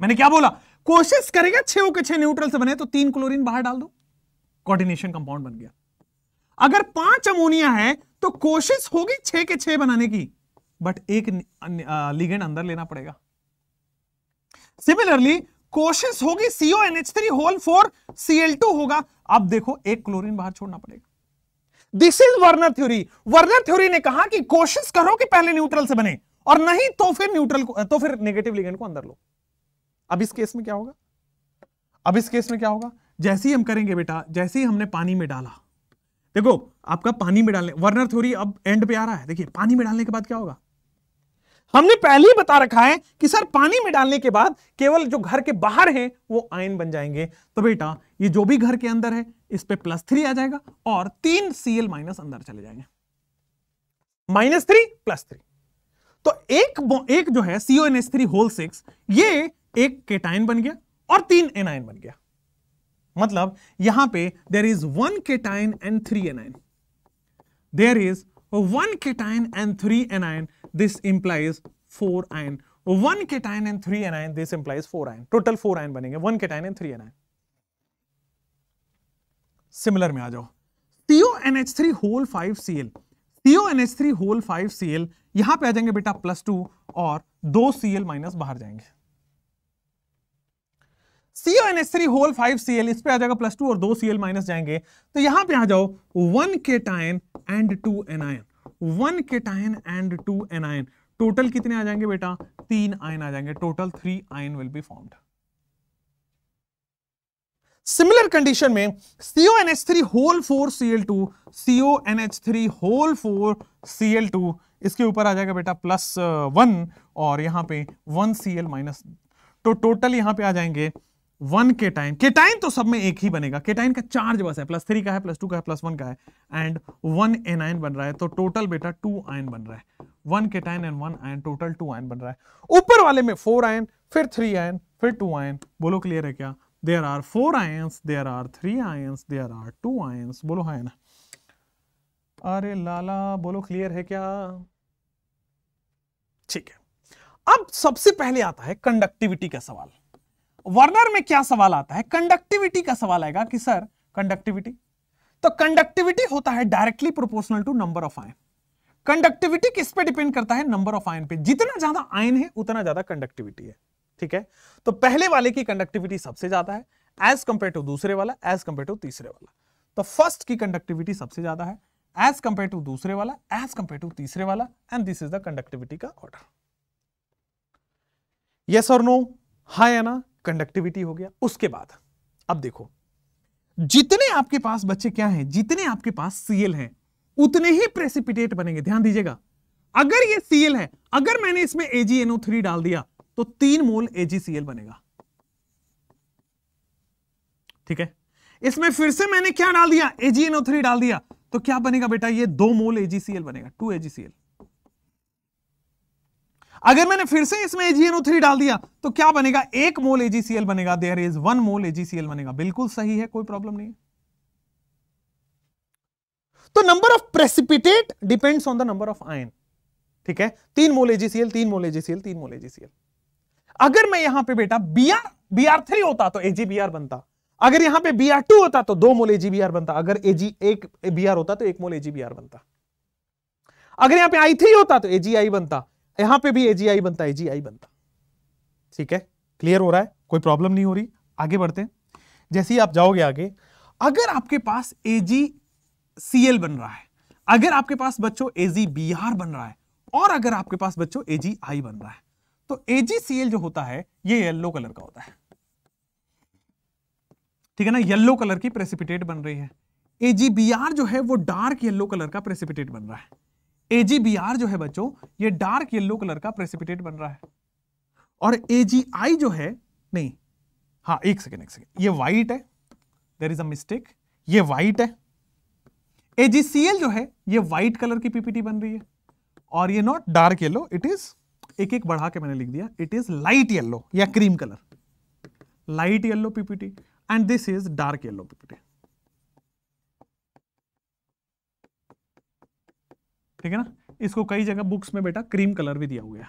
मैंने क्या बोला कोशिश करेगा छह के छह न्यूट्रल से बने तो तीन क्लोरीन बाहर डाल दो कोऑर्डिनेशन कंपाउंड बन गया अगर पांच अमोनिया है तो कोशिश होगी छह के छह बनाने की बट एक लिगेंड अंदर लेना पड़ेगा सिमिलरली कोशिश होगी CO N H three whole four CL two होगा अब देखो एक क्लोरीन बाहर छोड़ना पड़ेगा this is Werner theory Werner theory ने कहा कि कोशिश करो कि पहले न्यूट्रल से बने और नहीं तो फिर न्यूट्रल को तो फिर नेगेटिव लिगेंड को अंदर लो अब इस केस में क्या होगा अब इस केस में क्या होगा जैसे ही हम करेंगे बेटा जैसे ही हमने पानी में डाला देखो आपका पानी में डालने वर्नर थ्योरी अब एंड पे आ रहा है देखिए पानी में डालने के बाद क्या होगा हमने पहले ही बता रखा है कि सर पानी में डालने के बाद केवल जो घर के बाहर है वो आयन बन जाएंगे तो बेटा ये जो भी घर के अंदर है इस पे प्लस थ्री आ जाएगा और तीन सी एल माइनस अंदर चले जाएंगे माइनस थ्री प्लस थ्री तो एक एक जो है CO N S three whole six ये एक केटाइन बन गया और तीन एन आयन बन गया मतलब यहां पे there is one cation and three anion there is one cation and three anion this implies four ion. One cation and three anion, this implies four ion. Total four ion बनेंगे One cation and three anion. Similar में आ जाओ CONH3 whole 5Cl CONH3 whole Cl. यहां पे आ जाएंगे बेटा plus two और दो सी एल माइनस बाहर जाएंगे CO N S three whole five C L इस पे आ जाएगा प्लस टू और दो सी एल माइनस जाएंगे तो यहां पे आ जाओ one cation and two anion one cation and two anion total कितने आ जाएंगे बेटा तीन आयन आ जाएंगे टोटल three anion will be formed similar condition में C O N H three whole four C L two C O N H three whole four C L two इसके ऊपर आ जाएगा बेटा प्लस वन uh, और यहां पे वन सी एल माइनस तो total यहां पे आ जाएंगे वन के टाइम के टाइम तो सब में एक ही बनेगा के टाइम का चार्ज बस है प्लस थ्री का है प्लस टू का है प्लस वन का है एंड वन एन आयन बन रहा है तो टोटल बेटा टू आयन बन रहा है one cation and one ion total two ion बन रहा है ऊपर वाले में फोर आयन फिर थ्री आयन फिर टू आयन बोलो क्लियर है क्या there are four ions there are three ions there are two ions बोलो है हाँ ना अरे लाला बोलो क्लियर है क्या ठीक है अब सबसे पहले आता है कंडक्टिविटी का सवाल वर्नर में क्या सवाल आता है कंडक्टिविटी का सवाल आएगा कि सर कंडक्टिविटी तो कंडक्टिविटी होता है directly proportional to number of ion conductivity किस पे डिपेंड करता है नंबर ऑफ आयन पे जितना ज्यादा आयन है उतना ज्यादा कंडक्टिविटी है ठीक है तो पहले वाले की कंडक्टिविटी सबसे ज्यादा है एज कंपेयर टू दूसरे वाला एज कंपेयर टू तीसरे वाला तो फर्स्ट की कंडक्टिविटी सबसे ज्यादा है एज कंपेयर टू दूसरे वाला एज कंपेयर टू तीसरे वाला and this is the conductivity का ऑर्डर यस और नो हाई है ना कंडक्टिविटी हो गया उसके बाद अब देखो जितने आपके पास बच्चे क्या हैं जितने आपके पास सीएल हैं उतने ही प्रेसिपिटेट बनेंगे ध्यान दीजिएगा अगर ये सीएल है अगर मैंने इसमें एजीएनओ थ्री डाल दिया तो तीन मोल एजीसीएल बनेगा ठीक है इसमें फिर से मैंने क्या डाल दिया एजीएनओ थ्री डाल दिया तो क्या बनेगा बेटा ये दो मोल एजीसीएल बनेगा टू एजीसीएल अगर मैंने फिर से इसमें AgNO3 डाल दिया तो क्या बनेगा एक मोल AgCl बनेगा there is one mole AgCl बनेगा बिल्कुल सही है कोई प्रॉब्लम नहीं है तो number of precipitate depends on the number of ion ठीक है तीन मोल AgCl तीन मोल AgCl तीन मोल AgCl अगर मैं यहां पे बेटा Br Br3 होता तो AgBr बनता अगर यहां पे Br2 होता तो दो मोल AgBr बनता अगर Ag एक Br होता तो एक मोल AgBr बनता अगर यहां पे I3 होता तो AgI बनता यहां पे भी एजीआई बनता है एजीआई बनता ठीक है क्लियर हो रहा है कोई प्रॉब्लम नहीं हो रही आगे बढ़ते हैं जैसे ही आप जाओगे आगे अगर आपके पास एजी सी बन रहा है अगर आपके पास बच्चों एजी बी बन रहा है और अगर आपके पास बच्चों एजी आई बन रहा है तो एजी सी जो होता है ये येलो कलर का होता है ठीक है ना येलो कलर की प्रेसिपिटेट बन रही है एजीबीआर जो है वो डार्क येलो कलर का प्रेसिपिटेट बन रहा है एजीबीआर जो है बच्चों ये डार्क येलो कलर का प्रेसिपिटेट बन रहा है और एजीआई जो है नहीं हाँ एक सेकेंड एक सेकेंड ये वाइट है देर इज अस्टेक ये वाइट है एजीसीएल जो है ये वाइट कलर की पीपीटी बन रही है और ये not dark yellow it is एक एक बढ़ा के मैंने लिख दिया इट इज लाइट येलो या cream colour light yellow PPT and this is dark yellow PPT ठीक है ना इसको कई जगह बुक्स में बेटा क्रीम कलर भी दिया हुआ है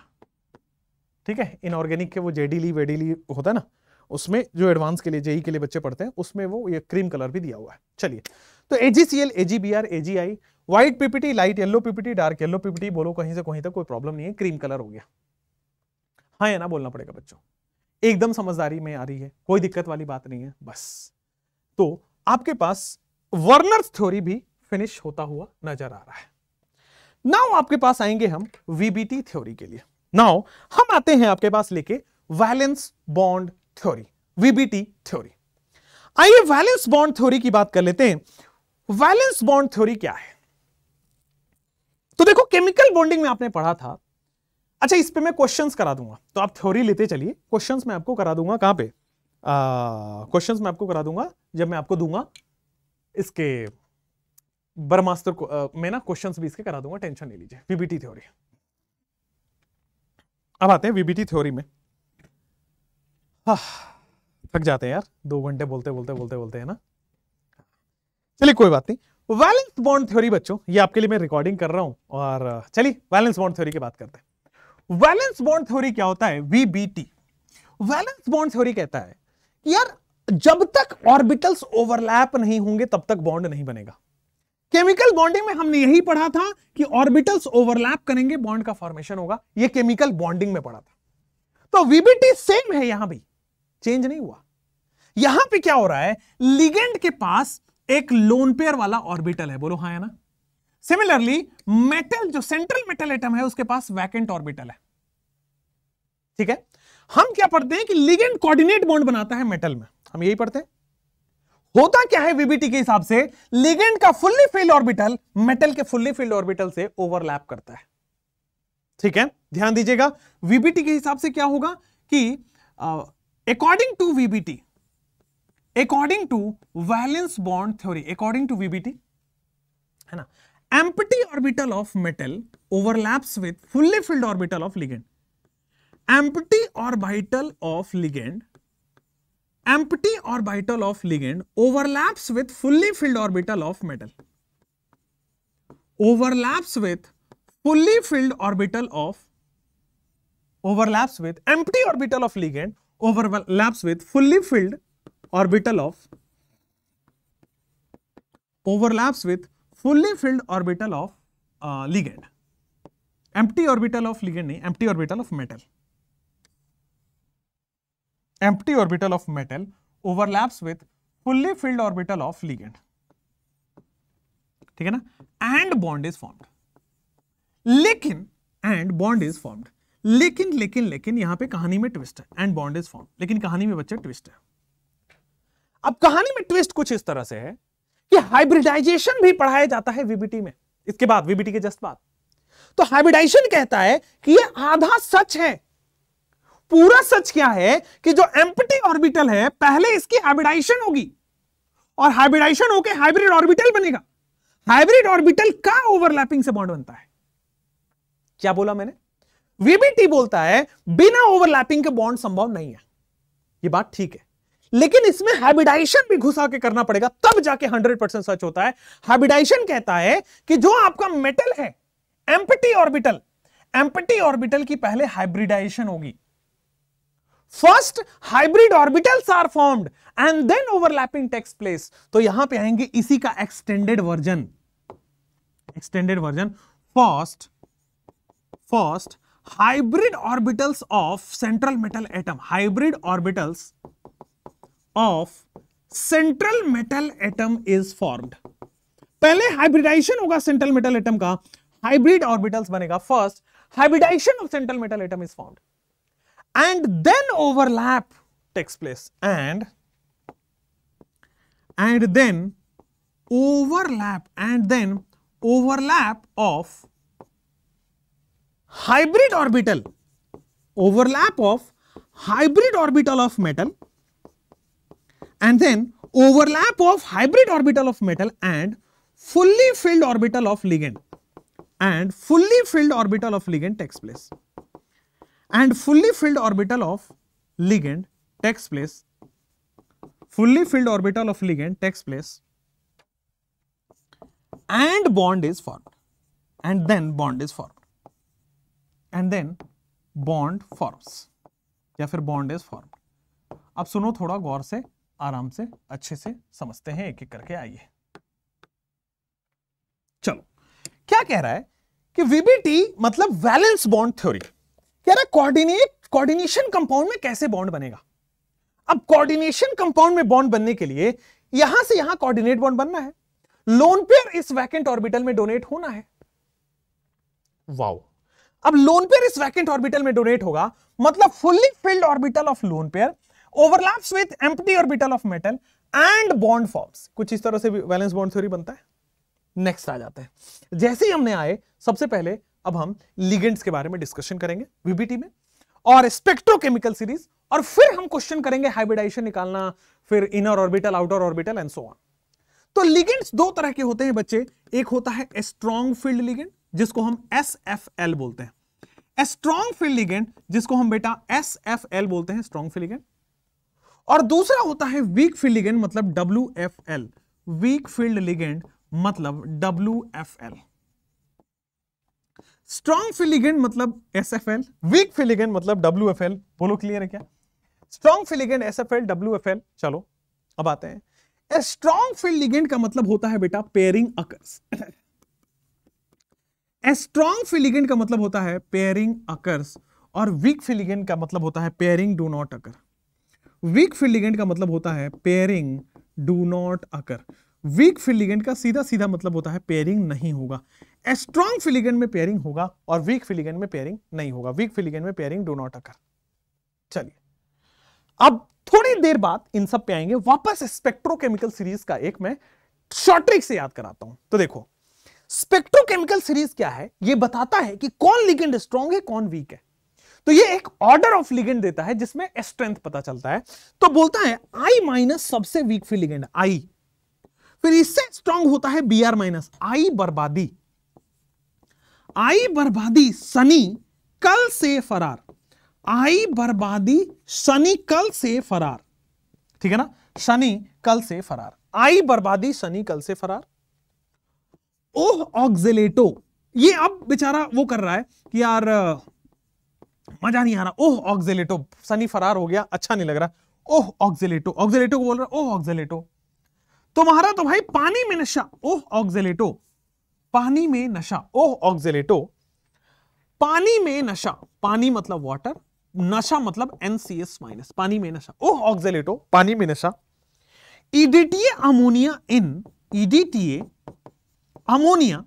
ठीक है इनऑर्गेनिक के वो जेडीली वेडीली होता है ना उसमें जो एडवांस के लिए जेई e के लिए बच्चे पढ़ते हैं उसमें वो ये क्रीम कलर भी दिया हुआ है चलिए तो AgCl AgBr AgI white PPT light yellow PPT dark yellow PPT बोलो कहीं से कहीं तक कोई प्रॉब्लम नहीं है क्रीम कलर हो गया हाँ या ना बोलना पड़ेगा बच्चों एकदम समझदारी में आ रही है कोई दिक्कत वाली बात नहीं है बस तो आपके पास वर्नर्स थ्योरी भी फिनिश होता हुआ नजर आ रहा है नाउ आपके पास आएंगे हम वीबीटी थ्योरी के लिए नाउ हम आते हैं आपके पास लेके valence bond theory VBT theory आइए वैलेंस बॉन्ड थ्योरी की बात कर लेते हैं वैलेंस बॉन्ड थ्योरी क्या है तो देखो केमिकल बॉन्डिंग में आपने पढ़ा था अच्छा इस पे मैं क्वेश्चंस करा दूंगा तो आप थ्योरी लेते चलिए क्वेश्चंस मैं आपको करा दूंगा कहां पे क्वेश्चंस मैं आपको करा दूंगा जब मैं आपको दूंगा इसके ब्रह्मास्त्र को आ, मैं ना क्वेश्चन भी इसके करा दूंगा टेंशन नहीं लीजिए वीबीटी थ्योरी अब आते हैं वीबीटी थ्योरी में हाँ, थक जाते हैं यार दो घंटे बोलते बोलते बोलते बोलते है ना चलिए कोई बात नहीं वैलेंस बॉन्ड थ्योरी बच्चों ये आपके लिए मैं रिकॉर्डिंग कर रहा हूं और चलिए वैलेंस बॉन्ड थ्योरी की बात करते हैं वैलेंस बॉन्ड थ्योरी क्या होता है वीबीटी वैलेंस बॉन्ड थ्योरी कहता है कि यार जब तक ऑर्बिटल्स ओवरलैप नहीं होंगे तब तक बॉन्ड नहीं बनेगा केमिकल बॉन्डिंग में हमने यही पढ़ा था कि ऑर्बिटल्स ओवरलैप करेंगे बॉन्ड का फॉर्मेशन होगा ये केमिकल बॉन्डिंग में पढ़ा था तो वीबीटी सेम है यहां भी चेंज नहीं हुआ यहां पे क्या हो रहा है लिगेंड के पास एक लोन पेयर वाला ऑर्बिटल है बोलो हाँ है ना सिमिलरली मेटल जो सेंट्रल मेटल एटम है उसके पास वैकेंट ऑर्बिटल है ठीक है हम क्या पढ़ते हैं कि लिगेंड कोऑर्डिनेट बॉन्ड बनाता है मेटल में हम यही पढ़ते हैं होता क्या है वीबीटी के हिसाब से लिगेंड का फुल्ली फील्ड ऑर्बिटल मेटल के फुल्ली फील्ड ऑर्बिटल से ओवरलैप करता है ठीक है ध्यान दीजिएगा वीबीटी के हिसाब से क्या होगा कि according to VBT according to valence bond theory according to VBT है ना empty orbital of metal overlaps with fully filled orbital of ligand empty orbital of ligand empty orbital of ligand overlaps with fully filled orbital of metal. Overlaps with fully filled orbital of overlaps with empty orbital of ligand overlaps with fully filled orbital of overlaps with fully filled orbital of uh, ligand empty orbital of ligand empty orbital of metal empty orbital of metal overlaps with fully filled orbital of ligand ठीक है ना and bond is formed लेकिन and bond is formed लेकिन लेकिन लेकिन यहां पे कहानी में ट्विस्ट है एंड बॉन्ड इज फॉर्म लेकिन कहानी में बच्चे ट्विस्ट है अब कहानी में ट्विस्ट कुछ इस तरह से है कि हाइब्रिडाइजेशन भी पढ़ाया जाता है वीबीटी में इसके बाद वीबीटी के जस्ट बाद तो हाइब्रिडाइजेशन कहता है कि ये आधा सच है पूरा सच क्या है कि जो एम्पटी ऑर्बिटल है पहले इसकी हाइब्रिडाइजेशन होगी और हाइब्रिडाइजेशन होकर हाइब्रिड ऑर्बिटल बनेगा हाइब्रिड ऑर्बिटल का ओवरलैपिंग से बॉन्ड बनता है क्या बोला मैंने वीबीटी बोलता है बिना ओवरलैपिंग के बॉन्ड संभव नहीं है ये बात ठीक है लेकिन इसमें हैबिडाइशन भी घुसा के करना पड़ेगा तब जाके 100 परसेंट सच होता है हैबिडाइशन कहता है कि जो आपका मेटल है एम्पटी ऑर्बिटल एम्पटी ऑर्बिटल की पहले हाइब्रिडाइजेशन होगी first hybrid orbitals are formed and then overlapping takes place तो यहां पे आएंगे इसी का extended version extended version first first hybrid orbitals of central metal atom hybrid orbitals of central metal atom is formed पहले hybridisation होगा central metal atom का hybrid orbitals बनेगा first hybridization of central metal atom is formed and then overlap takes place and and then overlap and then overlap of hybrid orbital overlap of hybrid orbital of metal and then overlap of hybrid orbital of metal and fully filled orbital of ligand and fully filled orbital of ligand takes place. and fully filled orbital of ligand takes place fully filled orbital of ligand takes place and bond is formed and then bond is formed and then bond forms या फिर bond is formed अब सुनो थोड़ा गौर से आराम से अच्छे से समझते हैं एक एक करके आइए चलो क्या कह रहा है कि वीबीटी मतलब वैलेंस बॉन्ड थ्योरी कह रहा कोऑर्डिनेट कोऑर्डिनेशन कंपाउंड में कैसे बॉन्ड बनेगा अब कोऑर्डिनेशन कंपाउंड में बॉन्ड बनने के लिए यहां से यहां कोऑर्डिनेट बॉन्ड बनना है लोन पेयर इस वैकेंट ऑर्बिटल में डोनेट होना है वाओ अब लोन पेयर इस वैकेंट ऑर्बिटल में डोनेट होगा मतलब fully filled orbital of lone pair overlaps with empty orbital of metal and bond forms कुछ इस तरह से वैलेंस बॉन्ड थ्योरी बनता है नेक्स्ट आ जाते हैं जैसे ही हमने आए सबसे पहले अब हम लिगेंड्स के बारे में डिस्कशन करेंगे वीबीटी में और स्पेक्ट्रोकेमिकल सीरीज और फिर हम क्वेश्चन करेंगे हाइब्रिडाइजेशन निकालना फिर inner orbital outer orbital and so on तो लिगेंड्स दो तरह के होते हैं बच्चे एक होता है स्ट्रॉन्ग फील्ड लिगेंड जिसको हम एस एफ एल बोलते हैं स्ट्रॉन्ग फील्ड लिगेंड जिसको हम बेटा एस एफ एल बोलते हैं स्ट्रॉन्ग फील्ड लिगेंड और दूसरा होता है वीक फील्ड लिगेंड मतलब W F L weak field ligand मतलब W F L strong field ligand मतलब S F L weak field ligand मतलब डब्ल्यू एफ एल बोलो क्लियर है क्या strong field ligand S F L W F L चलो अब आते हैं स्ट्रॉन्ग फिलीगेंट का मतलब होता है बेटा पेयरिंग अकर्स स्ट्रॉन्ग फिलीगेंट का मतलब होता है पेयरिंग अकर्स और वीक फिलीगेंट का मतलब होता है pairing do not occur weak field ligand का मतलब होता है pairing do not occur weak free का सीधा सीधा मतलब होता है पेयरिंग नहीं होगा स्ट्रॉन्ग फ्री में पेयरिंग होगा और वीक फ्री में पेयरिंग नहीं होगा वीक फ्री में पेयरिंग डो नॉट अकर चलिए अब थोड़ी देर बाद इन सब पे आएंगे वापस स्पेक्ट्रोकेमिकल सीरीज का एक मैं शॉर्ट ट्रिक से याद कराता हूं तो देखो स्पेक्ट्रोकेमिकल सीरीज क्या है यह बताता है कि कौन लिगेंड स्ट्रॉन्ग है कौन वीक है तो ये एक ऑर्डर ऑफ लिगेंड देता है जिसमें स्ट्रेंथ पता चलता है तो बोलता है आई माइनस सबसे वीक फ्री आई फिर इससे स्ट्रांग होता है बी आर माइनस आई बर्बादी आई बर्बादी सनी कल से फरार आई बर्बादी शनि कल से फरार ठीक है ना शनि कल से फरार आई बर्बादी शनि कल से फरार ओह ऑक्जिलेटो ये अब बेचारा वो कर रहा है कि यार मजा नहीं आ रहा ओह ऑक्सिलेटो शनि फरार हो गया अच्छा नहीं लग रहा ओह ऑक्जिलेटो ऑक्सिलेटो को बोल रहा ओह ऑक्सिलेटो तुम्हारा तो भाई पानी में नशा ओह ऑक्जेलेटो पानी में नशा ओह ऑक्जेलेटो पानी में नशा पानी मतलब वाटर नशा मतलब एनसीएस माइनस पानी में नशा ओह ऑक्जेलेटो पानी में नशा EDTA ammonia in EDTA ammonia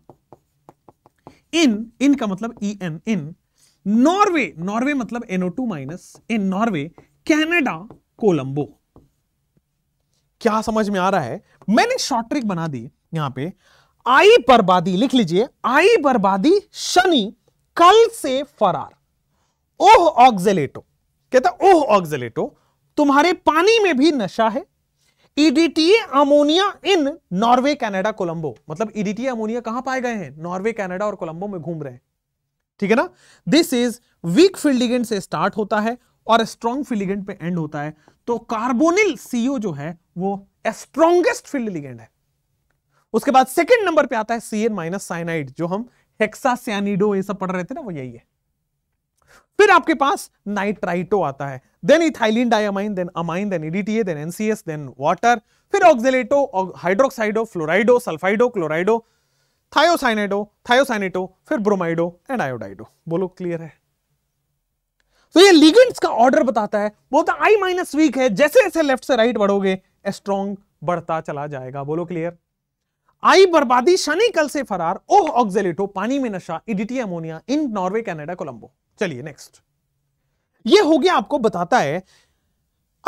in in का मतलब E N in Norway Norway मतलब NO two minus in Norway Canada Colombo क्या समझ में आ रहा है मैंने शॉर्ट ट्रिक बना दी यहां पे आई बर्बादी लिख लीजिए आई बर्बादी शनि कल से फरार ओह ऑक्जेलेटो कहता ओह ऑक्जेलेटो तुम्हारे पानी में भी नशा है EDTA e ammonia in Norway Canada Colombo मतलब ईडीटीए e अमोनिया कहां पाए गए हैं नॉर्वे कनाडा और कोलंबो में घूम रहे हैं ठीक है ना दिस इज वीक फिल्डिगेंट से स्टार्ट होता है और स्ट्रॉन्ग फिलिगेंट पे एंड होता है तो कार्बोनिल सीओ जो है वो स्ट्रॉन्गेस्ट फील्ड लिगेंड है उसके बाद सेकंड नंबर पे आता है सी एन माइनस साइनाइड जो हम हेक्सासियानिडो ये सब पढ़ रहे थे ना वो यही है फिर आपके पास नाइट्राइटो आता है then ethylene diamine then amine then EDTA then NCS then water फिर oxalato hydroxido fluorido sulphido chlorido thiocyanido thiocyanato फिर ब्रोमाइडो एंड आयोडाइडो बोलो क्लियर है तो ये लिगेंड्स का ऑर्डर बताता है बोलता आई माइनस वीक है जैसे जैसे लेफ्ट से राइट बढ़ोगे स्ट्रॉन्ग बढ़ता चला जाएगा बोलो क्लियर आई बर्बादी शनि कल से फरार ओह ऑक्जेलिटो पानी में नशा EDTA ammonia in Norway Canada Colombo चलिए नेक्स्ट ये हो गया आपको बताता है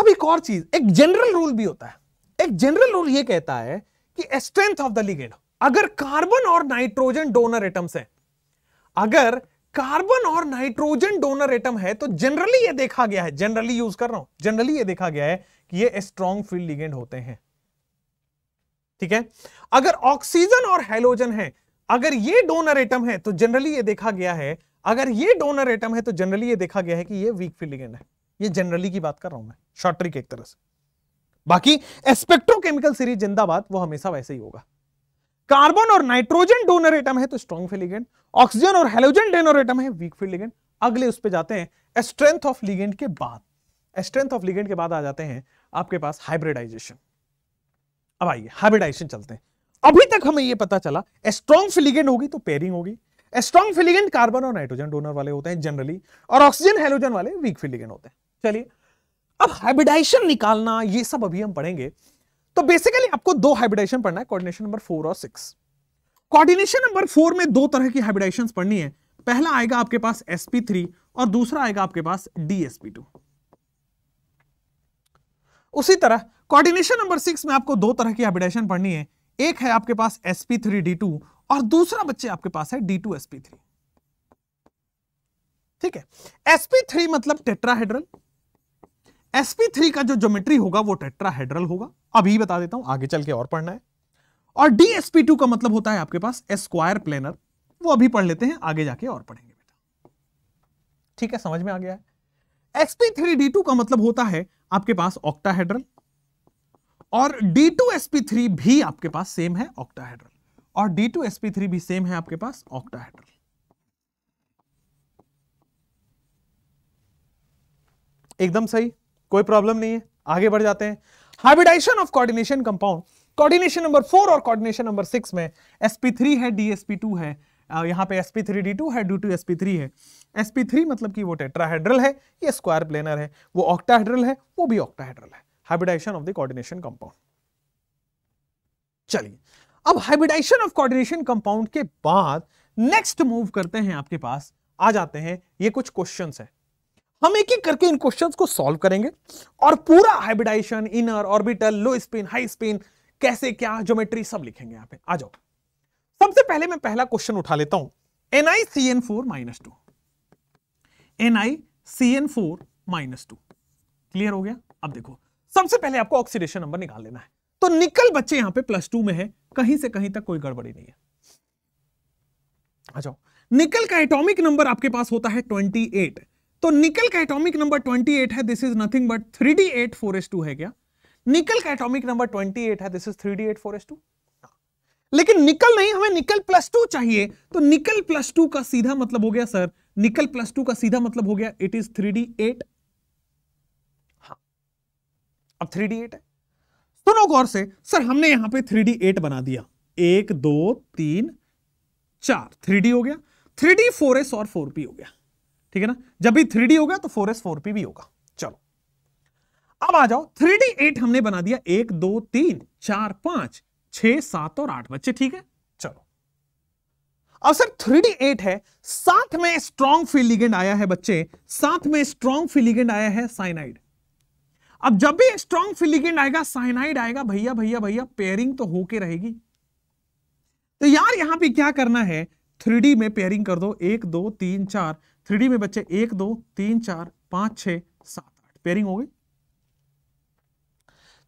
अब एक और चीज एक जनरल रूल भी होता है एक जनरल रूल ये कहता है कि स्ट्रेंथ ऑफ द लिगेंड अगर कार्बन और नाइट्रोजन डोनर एटम्स हैं अगर कार्बन और नाइट्रोजन डोनर एटम है तो जनरली ये देखा गया है जनरली यूज कर रहा हूं जनरली ये देखा गया है कि ये स्ट्रॉन्ग फील्ड लिगेंड होते हैं ठीक है अगर ऑक्सीजन और हेलोजन है अगर ये डोनर एटम है तो जनरली ये देखा गया है अगर ये डोनर एटम है तो जनरली ये देखा गया है कि ये वीक फील्ड लिगेंड है ये जनरली की बात कर रहा हूं मैं शॉर्ट ट्रिक एक तरह से बाकी स्पेक्ट्रोकेमिकल सीरीज जिंदाबाद वो हमेशा वैसे ही होगा कार्बन और नाइट्रोजन डोनर एटम है तो स्ट्रॉन्ग फील्ड लिगेंड ऑक्सीजन और हेलोजन डेनोर एटम है वीक फील्ड लिगेंड अगले उस पर जाते हैं स्ट्रेंथ ऑफ लिगेंड के बाद स्ट्रेंथ ऑफ लिगेंड के बाद आ जाते हैं आपके पास हाइब्रिडाइजेशन अब आइए हाइब्रिडाइजेशन चलते हैं अभी तक हमें यह पता चला स्ट्रॉन्ग फिलिगेंट होगी तो पेयरिंग होगी स्ट्रॉन्ग फिलिगेंट कार्बन और नाइट्रोजन डोनर वाले होते हैं जनरली और ऑक्सीजन हेलोजन वाले वीक फिलिगेंट होते हैं चलिए अब हाइब्रिडाइजेशन निकालना ये सब अभी हम पढ़ेंगे तो बेसिकली आपको दो हाइब्रिडाइजेशन पढ़ना है कोऑर्डिनेशन नंबर फोर और सिक्स कोऑर्डिनेशन नंबर फोर में दो तरह की हाइब्रिडाइजेशन पढ़नी है पहला आएगा आपके पास sp3 और दूसरा आएगा आपके पास dsp2 उसी तरह कोऑर्डिनेशन नंबर सिक्स में आपको दो तरह की हाइब्रिडाइजेशन पढ़नी है एक है आपके पास sp3d2 और दूसरा बच्चे आपके पास है d2sp3 ठीक है sp3 मतलब टेट्राहेड्रल sp3 का जो ज्योमेट्री होगा वो टेट्राहेड्रल होगा अभी बता देता हूं आगे चल के और पढ़ना है और डीएसपी का मतलब होता है आपके पास एस्क्वायर प्लेनर वो अभी पढ़ लेते हैं आगे जाके और पढ़ेंगे बेटा ठीक है समझ में आ गया है एसपी थ्री डी टू का मतलब होता है आपके पास ऑक्टाहेड्रल और डी टू एसपी थ्री भी आपके पास सेम है ऑक्टाहेड्रल और डी टू एसपी थ्री भी सेम है आपके पास ऑक्टाहेड्रल एकदम सही कोई प्रॉब्लम नहीं है आगे बढ़ जाते हैं hybridization of coordination compound coordination number four और कोऑर्डिनेशन नंबर सिक्स में sp3 है dsp2 है यहाँ पे sp3 d2 है d2 sp3 है sp3 मतलब कि वो टेट्राहेड्रल है ये स्क्वायर प्लेनर है वो ऑक्टाहेड्रल है वो भी ऑक्टाहेड्रल है hybridization of the coordination compound चलिए अब हाइब्रिडाइजेशन ऑफ कोऑर्डिनेशन कंपाउंड के बाद नेक्स्ट मूव करते हैं आपके पास आ जाते हैं ये कुछ क्वेश्चन है हम एक एक करके इन क्वेश्चंस को सॉल्व करेंगे और पूरा hybridization inner orbital low spin high spin कैसे क्या ज्योमेट्री सब लिखेंगे यहां पे आ जाओ सबसे पहले मैं पहला क्वेश्चन उठा लेता हूं N I C N four minus two N I C N four minus two clear हो गया अब देखो सबसे पहले आपको ऑक्सीडेशन नंबर निकाल लेना है तो निकल बच्चे यहां पे प्लस टू में है कहीं से कहीं तक कोई गड़बड़ी नहीं है आ जाओ निकल का एटॉमिक नंबर आपके पास होता है 28 तो निकल का एटॉमिक नंबर 28 है this is nothing but S two है क्या निकल का एटॉमिक नंबर 28 है दिस इज 3d8 4s2 लेकिन निकल नहीं हमें निकल प्लस टू चाहिए तो निकल प्लस टू का सीधा मतलब हो गया सर निकल प्लस टू का सीधा मतलब हो गया it is three D eight अब थ्री डी एट है सुनो गौर से सर हमने यहां पे थ्री डी एट बना दिया एक दो तीन चार थ्री डी हो गया थ्री डी फोर एस और फोर पी हो गया ठीक है ना जब भी थ्री डी होगा तो फोर एस फोर पी भी होगा अब आ जाओ थ्री डी एट हमने बना दिया एक दो तीन चार पांच छ सात और आठ बच्चे ठीक है चलो अब सर थ्री डी एट है साथ में स्ट्रॉन्ग फिलीगेंड आया है बच्चे साथ में स्ट्रॉन्ग फिलीगेंड आया है साइनाइड अब जब भी स्ट्रॉन्ग फिलीगेंड आएगा साइनाइड आएगा भैया भैया भैया पेयरिंग तो होके रहेगी तो यार यहां पर क्या करना है थ्री में पेयरिंग कर दो एक दो तीन चार थ्री में बच्चे एक दो तीन चार पांच छह सात आठ पेयरिंग हो गई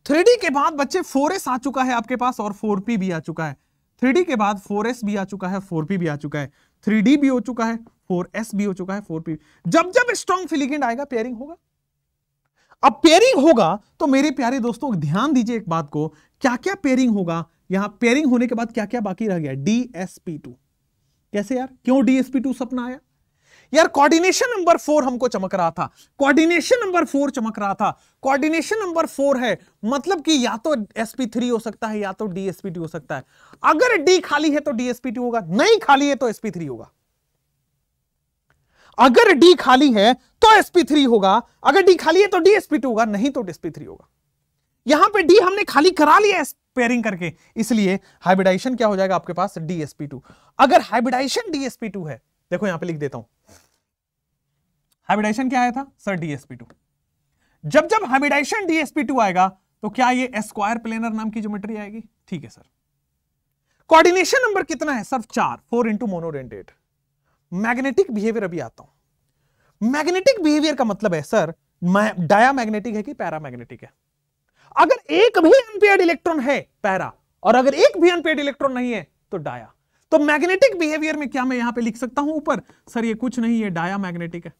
थ्री के बाद बच्चे फोर आ चुका है आपके पास और फोर भी आ चुका है थ्री के बाद फोर भी आ चुका है फोर भी आ चुका है थ्री भी हो चुका है फोर भी हो चुका है फोर जब जब स्ट्रॉन्ग फिलिगेंट आएगा पेयरिंग होगा अब पेयरिंग होगा तो मेरे प्यारे दोस्तों ध्यान दीजिए एक बात को क्या क्या पेयरिंग होगा यहां पेयरिंग होने के बाद क्या क्या बाकी रह गया डीएसपी टू कैसे यार क्यों डीएसपी टू सपना आया यार कोऑर्डिनेशन नंबर फोर हमको चमक रहा था कोऑर्डिनेशन नंबर फोर चमक रहा था कोऑर्डिनेशन नंबर फोर है मतलब कि या तो एसपी थ्री हो सकता है या तो डीएसपी हो सकता है अगर डी खाली है तो डीएसपी होगा नहीं खाली है तो एसपी थ्री होगा अगर डी खाली है तो एसपी थ्री होगा अगर डी खाली है तो डीएसपी टू होगा नहीं तो डीएसपी थ्री होगा यहां पे डी हमने खाली करा लिया पेयरिंग करके इसलिए हाइब्रिडाइजेशन क्या हो जाएगा आपके पास डीएसपी टू अगर हाइब्रिडाइजेशन डीएसपी टू है देखो यहां पे लिख देता हूं हाइब्रिडाइजेशन क्या आया था सर डीएसपी टू जब जब हाइब्रिडाइजेशन डीएसपी टू आएगा तो क्या ये स्क्वायर प्लेनर नाम की ज्योमेट्री आएगी ठीक है सर कोऑर्डिनेशन नंबर कितना है सर चार फोर इंटू मोनोरेंटेड मैग्नेटिक बिहेवियर अभी आता हूं मैग्नेटिक बिहेवियर का मतलब है सर डाया मैग्नेटिक है कि पैरा मैग्नेटिक है अगर एक भी अनपेड इलेक्ट्रॉन है पैरा और अगर एक भी अनपेड इलेक्ट्रॉन नहीं है तो डाया तो मैग्नेटिक बिहेवियर में क्या मैं यहां पे लिख सकता हूं ऊपर सर ये कुछ नहीं है डाया मैग्नेटिक है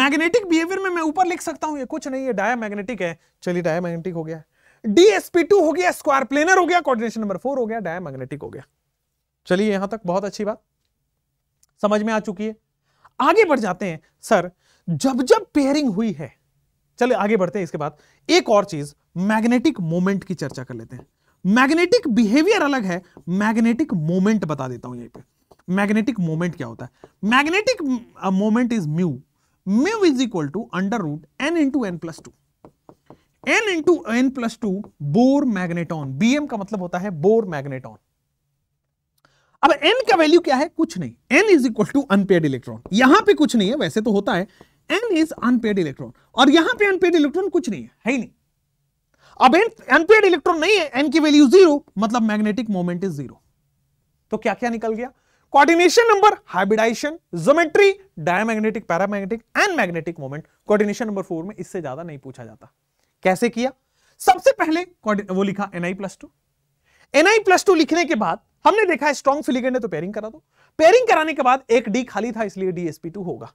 मैग्नेटिक बिहेवियर में मैं ऊपर लिख सकता हूं ये कुछ नहीं है डाया मैग्नेटिक है चलिए डाया मैग्नेटिक हो गया डीएसपी टू हो गया स्क्वायर प्लेनर हो गया कोऑर्डिनेशन नंबर फोर हो गया डाया मैग्नेटिक हो गया चलिए यहां तक बहुत अच्छी बात समझ में आ चुकी है आगे बढ़ जाते हैं सर जब जब पेयरिंग हुई है चलिए आगे बढ़ते हैं इसके बाद एक और चीज मैग्नेटिक मोमेंट की चर्चा कर लेते हैं मैग्नेटिक बिहेवियर अलग है मैग्नेटिक मोमेंट बता देता हूं यहीं पे मैग्नेटिक मोमेंट क्या होता है magnetic moment is mu mu is equal to under root n into n plus two n into n plus two Bohr magneton bm का मतलब होता है बोर मैग्नेटॉन अब n का वैल्यू क्या है कुछ नहीं n is equal to unpaired electron यहां पे कुछ नहीं है वैसे तो होता है n इज अनपेड इलेक्ट्रॉन और यहां पे अनपेड इलेक्ट्रॉन कुछ नहीं है है ही नहीं अब अनपेड इलेक्ट्रॉन नहीं है n की वैल्यू जीरो मतलब मैग्नेटिक मोमेंट इज जीरो तो क्या क्या निकल गया coordination number hybridization geometry diamagnetic paramagnetic and magnetic moment coordination number four में इससे ज्यादा नहीं पूछा जाता कैसे किया सबसे पहले वो लिखा NI plus two NI plus two लिखने के बाद हमने देखा स्ट्रॉन्ग फिलीगेंट है तो पेयरिंग करा दो पेयरिंग कराने के बाद एक डी खाली था इसलिए डीएसपी टू होगा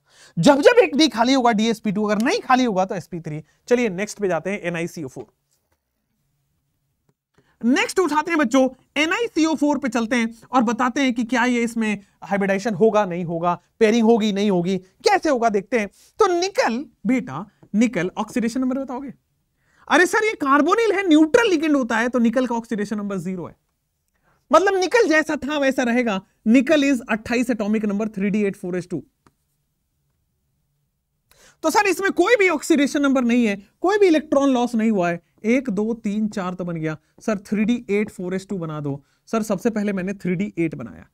जब जब एक डी खाली होगा डीएसपी टू अगर नहीं खाली होगा तो एसपी थ्री चलिए नेक्स्ट पे जाते हैं एनआईसीओ फोर नेक्स्ट उठाते हैं बच्चों NiCO4 पे चलते हैं और बताते हैं कि क्या ये इसमें हाइब्रिडाइजेशन होगा नहीं होगा पेयरिंग होगी नहीं होगी कैसे होगा देखते हैं तो निकल बेटा निकल ऑक्सीडेशन नंबर बताओगे अरे सर ये कार्बोनिल है न्यूट्रल लिगेंड होता है तो निकल का ऑक्सीडेशन नंबर जीरो है मतलब निकल जैसा था वैसा रहेगा निकल इज अट्ठाईस एटोमिक नंबर 3d8 तो सर इसमें कोई भी ऑक्सीडेशन नंबर नहीं है कोई भी इलेक्ट्रॉन लॉस नहीं हुआ है एक दो तीन चार तो बन गया sir three D eight four S two बना दो सर सबसे पहले मैंने थ्री डी एट बनाया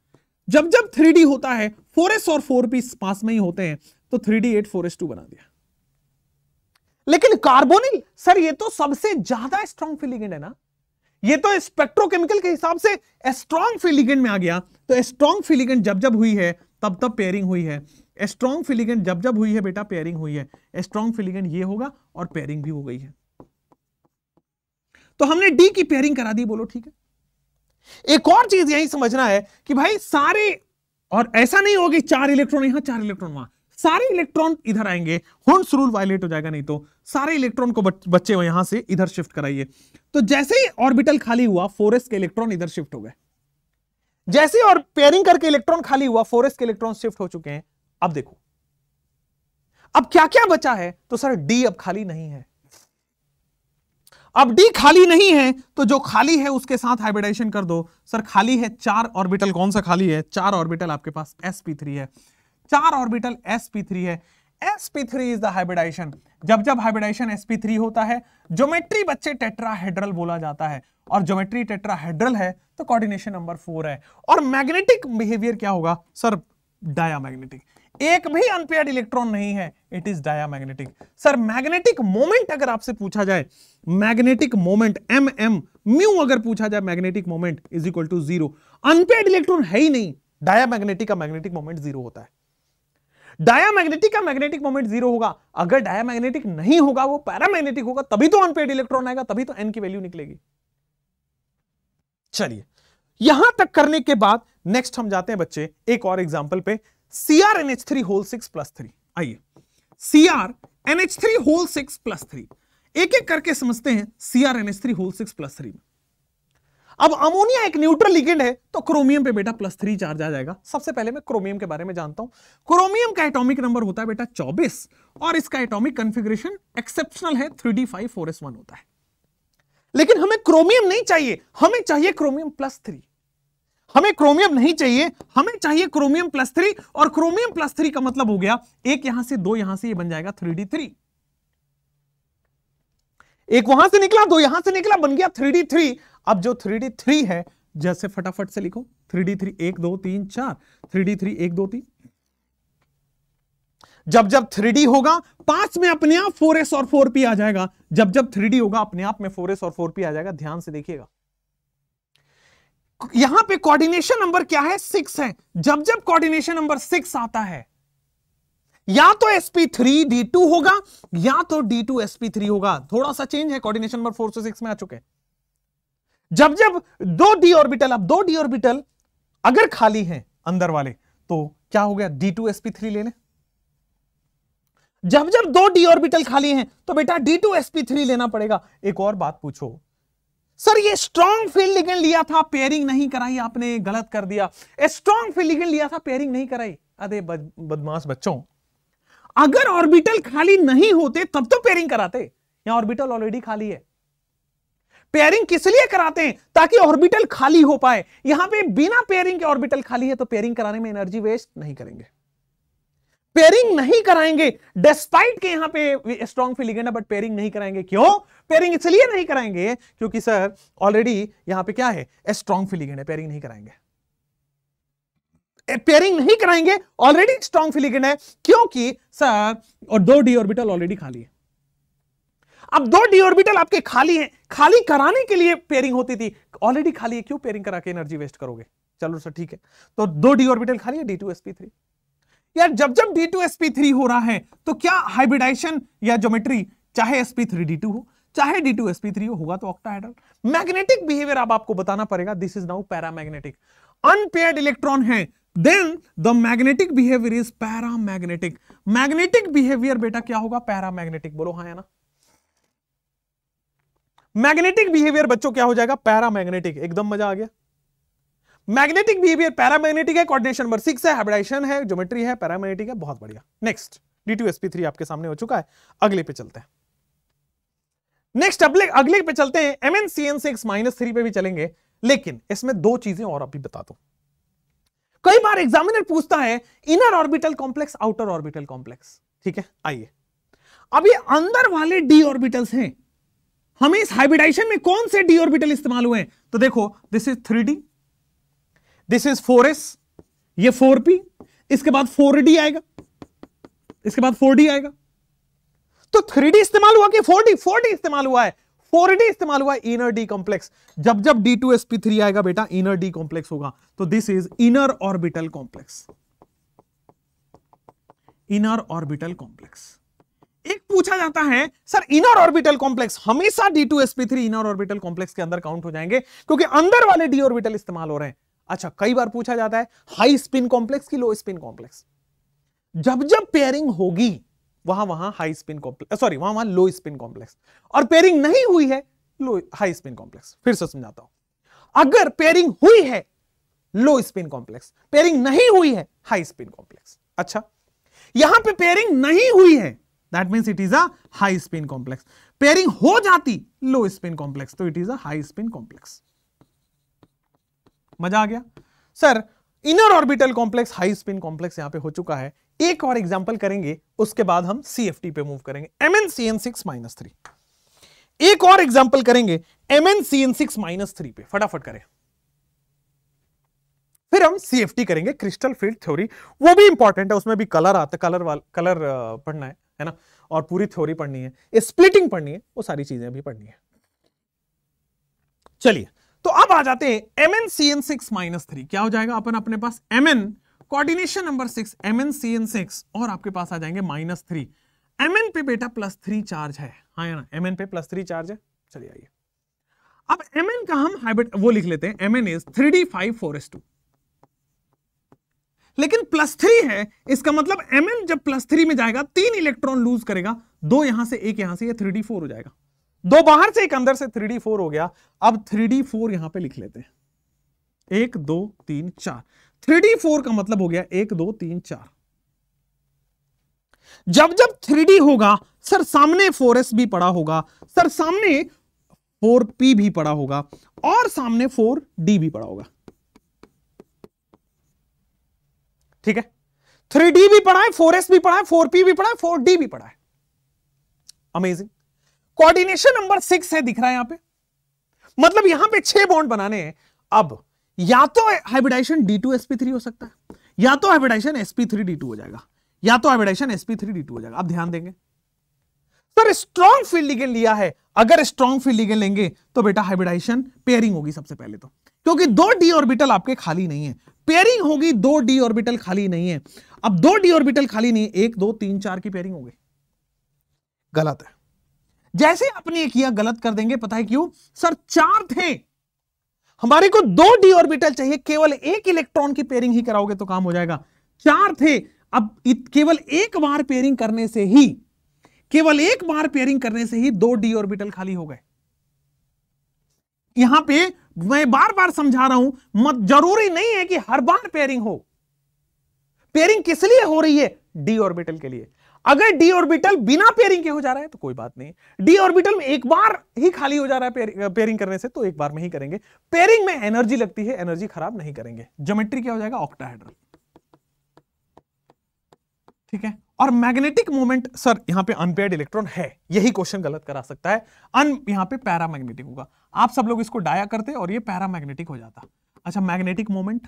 जब जब थ्री डी होता है फोर एस और फोर पीस पास में ही होते हैं तो three D eight four S two बना दिया लेकिन कार्बोनिल सर ये तो सबसे ज्यादा स्ट्रॉन्ग फिलिगेंट है ना ये तो स्पेक्ट्रोकेमिकल के हिसाब से स्ट्रॉन्ग फिलिगेंट में आ गया तो स्ट्रॉन्ग फिलिगेंट जब जब हुई है तब तब पेयरिंग हुई है स्ट्रॉन्ग फिलिगेंट जब जब हुई है बेटा पेयरिंग हुई है स्ट्रॉन्ग फिलिगेंट ये होगा और पेयरिंग भी हो गई है तो हमने डी की पेयरिंग करा दी बोलो ठीक है एक और चीज यही समझना है कि भाई सारे और ऐसा नहीं होगा चार इलेक्ट्रॉन यहां चार इलेक्ट्रॉन वहां सारे इलेक्ट्रॉन इधर आएंगे होन्स रूल वायलेट हो जाएगा नहीं तो सारे इलेक्ट्रॉन को बच्चे यहां से इधर शिफ्ट कराइए तो जैसे ही ऑर्बिटल खाली हुआ फोरेस्ट के इलेक्ट्रॉन इधर शिफ्ट हो गए जैसे और पेयरिंग करके इलेक्ट्रॉन खाली हुआ फोरेस्ट के इलेक्ट्रॉन शिफ्ट हो चुके हैं अब देखो अब क्या क्या बचा है तो सर डी अब खाली नहीं है अब डी खाली नहीं है तो जो खाली है उसके साथ हाइब्रिडाइजेशन कर दो सर खाली है चार ऑर्बिटल कौन सा खाली है चार ऑर्बिटल आपके पास sp3 है चार ऑर्बिटल sp3 है sp3 इज द हाइब्रिडाइजेशन जब जब हाइब्रिडाइजेशन sp3 होता है ज्योमेट्री बच्चे टेट्राहेड्रल बोला जाता है और ज्योमेट्री टेट्राहेड्रल है तो कोऑर्डिनेशन नंबर फोर है और मैग्नेटिक बिहेवियर क्या होगा सर डाया मैग्नेटिक एक भी अनपेयर इलेक्ट्रॉन नहीं है it is diamagnetic sir magnetic moment अगर आपसे पूछा जाए magnetic moment M M mu अगर पूछा जाए magnetic moment is equal to zero unpaired electron है ही नहीं डायामैग्नेटिक का मैग्नेटिक मोमेंट जीरो होता है डायामैग्नेटिक का मैग्नेटिक मोमेंट जीरो होगा अगर डायामैग्नेटिक नहीं होगा वो पैरामैग्नेटिक होगा तभी तो अनपेड इलेक्ट्रॉन आएगा तभी तो एन की वैल्यू निकलेगी चलिए यहां तक करने के बाद नेक्स्ट हम जाते हैं बच्चे एक और एग्जांपल पे C R N H three whole six plus three आइए C R N H three whole six plus three एक एक करके समझते हैं C R N H three whole six plus three में अब अमोनिया एक न्यूट्रल लिगेंड है तो क्रोमियम पे बेटा प्लस थ्री चार्ज आ जाएगा सबसे पहले मैं क्रोमियम के बारे में जानता हूं क्रोमियम का एटॉमिक नंबर होता है बेटा 24 और इसका एटॉमिक कॉन्फ़िगरेशन एक्सेप्शनल है 3d5 4s1 होता है लेकिन हमें क्रोमियम नहीं चाहिए हमें चाहिए क्रोमियम प्लस थ्री हमें क्रोमियम नहीं चाहिए हमें चाहिए क्रोमियम प्लस थ्री और क्रोमियम प्लस थ्री का मतलब हो गया एक यहां से दो यहां से ये बन जाएगा थ्री डी थ्री एक वहां से निकला दो यहां से निकला बन गया थ्री डी थ्री अब जो थ्री डी थ्री है जैसे फटाफट से लिखो थ्री डी थ्री एक दो तीन चार थ्री डी थ्री एक दो तीन जब जब थ्री होगा पांच में अपने आप फोर और फोर आ जाएगा जब जब थ्री होगा अपने आप में फोर और फोर आ जाएगा ध्यान से देखिएगा यहां पे कोऑर्डिनेशन नंबर क्या है सिक्स है जब जब कोऑर्डिनेशन नंबर सिक्स आता है या तो sp3 d2 होगा या तो d2 sp3 होगा थोड़ा सा चेंज है कोऑर्डिनेशन नंबर फोर से सिक्स में आ चुके जब जब दो d ऑर्बिटल अब दो d ऑर्बिटल अगर खाली हैं अंदर वाले तो क्या हो गया d2 sp3 ले लें जब जब दो d ऑर्बिटल खाली हैं तो बेटा d2 sp3 लेना पड़ेगा एक और बात पूछो सर ये स्ट्रॉन्ग फील्ड लिगेंड लिया था पेयरिंग नहीं कराई आपने गलत कर दिया स्ट्रॉन्ग फील्ड लिगेंड लिया था पेयरिंग नहीं कराई अरे बदमाश बच्चों अगर ऑर्बिटल खाली नहीं होते तब तो पेयरिंग कराते यहां ऑर्बिटल ऑलरेडी खाली है पेयरिंग किस लिए कराते हैं ताकि ऑर्बिटल खाली हो पाए यहां पे बिना पेयरिंग के ऑर्बिटल खाली है तो पेयरिंग कराने में एनर्जी वेस्ट नहीं करेंगे पेयरिंग नहीं कराएंगे डेस्पाइट के यहां पे स्ट्रॉन्ग फीलिंग है ना बट पेयरिंग नहीं कराएंगे क्यों पेयरिंग इसलिए नहीं कराएंगे क्योंकि सर ऑलरेडी यहां पे क्या है स्ट्रॉन्ग फीलिंग है पेयरिंग नहीं कराएंगे पेयरिंग नहीं कराएंगे ऑलरेडी स्ट्रॉन्ग फीलिंग है क्योंकि सर और दो डी ऑर्बिटल ऑलरेडी खाली है अब दो डी ऑर्बिटल आपके खाली हैं खाली कराने के लिए पेयरिंग होती थी ऑलरेडी खाली है क्यों पेयरिंग करा के एनर्जी वेस्ट करोगे चलो सर ठीक है तो दो डी ऑर्बिटल खाली है D two S P three यार जब जब थ्री हो रहा है तो क्या हाइब्रिडाइशन या ज्योमेट्री चाहे थ्री डी टू हो चाहे d two S P three होगा तो ऑक्टाहाइड्रल मैग्नेटिक बिहेवियर अब आपको बताना पड़ेगा this is now paramagnetic unpaired electron है then the magnetic behaviour is paramagnetic magnetic behaviour बेटा क्या होगा पैरा मैग्नेटिक बोलो हाँ ना मैग्नेटिक बिहेवियर बच्चों क्या हो जाएगा पैरा मैग्नेटिक एकदम मजा आ गया मैग्नेटिक बिहेवियर पैरामैग्नेटिक है कोऑर्डिनेशन नंबर सिक्स है हाइब्रिडाइजेशन है ज्योमेट्री है पैरामैग्नेटिक है बहुत बढ़िया next d two SP three आपके सामने हो चुका है अगले पे चलते हैं नेक्स्ट अगले अगले पे चलते हैं M N C N six minus three पे भी चलेंगे लेकिन इसमें दो चीजें और अभी बता दो कई बार एग्जामिनर पूछता है inner orbital complex outer orbital complex ठीक है आइए अब ये अंदर वाले डी ऑर्बिटल्स हैं हमें इस हाइब्रिडाइजेशन में कौन से डी ऑर्बिटल इस्तेमाल हुए हैं तो देखो this is three d this is four s ये फोर पी इसके बाद फोर डी आएगा इसके बाद फोर डी आएगा तो थ्री डी इस्तेमाल हुआ कि फोर डी फोर डी इस्तेमाल हुआ है फोर डी इस्तेमाल हुआ है इनर डी कॉम्प्लेक्स जब जब d two S P three आएगा बेटा इनर डी कॉम्प्लेक्स होगा तो this is inner orbital complex inner orbital complex एक पूछा जाता है सर इनर ऑर्बिटल कॉम्प्लेक्स हमेशा d two three inner orbital complex के अंदर काउंट हो जाएंगे क्योंकि अंदर वाले डी ऑर्बिटल इस्तेमाल हो रहे हैं अच्छा कई बार पूछा जाता है हाई स्पिन कॉम्प्लेक्स की लो स्पिन कॉम्प्लेक्स जब जब पेयरिंग होगी वहां वहां हाई स्पिन कॉम्प्लेक्स सॉरी वहां वहां लो स्पिन कॉम्प्लेक्स और पेयरिंग नहीं हुई है लो हाई स्पिन कॉम्प्लेक्स फिर से समझाता हूं अगर पेयरिंग हुई है लो स्पिन कॉम्प्लेक्स पेयरिंग नहीं हुई है हाई स्पिन कॉम्प्लेक्स अच्छा यहां पे पेयरिंग नहीं हुई है that mean it is a high spin complex pairing हो जाती लो स्पिन कॉम्प्लेक्स तो it is a high spin complex मजा आ गया sir inner orbital complex high spin complex यहां पे हो चुका है एक और एग्जांपल करेंगे उसके बाद हम सीएफटी पे मूव करेंगे M N C N six minus three एक और एग्जांपल करेंगे M N C N six minus three पे फटाफट करें फिर हम सीएफटी करेंगे क्रिस्टल फील्ड थ्योरी वो भी इंपॉर्टेंट है उसमें भी कलर आता कलर वाल कलर पढ़ना है है ना और पूरी थ्योरी पढ़नी है स्प्लिटिंग पढ़नी है वो सारी चीजें भी पढ़नी है चलिए तो अब आ जाते हैं M N C N six minus three क्या हो जाएगा अपन अपने पास M N coordination number six M N C N six और आपके पास आ जाएंगे माइनस थ्री एम एन पे बेटा प्लस थ्री चार्ज है हाँ ना एम एन पे प्लस थ्री चार्ज है चलिए आइए अब एम एन का हम हाइब्रिड वो लिख लेते हैं M N is three d five four S two लेकिन प्लस थ्री है इसका मतलब एम एन जब प्लस थ्री में जाएगा तीन इलेक्ट्रॉन लूज करेगा दो यहां से एक यहां से थ्री डी फोर हो जाएगा दो बाहर से एक अंदर से थ्री डी फोर हो गया अब थ्री डी फोर यहां पर लिख लेते हैं एक दो तीन चार थ्री डी फोर का मतलब हो गया एक दो तीन चार जब जब थ्री डी होगा सर सामने फोर एस भी पड़ा होगा सर सामने फोर पी भी पड़ा होगा और सामने फोर डी भी पड़ा होगा ठीक है थ्री डी भी पढ़ा है फोर एस भी पड़ा है फोर पी भी पड़ा है फोर डी भी पड़ा है अमेजिंग कोऑर्डिनेशन नंबर सिक्स है दिख रहा है यहां पे मतलब यहां पे छह बॉन्ड बनाने हैं अब या तो हाइब्रिडाइजेशन थ्री हो सकता है या तो हाइब्रिडाइजेशन टू हो जाएगा या तो हाइब्रिडाइजेशन टू हो जाएगा आप ध्यान देंगे सर स्ट्रॉन्ग फील्ड लिगेंड लिया है अगर स्ट्रॉन्ग फील्ड लिगेंड लेंगे तो बेटा हाइब्रिडाइजेशन पेयरिंग होगी सबसे पहले तो क्योंकि दो डी ऑर्बिटल आपके खाली नहीं है पेयरिंग होगी दो डी ऑर्बिटल खाली नहीं है अब दो डी ऑर्बिटल खाली नहीं है एक दो तीन चार की पेयरिंग होगी गलत है जैसे आपने किया गलत कर देंगे पता है क्यों सर चार थे हमारे को दो डी ऑर्बिटल चाहिए केवल एक इलेक्ट्रॉन की पेयरिंग ही कराओगे तो काम हो जाएगा चार थे अब केवल एक बार पेयरिंग करने से ही केवल एक बार पेयरिंग करने से ही दो डी ऑर्बिटल खाली हो गए यहां पे मैं बार बार समझा रहा हूं मत जरूरी नहीं है कि हर बार पेयरिंग हो पेयरिंग किस लिए हो रही है डी ऑर्बिटल के लिए अगर डी ऑर्बिटल बिना पेयरिंग के हो जा रहा है तो कोई बात नहीं डी ऑर्बिटल में एक बार ही खाली हो जा रहा है पेयरिंग करने से तो एक बार में ही करेंगे पेयरिंग में एनर्जी लगती है एनर्जी खराब नहीं करेंगे ज्योमेट्री क्या हो जाएगा ऑक्टाहेड्रल ठीक है और मैग्नेटिक मोमेंट सर यहां पे अनपेयर्ड इलेक्ट्रॉन है यही क्वेश्चन गलत करा सकता है अन यहां पे पैरामैग्नेटिक होगा आप सब लोग इसको डाया करते और ये पैरामैग्नेटिक हो जाता अच्छा मैग्नेटिक मोमेंट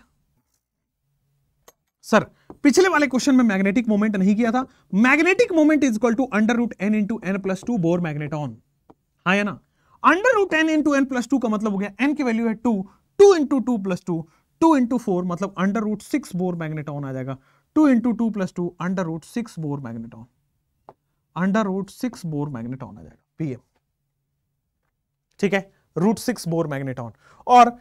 सर पिछले वाले क्वेश्चन में मैग्नेटिक मोमेंट नहीं किया था magnetic moment is equal to under root n into n plus two Bohr magneton या ना under root n into n plus two का मतलब हो गया एन की वैल्यू है two two into two plus two two into four मतलब under root six Bohr magneton आ जाएगा two into two plus two under root six Bohr magneton under root six Bohr magneton आ जाएगा PM ठीक है root six Bohr magneton और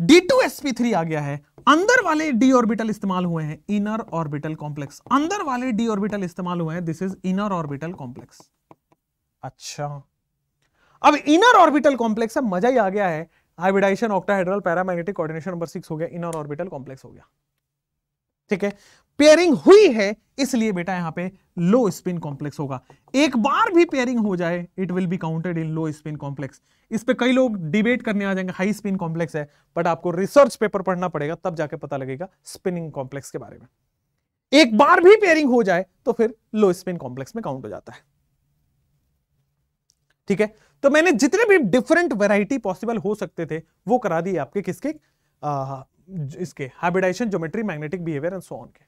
D2sp3 आ गया है अंदर वाले डी ऑर्बिटल इस्तेमाल हुए हैं इनर ऑर्बिटल कॉम्प्लेक्स अंदर वाले डी ऑर्बिटल इस्तेमाल हुए हैं this is inner orbital complex अच्छा अब इनर ऑर्बिटल कॉम्प्लेक्स है मजा ही आ गया है hybridisation octahedral paramagnetic coordination number six हो गया इनर ऑर्बिटल कॉम्प्लेक्स हो गया ठीक है पेयरिंग हुई है इसलिए बेटा यहां पे लो स्पिन कॉम्प्लेक्स होगा एक बार भी पेयरिंग हो जाए it will be counted in low spin complex इस पे कई लोग डिबेट करने आ जाएंगे हाई स्पिन कॉम्प्लेक्स है बट आपको रिसर्च पेपर पढ़ना पड़ेगा तब जाके पता लगेगा स्पिनिंग कॉम्प्लेक्स के बारे में एक बार भी पेयरिंग हो जाए तो फिर लो स्पिन कॉम्प्लेक्स में काउंट हो जाता है ठीक है तो मैंने जितने भी डिफरेंट वेराइटी पॉसिबल हो सकते थे वो करा दिए आपके किसके आ, इसके hybridisation geometry magnetic behaviour and so on के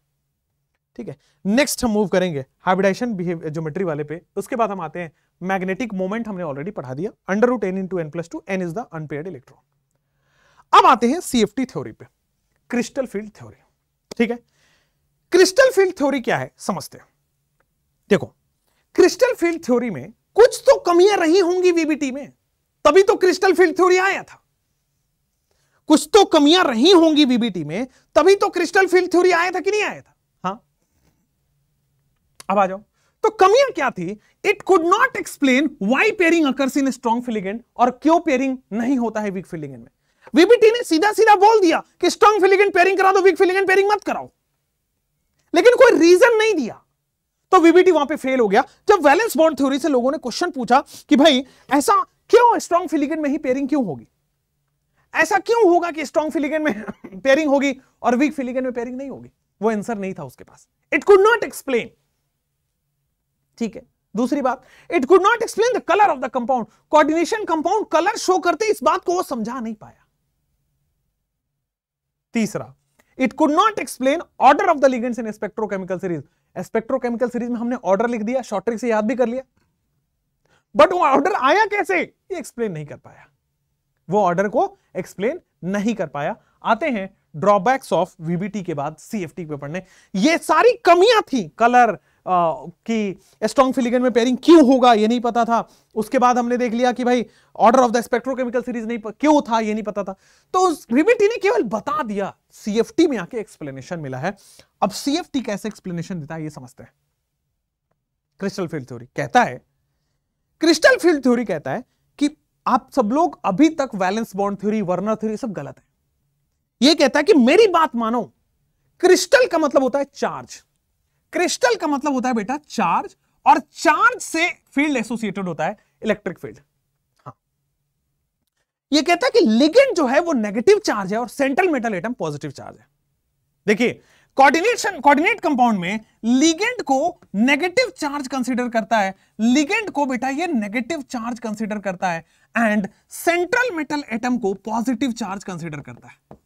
ठीक है नेक्स्ट हम मूव करेंगे हाइब्रिडाइजेशन ज्योमेट्री वाले पे उसके बाद हम आते हैं मैग्नेटिक मोमेंट हमने ऑलरेडी पढ़ा दिया under root n into n plus two n is the unpaired electron अब आते हैं सीएफटी थ्योरी पे क्रिस्टल फील्ड थ्योरी ठीक है क्रिस्टल फील्ड थ्योरी क्या है समझते हैं देखो क्रिस्टल फील्ड थ्योरी में कुछ तो कमियां रही होंगी वीबीटी में तभी तो क्रिस्टल फील्ड थ्योरी आया था कुछ तो कमियां रही होंगी वीबीटी में तभी तो क्रिस्टल फील्ड थ्योरी आया था कि नहीं आया था अब आ जाओ तो कमियां क्या थी it could not explain why pairing occurs in strong field और क्यों पेयरिंग नहीं होता है वीक फीलिंग में वीबीटी ने सीधा सीधा बोल दिया कि स्ट्रॉन्ग फीलिंग पेयरिंग करा दो वीक फीलिंग पेयरिंग मत कराओ लेकिन कोई रीजन नहीं दिया तो वीबीटी वहां पे फेल हो गया जब वैलेंस बॉन्ड थ्योरी से लोगों ने क्वेश्चन पूछा कि भाई ऐसा क्यों स्ट्रॉन्ग फिलिगेंट में ही पेयरिंग क्यों होगी ऐसा क्यों होगा कि स्ट्रॉन्ग फिलिगेंट में पेयरिंग होगी और वीक फिलिगेंट में पेयरिंग नहीं होगी वो आंसर नहीं था उसके पास इट कुड नॉट एक्सप्लेन ठीक है दूसरी बात it could not explain the colour of the compound coordination compound colour show करते इस बात को वो समझा नहीं पाया तीसरा it could not explain order of the ligands in spectrochemical series spectrochemical series में हमने ऑर्डर लिख दिया शॉर्ट ट्रिक से याद भी कर लिया बट वो ऑर्डर आया कैसे ये एक्सप्लेन नहीं कर पाया वो ऑर्डर को एक्सप्लेन नहीं कर पाया आते हैं ड्रॉबैक्स ऑफ वीबीटी के बाद सीएफटी पे पढ़ने ये सारी कमियां थी कलर कि स्ट्रॉन्ग फिलिगन में पेयरिंग क्यों होगा ये नहीं पता था उसके बाद हमने देख लिया कि भाई order of the spectrochemical series नहीं क्यों था ये नहीं पता था तो रिमिटी ने केवल बता दिया सीएफटी में आके एक्सप्लेनेशन मिला है अब सीएफटी कैसे एक्सप्लेनेशन देता है ये समझते हैं क्रिस्टल फील्ड थ्योरी कहता है क्रिस्टल फील्ड थ्योरी कहता है कि आप सब लोग अभी तक valence bond theory Werner theory सब गलत है ये कहता है कि मेरी बात मानो क्रिस्टल का मतलब होता है चार्ज क्रिस्टल का मतलब होता है बेटा चार्ज और चार्ज से फील्ड एसोसिएटेड होता है इलेक्ट्रिक फील्ड हाँ। ये कहता है कि लिगेंड जो है वो नेगेटिव चार्ज है और central metal atom positive charge है देखिए कोऑर्डिनेशन कोऑर्डिनेट कंपाउंड में लिगेंड को नेगेटिव चार्ज कंसीडर करता है लिगेंड को बेटा ये नेगेटिव चार्ज कंसीडर करता है एंड सेंट्रल मेटल एटम को पॉजिटिव चार्ज कंसीडर करता है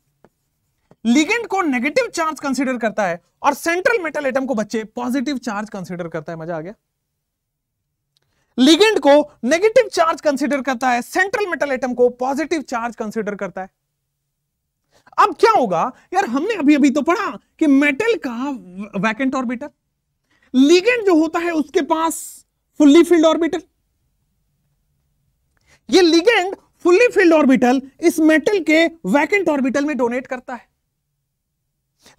लिगेंड को नेगेटिव चार्ज कंसिडर करता है और सेंट्रल मेटल एटम को बच्चे पॉजिटिव चार्ज कंसिडर करता है मजा आ गया लिगेंड को नेगेटिव चार्ज कंसिडर करता है सेंट्रल मेटल एटम को पॉजिटिव चार्ज कंसिडर करता है अब क्या होगा यार हमने अभी अभी तो पढ़ा कि मेटल का वैकेंट ऑर्बिटल लिगेंड जो होता है उसके पास फुल्ली फील्ड ऑर्बिटल ये लिगेंड फुल्ली फील्ड ऑर्बिटल इस मेटल के वैकेंट ऑर्बिटल में डोनेट करता है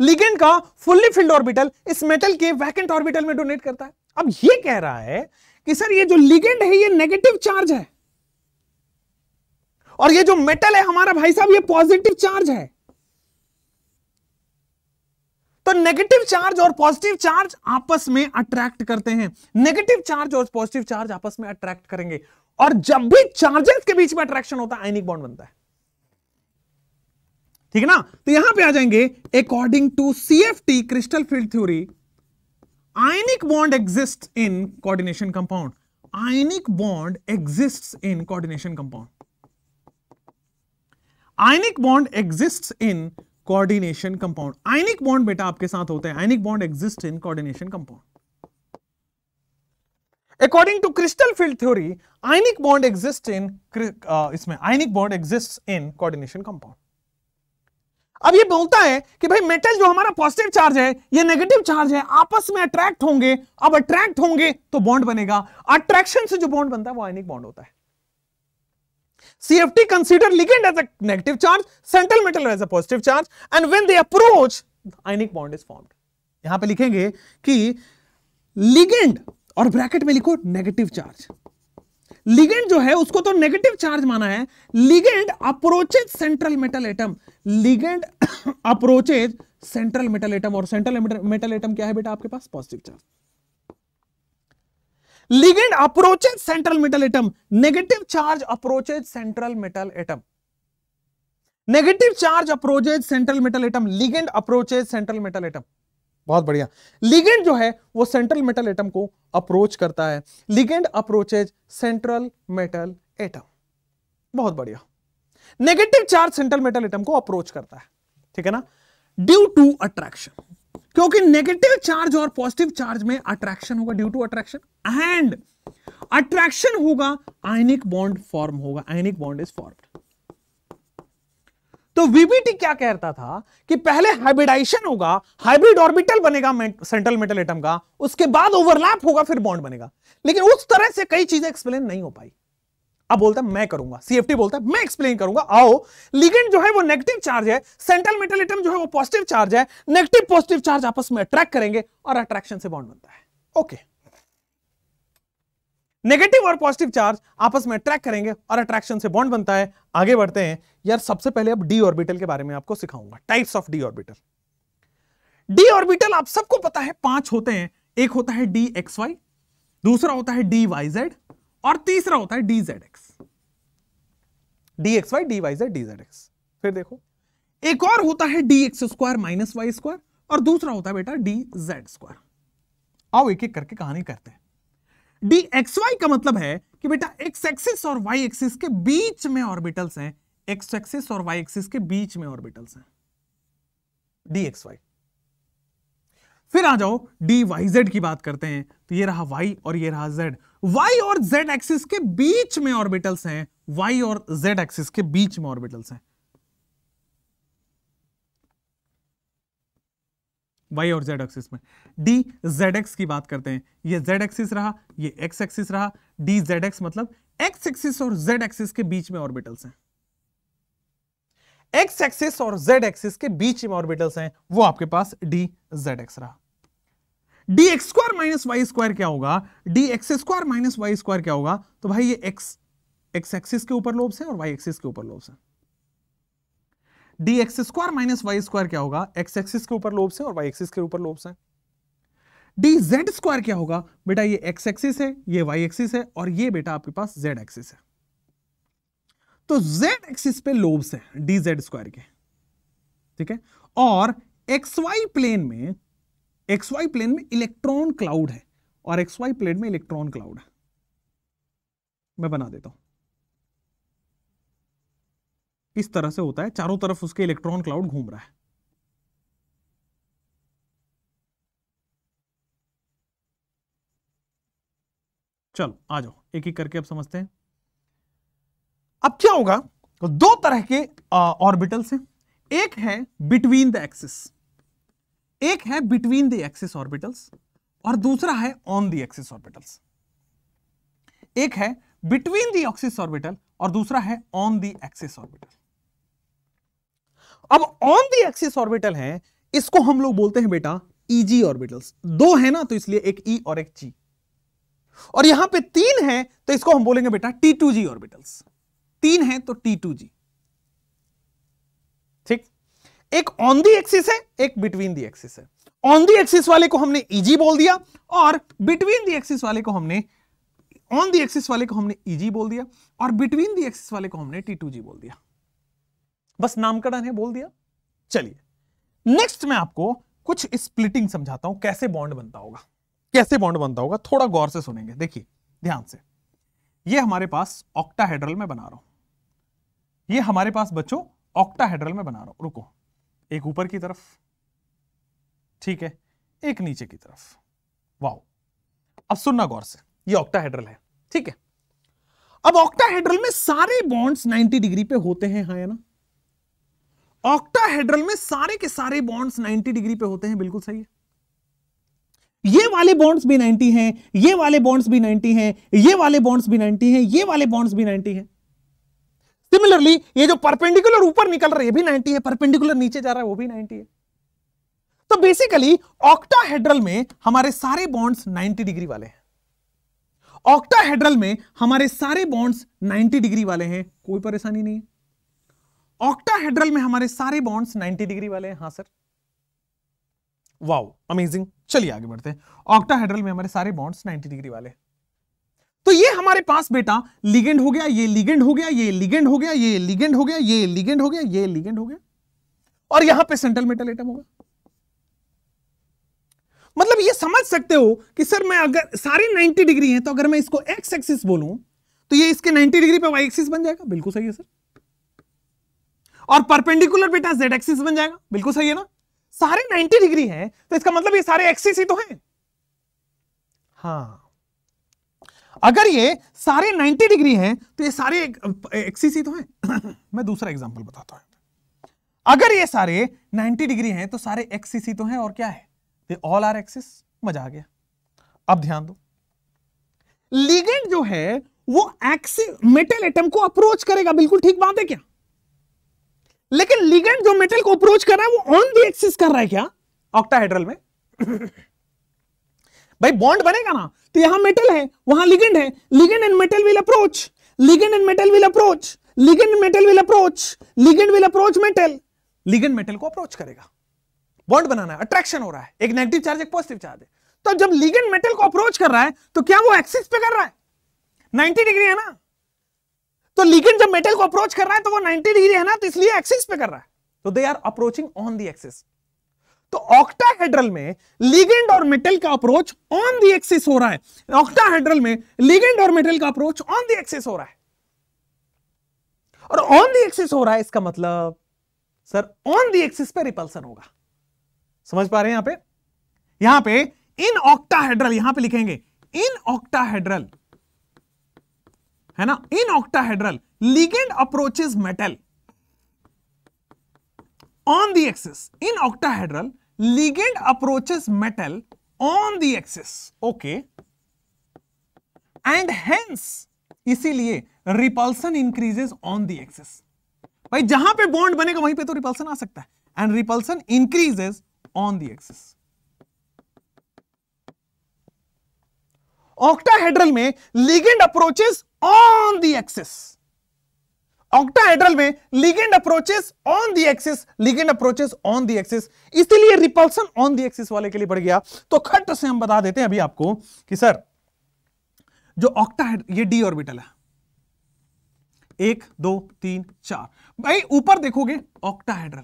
लिगेंड का फुल्ली फिल्ड ऑर्बिटल इस मेटल के वैकेंट ऑर्बिटल में डोनेट करता है अब ये कह रहा है कि सर ये जो लिगेंड है ये नेगेटिव चार्ज है और ये जो मेटल है हमारा भाई साहब ये पॉजिटिव चार्ज है तो नेगेटिव चार्ज और पॉजिटिव चार्ज आपस में अट्रैक्ट करते हैं नेगेटिव चार्ज और पॉजिटिव चार्ज आपस में अट्रैक्ट करेंगे और जब भी चार्जेस के बीच में अट्रैक्शन होता है आयनिक बॉन्ड बनता है ठीक है ना तो यहां पे आ जाएंगे according to C F T crystal field theory ionic bond exist in coordination compound ionic bond exist in coordination compound ionic bond exist in coordination compound ionic bond बेटा आपके साथ होते हैं ionic bond exist in coordination compound according to crystal field theory ionic bond exist in इसमें ionic bond exist in coordination compound अब ये बोलता है कि भाई मेटल जो हमारा पॉजिटिव चार्ज है ये नेगेटिव चार्ज है आपस में अट्रैक्ट होंगे अब अट्रैक्ट होंगे तो बॉन्ड बनेगा अट्रैक्शन से जो बॉन्ड बनता है वो आयनिक बॉन्ड होता है CFT consider ligand as a negative charge central metal as a positive charge and when they approach ionic bond is formed. यहां पे लिखेंगे कि लिगेंड और ब्रैकेट में लिखो नेगेटिव चार्ज लिगेंड जो है उसको तो नेगेटिव चार्ज माना है ligand approaches central metal atom ligand approaches central metal atom और सेंट्रल मेटल एटम क्या है बेटा आपके पास positive charge ligand approaches central metal atom negative charge approaches central metal atom negative charge approaches central metal atom ligand approaches central metal atom बहुत बढ़िया ligand जो है वो सेंट्रल मेटल एटम को अप्रोच करता है ligand approaches central metal atom बहुत बढ़िया negative charge central metal atom को अप्रोच करता है ठीक है ना ड्यू टू अट्रैक्शन क्योंकि नेगेटिव चार्ज और पॉजिटिव चार्ज में अट्रैक्शन होगा due to attraction and attraction होगा आयनिक बॉन्ड फॉर्म होगा आयनिक बॉन्ड इज फॉर्म्ड तो वीबीटी क्या कहता था कि पहले हाइब्रिडाइजेशन होगा हाइब्रिड ऑर्बिटल बनेगा सेंट्रल मेटल एटम का उसके बाद ओवरलैप होगा फिर बॉन्ड बनेगा लेकिन उस तरह से कई चीजें एक्सप्लेन नहीं हो पाई अब बोलता है मैं करूंगा सीएफटी बोलता है मैं एक्सप्लेन करूंगा आओ लिगेंड जो है वो नेगेटिव चार्ज है सेंट्रल मेटल एटम जो है वो पॉजिटिव चार्ज है नेगेटिव पॉजिटिव चार्ज आपस में अट्रैक्ट करेंगे और अट्रैक्शन से बॉन्ड बनता है ओके okay. नेगेटिव और पॉजिटिव चार्ज आपस में अट्रैक्ट करेंगे और अट्रैक्शन से बॉन्ड बनता है आगे बढ़ते हैं यार सबसे पहले अब डी ऑर्बिटल के बारे में आपको सिखाऊंगा types of d orbital d orbital आप सबको पता है पांच होते हैं एक होता है डी एक्स वाई दूसरा होता है डी वाई जेड और तीसरा होता है d Z x d x Y D Y Z D Z x फिर देखो एक और होता है D x square minus Y square और दूसरा होता है बेटा डी जेड स्क्वायर आओ एक एक करके कहानी करते हैं डी एक्स वाई का मतलब है कि बेटा एक्स एक्सिस और वाई एक्सिस के बीच में ऑर्बिटल्स हैं एक्स एक्सिस और वाई एक्सिस के बीच में ऑर्बिटल्स हैं डी एक्स वाई फिर आ जाओ डी वाई जेड की बात करते हैं तो ये रहा वाई और ये रहा जेड वाई और जेड एक्सिस के बीच में ऑर्बिटल्स हैं वाई और जेड एक्सिस के बीच में ऑर्बिटल्स हैं वाई और जेड एक्सिस में डी जेड एक्स की बात करते हैं ये जेड एक्सिस रहा ये एक्स एक्सिस रहा डी जेड एक्स मतलब एक्स एक्सिस और जेड एक्सिस के बीच में ऑर्बिटल्स हैं एक्स एक्सिस और जेड एक्सिस के बीच में ऑर्बिटल्स हैं वो आपके पास डी जेड एक्स रहा d x square minus Y square क्या होगा d x square minus Y square क्या होगा तो भाई ये एक्स एक्स एक्सिस के ऊपर लोब्स हैं और वाई एक्सिस के ऊपर लोब्स हैं d x square minus Y square क्या होगा एक्स एक्सिस के ऊपर लोब्स है और वाई एक्सिस के ऊपर लोब्स है डी जेड स्क्वायर क्या होगा बेटा ये एक्स एक्सिस है ये वाई एक्सिस है और ये बेटा आपके पास जेड एक्सिस है तो जेड एक्सिस पे लोब्स है डी जेड स्क्वायर के ठीक है और एक्स वाई प्लेन में एक्स वाई प्लेन में इलेक्ट्रॉन क्लाउड है और एक्स वाई प्लेन में इलेक्ट्रॉन क्लाउड है मैं बना देता हूं इस तरह से होता है चारों तरफ उसके इलेक्ट्रॉन क्लाउड घूम रहा है चलो आ जाओ एक एक करके अब समझते हैं अब क्या होगा तो दो तरह के ऑर्बिटल्स हैं एक है बिटवीन द एक्सिस एक है बिटवीन द एक्सिस ऑर्बिटल्स और दूसरा है ऑन द एक्सिस ऑर्बिटल्स एक है बिटवीन द ऑक्सिस ऑर्बिटल और दूसरा है ऑन द एक्सिस ऑर्बिटल अब ऑन दी एक्सिस ऑर्बिटल है इसको हम लोग बोलते हैं बेटा ईजी e ऑर्बिटल्स दो है ना तो इसलिए एक ई e और एक जी और यहां पे तीन है तो इसको हम बोलेंगे बेटा टी टू जी ऑर्बिटल्स तीन है तो टी टू जी ठीक एक ऑन दी एक्सिस है एक बिटवीन दी एक्सिस है ऑन दी एक्सिस वाले को हमने ईजी e बोल दिया और बिटवीन दी एक्सिस वाले को हमने ऑन दी एक्सिस वाले को हमने ईजी e बोल दिया और बिटवीन दी एक्सिस वाले को हमने टी टू जी बोल दिया बस नामकरण है बोल दिया चलिए नेक्स्ट मैं आपको कुछ स्प्लिटिंग समझाता हूं कैसे बॉन्ड बनता होगा कैसे बॉन्ड बनता होगा थोड़ा गौर से सुनेंगे देखिए ध्यान से ये हमारे पास ऑक्टाहेड्रल में बना रहा हूं ये हमारे पास बच्चों ऑक्टाहेड्रल में बना रहा हूं रुको एक ऊपर की तरफ ठीक है एक नीचे की तरफ वाओ अब सुनना गौर से ये ऑक्टाहेड्रल है ठीक है अब ऑक्टाहेड्रल में सारे बॉन्ड्स 90 डिग्री पे होते हैं हाँ या ना ऑक्टाहेड्रल में सारे के सारे बॉन्ड्स 90 डिग्री पे होते हैं बिल्कुल सही है ये वाले बॉन्ड्स भी 90 हैं ये वाले बॉन्ड्स भी 90 हैं ये वाले बॉन्ड्स भी 90 हैं ये वाले बॉन्ड्स भी 90 हैं सिमिलरली ये जो परपेंडिकुलर ऊपर निकल रहा है ये भी 90 है परपेंडिकुलर नीचे जा रहा है वो भी 90 है तो बेसिकली ऑक्टाहेड्रल में हमारे सारे बॉन्ड्स 90 डिग्री वाले हैं ऑक्टाहेड्रल में हमारे सारे बॉन्ड्स 90 डिग्री वाले हैं कोई परेशानी नहीं है ऑक्टाहेड्रल में हमारे सारे बॉन्ड्स 90 डिग्री वाले हैं हाँ सर वाओ अमेजिंग चलिए आगे बढ़ते हैं ऑक्टाहेड्रल में हमारे सारे बॉन्ड्स 90 डिग्री वाले तो ये हमारे पास बेटा लिगेंड हो गया ये लिगेंड हो गया ये लिगेंड हो गया ये लिगेंड हो गया ये लिगेंड हो गया ये लिगेंड हो गया और यहां पे सेंट्रल मेटल एटम होगा मतलब ये समझ सकते हो कि सर मैं अगर सारे 90 डिग्री हैं तो अगर मैं इसको एक्स एक्सिस बोलूं तो ये इसके 90 डिग्री पे वाई एक्सिस बन जाएगा बिल्कुल सही है सर और परपेंडिकुलर बेटा जेड एक्सिस बन जाएगा बिल्कुल सही है ना सारे 90 डिग्री हैं तो इसका मतलब ये सारे एक्सिस ही तो हैं हाँ अगर ये सारे 90 डिग्री हैं तो ये सारे एक्सिस ही तो हैं मैं दूसरा एग्जांपल बताता हूं अगर ये सारे 90 डिग्री हैं तो सारे एक्सिस ही तो हैं और क्या है दे ऑल आर एक्सिस मजा आ गया अब ध्यान दो लिगेंड जो है वो एक्सिस मेटल एटम को अप्रोच करेगा बिल्कुल ठीक बात है क्या लेकिन लिगेंड जो मेटल को अप्रोच कर रहा है वो ऑन दी एक्सिस कर रहा है क्या ऑक्टाहेड्रल में भाई बॉन्ड बनेगा ना तो यहां मेटल है वहां लिगेंड है ligand and metal will approach ligand and metal will approach ligand metal will approach ligand will approach metal ligand metal को अप्रोच करेगा बॉन्ड बनाना है अट्रैक्शन हो रहा है एक नेगेटिव चार्ज एक पॉजिटिव चार्ज है तो जब लिगेंड मेटल को अप्रोच कर रहा है तो क्या वो एक्सिस पे कर रहा है 90 डिग्री है ना तो लिगेंड जब मेटल को अप्रोच कर रहा है तो वो 90 डिग्री है ना तो इसलिए एक्सिस पे कर रहा है तो they are approaching on the axis तो ऑक्टाहेड्रल में लिगेंड और मेटल का अप्रोच ऑन दी एक्सिस हो रहा है ऑक्टाहेड्रल में लिगेंड और मेटल का अप्रोच ऑन दी एक्सिस हो रहा है और ऑन दी एक्सिस हो रहा है इसका मतलब सर ऑन दी एक्सिस पे रिपल्सन होगा समझ पा रहे हैं यहां पे यहां पे इन ऑक्टाहेड्रल यहां पे लिखेंगे इन ऑक्टाहेड्रल है ना in octahedral ligand approaches metal on the axis in octahedral ligand approaches metal on the axis okay and hence इसीलिए repulsion increases on the axis भाई जहां पे बॉन्ड बनेगा वहीं पे तो रिपल्सन आ सकता है and repulsion increases on the axis octahedral में ligand approaches on the axis octahedral में ligand approaches on the axis ligand approaches on the axis इसीलिए रिपल्सन ऑन द एक्सिस वाले के लिए बढ़ गया तो खट से हम बता देते हैं अभी आपको कि सर जो ऑक्टाहेड ये डी ऑर्बिटल है एक दो तीन चार भाई ऊपर देखोगे ऑक्टाहेड्रल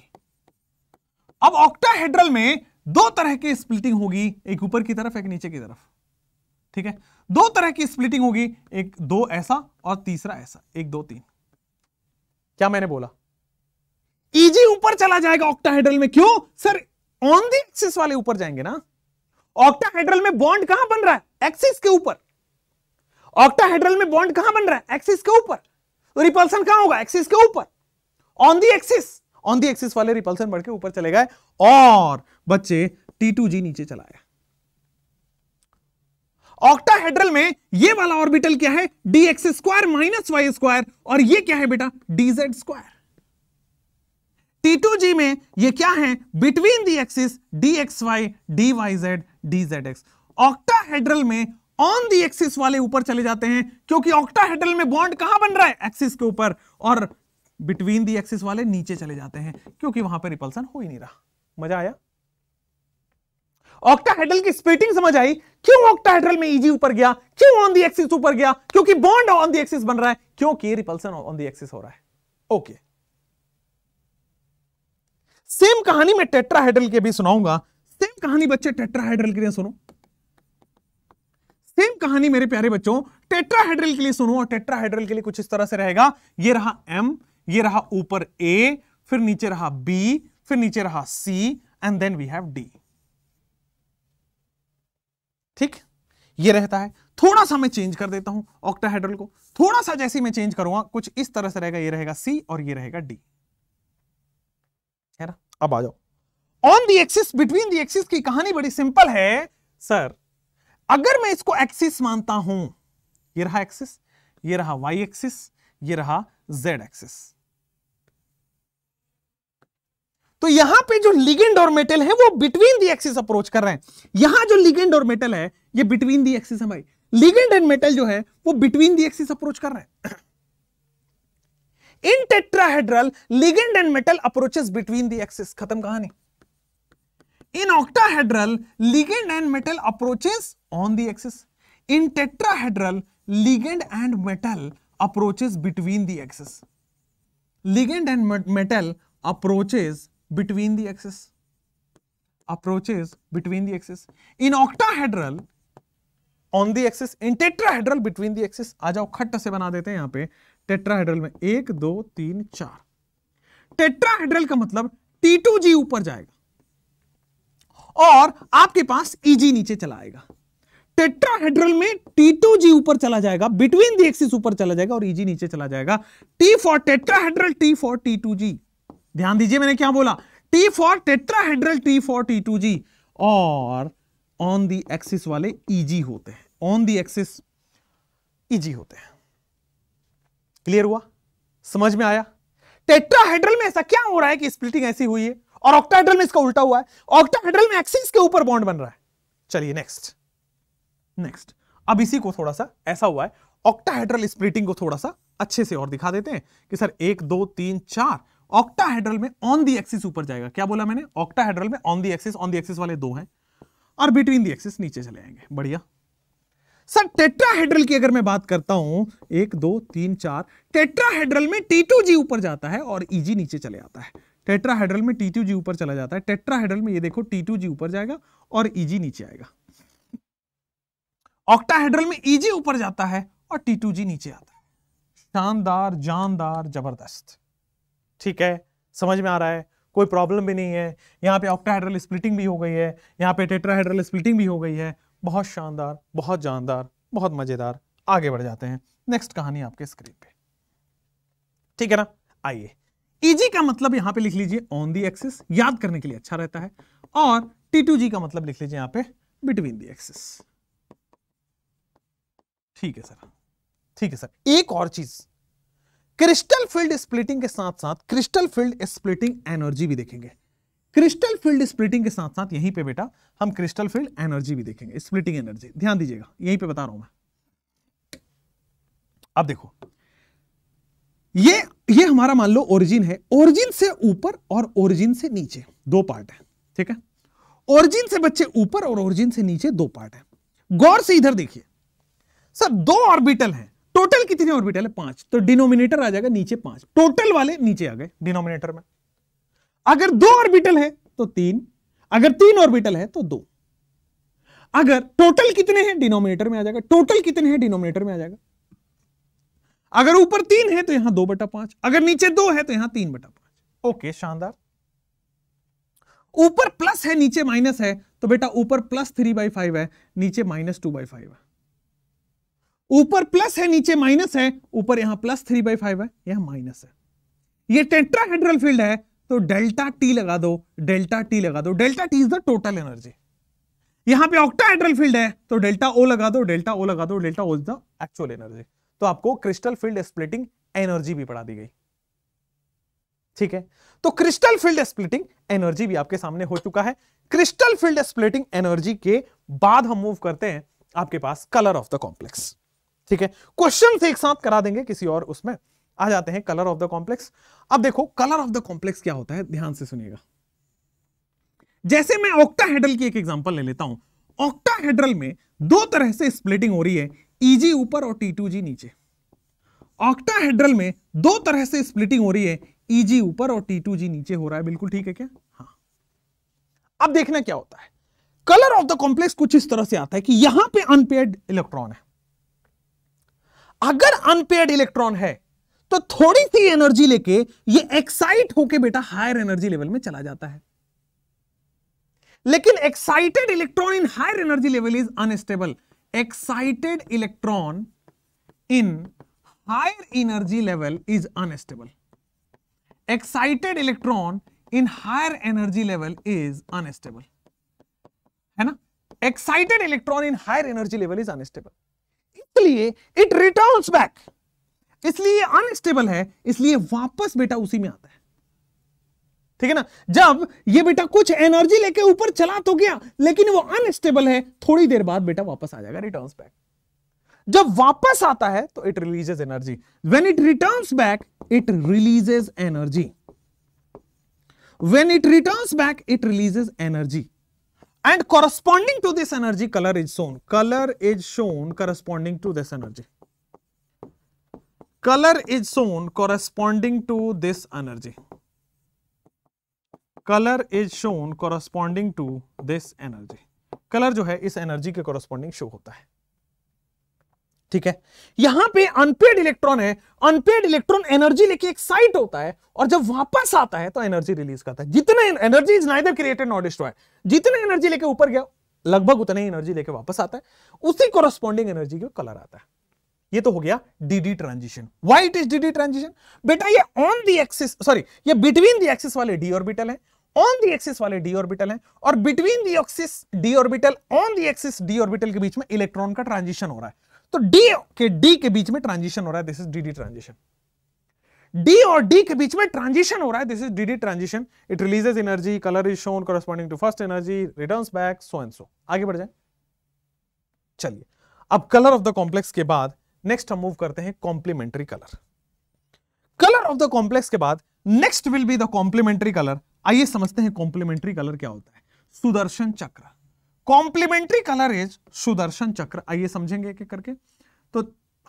अब ऑक्टाहेड्रल में दो तरह की स्प्लिटिंग होगी एक ऊपर की तरफ एक नीचे की तरफ ठीक है दो तरह की स्प्लिटिंग होगी एक दो ऐसा और तीसरा ऐसा एक दो तीन क्या मैंने बोला इजी e ऊपर चला जाएगा ऑक्टाहेड्रल में क्यों सर ऑन दी एक्सिस वाले ऊपर जाएंगे ना ऑक्टाहेड्रल में बॉन्ड कहां बन रहा है एक्सिस के ऊपर ऑक्टाहेड्रल में बॉन्ड कहां बन रहा है एक्सिस के ऊपर रिपल्सन तो कहां होगा एक्सिस के ऊपर on the axis on the axis वाले रिपल्सन बढ़ के ऊपर चले गए और बच्चे टी टू जी नीचे चलाया ऑक्टाहेड्रल में ये वाला ऑर्बिटल क्या है D x square minus Y square और ये क्या है बेटा डी जेड स्क्वायर T2G में ये क्या है between the axis D x Y D Y Z D Z X octahedral में ऑन दी एक्सिस वाले ऊपर चले जाते हैं क्योंकि ऑक्टाहेड्रल में बॉन्ड कहां बन रहा है एक्सिस के ऊपर और बिटवीन दी एक्सिस वाले नीचे चले जाते हैं क्योंकि वहां पर रिपल्सन हो ही नहीं रहा मजा आया ऑक्टाहेड्रल की स्प्लिटिंग समझ आई क्यों ऑक्टाहेड्रल में ईजी ऊपर गया क्यों ऑन दी एक्सिस ऊपर गया क्योंकि बॉन्ड ऑन दी एक्सिस बन रहा है क्योंकि रिपल्सन ऑन दी एक्सिस हो रहा है ओके सेम कहानी मैं टेट्राहेड्रल के भी सुनाऊंगा सेम कहानी बच्चे टेट्राहेड्रल के लिए सुनो सेम कहानी मेरे प्यारे बच्चों टेट्राहेड्रल के लिए सुनो और टेट्राहेड्रल के लिए कुछ इस तरह से रहेगा ये रहा एम ये रहा ऊपर ए फिर नीचे रहा बी फिर नीचे रहा C and then we have D ठीक ये रहता है थोड़ा सा मैं चेंज कर देता हूं ऑक्टाहेड्रल को थोड़ा सा जैसे मैं चेंज करूंगा कुछ इस तरह से रहेगा ये रहेगा सी और ये रहेगा डी है ना अब आ जाओ on the axis between the axis की कहानी बड़ी सिंपल है सर अगर मैं इसको एक्सिस मानता हूं ये रहा एक्सिस ये रहा वाई एक्सिस ये रहा जेड एक्सिस तो यहां पे जो लिगेंड और मेटल है वो बिटवीन दी एक्सिस अप्रोच कर रहे हैं यहां जो लिगेंड और मेटल है ये बिटवीन दी एक्सिस है भाई लिगेंड एंड मेटल जो है वो बिटवीन दी एक्सिस अप्रोच कर रहे हैं in tetrahedral ligand and metal approaches between the axis खत्म कहानी in octahedral ligand and metal approaches on the axis in tetrahedral ligand and metal approaches between the axis ligand and metal approaches between the axis approaches between the axis in octahedral on the axis in tetrahedral between the axis aa jao khatta se bana dete hain yahan pe tetrahedral mein 1 2 3 4 tetrahedral ka matlab t2g upar jayega ऊपर जाएगा और आपके पास easy नीचे चला आएगा tetrahedral में T two जी ऊपर चला जाएगा बिटवीन दी एक्सिस ऊपर चला जाएगा और ईजी नीचे चला जाएगा T for tetrahedral T for T two G ध्यान दीजिए मैंने क्या बोला T for tetrahedral T for T two G और ऑन दी एक्सिस वाले ईजी e होते हैं ऑन दी एक्सिस ईजी होते हैं क्लियर हुआ समझ में आया टेट्राहेड्रल में ऐसा क्या हो रहा है कि स्प्लिटिंग ऐसी हुई है और ऑक्टाहेड्रल में इसका उल्टा हुआ है ऑक्टाहेड्रल में एक्सिस के ऊपर बॉन्ड बन रहा है चलिए नेक्स्ट नेक्स्ट अब इसी को थोड़ा सा ऐसा हुआ है ऑक्टाहेड्रल स्प्लिटिंग को थोड़ा सा अच्छे से और दिखा देते हैं कि सर एक दो तीन चार ऑक्टाहेड्रल में ऑन दी एक्सिस ऊपर जाएगा क्या बोला मैंने ऑक्टाहेड्रल में on the axis on the axis वाले दो हैं और बिटवीन दी एक्सिस नीचे चले जाएंगे बढ़िया सर टेट्राहेड्रल की अगर मैं बात करता हूं एक दो तीन चार टेट्राहेड्रल में टी टू जी ऊपर जाता है और ईजी e नीचे चले जाता है टेट्राहेड्रल में टी टू जी ऊपर चला जाता है टेट्राहेड्रल में ये देखो टी टू जी ऊपर जाएगा और ईजी e नीचे आएगा ऑक्टाहेड्रल में ईजी e ऊपर जाता है और टी टू जी नीचे आता है शानदार जानदार जबरदस्त ठीक है समझ में आ रहा है कोई प्रॉब्लम भी नहीं है यहाँ पे ऑक्टाहाइड्रल स्प्लिटिंग भी हो गई है यहाँ पे टेट्राहाइड्रल स्प्लिटिंग भी हो गई है बहुत शानदार बहुत जानदार बहुत मज़ेदार आगे बढ़ जाते हैं नेक्स्ट कहानी आपके स्क्रीन पे ठीक है ना आइए ईजी e का मतलब यहाँ पे लिख लीजिए ऑन दी एक्सिस याद करने के लिए अच्छा रहता है और टी टू जी का मतलब लिख लीजिए यहाँ पे बिटवीन दी एक्सिस ठीक है सर ठीक है सर एक और चीज क्रिस्टल फील्ड स्प्लिटिंग के साथ साथ क्रिस्टल फील्ड स्प्लिटिंग एनर्जी भी देखेंगे क्रिस्टल फील्ड स्प्लिटिंग के साथ साथ यहीं पे बेटा हम क्रिस्टल फील्ड एनर्जी भी देखेंगे स्प्लिटिंग एनर्जी ध्यान दीजिएगा यहीं पे बता रहा हूं मैं अब देखो ये ये हमारा मान लो ओरिजिन है ओरिजिन से ऊपर और ओरिजिन से नीचे दो पार्ट है ठीक है ओरिजिन से बच्चे ऊपर और ओरिजिन से नीचे दो पार्ट है गौर से इधर देखिए सर दो ऑर्बिटल हैं टोटल कितने ऑर्बिटल है पांच तो डिनोमिनेटर आ जाएगा नीचे पांच टोटल वाले नीचे आ गए डिनोमिनेटर में अगर दो ऑर्बिटल है तो तीन अगर तीन ऑर्बिटल है तो दो अगर टोटल कितने हैं डिनोमिनेटर में आ जाएगा टोटल कितने हैं डिनोमिनेटर में आ जाएगा अगर ऊपर तीन है तो यहां दो बटा पांच अगर नीचे दो है तो यहां तीन बटा पांच ओके शानदार ऊपर प्लस है नीचे माइनस है तो बेटा ऊपर प्लस थ्री बाई फाइव है नीचे माइनस टू बाई फाइव है ऊपर प्लस है नीचे माइनस है ऊपर यहां प्लस थ्री बाई फाइव है यहां माइनस है ये टेट्राहेड्रल फील्ड है तो डेल्टा टी लगा दो डेल्टा टी लगा दो delta T is the total energy यहां पे ऑक्टाहेड्रल फील्ड है तो डेल्टा ओ लगा दो डेल्टा ओ लगा दो delta O is the actual energy तो आपको क्रिस्टल फील्ड स्प्लिटिंग एनर्जी भी पढ़ा दी गई ठीक है तो क्रिस्टल फील्ड स्प्लिटिंग एनर्जी भी आपके सामने हो चुका है क्रिस्टल फील्ड स्प्लिटिंग एनर्जी के बाद हम मूव करते हैं आपके पास कलर ऑफ द कॉम्प्लेक्स ठीक है क्वेश्चन एक साथ करा देंगे किसी और उसमें आ जाते हैं कलर ऑफ द कॉम्प्लेक्स अब देखो कलर ऑफ द कॉम्प्लेक्स क्या होता है ध्यान से सुनिएगा जैसे मैं ऑक्टाहेड्रल की एक एग्जांपल ले लेता हूं ऑक्टाहेड्रल में दो तरह से स्प्लिटिंग हो रही है ईजी e ऊपर और टी टू जी नीचे ऑक्टाहेड्रल में दो तरह से स्प्लिटिंग हो रही है ईजी e ऊपर और टी टू जी नीचे हो रहा है बिल्कुल ठीक है क्या हाँ अब देखना क्या होता है कलर ऑफ द कॉम्प्लेक्स कुछ इस तरह से आता है कि यहां पर अनपेड इलेक्ट्रॉन है अगर अनपेड इलेक्ट्रॉन है तो थोड़ी सी एनर्जी लेके ये एक्साइट होके बेटा हायर एनर्जी लेवल में चला जाता है लेकिन excited electron in higher energy level is unstable excited electron in higher energy level is unstable excited electron in higher energy level is unstable है ना excited electron in higher energy level is unstable इसलिए it returns back इसलिए unstable है इसलिए वापस बेटा उसी में आता है ठीक है ना जब ये बेटा कुछ एनर्जी लेके ऊपर चला तो गया लेकिन वो अनस्टेबल है थोड़ी देर बाद बेटा वापस आ जाएगा रिटर्न बैक जब वापस आता है तो it releases energy when it return back it releases energy when it return back it releases energy and corresponding to this energy color is shown color is shown corresponding to this energy color is shown corresponding to this energy color is shown corresponding to this energy color जो है इस energy के corresponding show होता है ठीक है यहां पे अनपेड इलेक्ट्रॉन है अनपेड इलेक्ट्रॉन एनर्जी लेके एक साइट होता है और जब वापस आता है तो एनर्जी रिलीज करता है जितने energy is neither created not destroy जितने एनर्जी लेके ऊपर गया लगभग उतने ही एनर्जी लेके वापस आता है उसी कोरोस्पॉन्डिंग एनर्जी का कलर आता है ये तो हो गया D D transition why it is D D transition बेटा ये ऑन दी एक्सिस सॉरी ये बिटवीन दी एक्सिस वाले डी ऑर्बिटल है ऑन दी एक्सिस वाले डी ऑर्बिटल है और between the axis D orbital on the axis D orbital के बीच में इलेक्ट्रॉन का ट्रांजिशन हो रहा है तो डी के डी के बीच में ट्रांजिशन हो रहा है this is D D transition D और डी के बीच में ट्रांजिशन हो रहा है this is D D transition it releases energy colour is shown corresponding to first energy return back so and so आगे बढ़ जाए चलिए अब कलर ऑफ द कॉम्प्लेक्स के बाद नेक्स्ट हम मूव करते हैं complementary colour colour of the complex के बाद next will be the complementary colour आइए समझते हैं कॉम्प्लीमेंट्री कलर क्या होता है सुदर्शन चक्र कॉम्प्लीमेंट्री कलर इज सुदर्शन चक्र आइए समझेंगे एक एक करके तो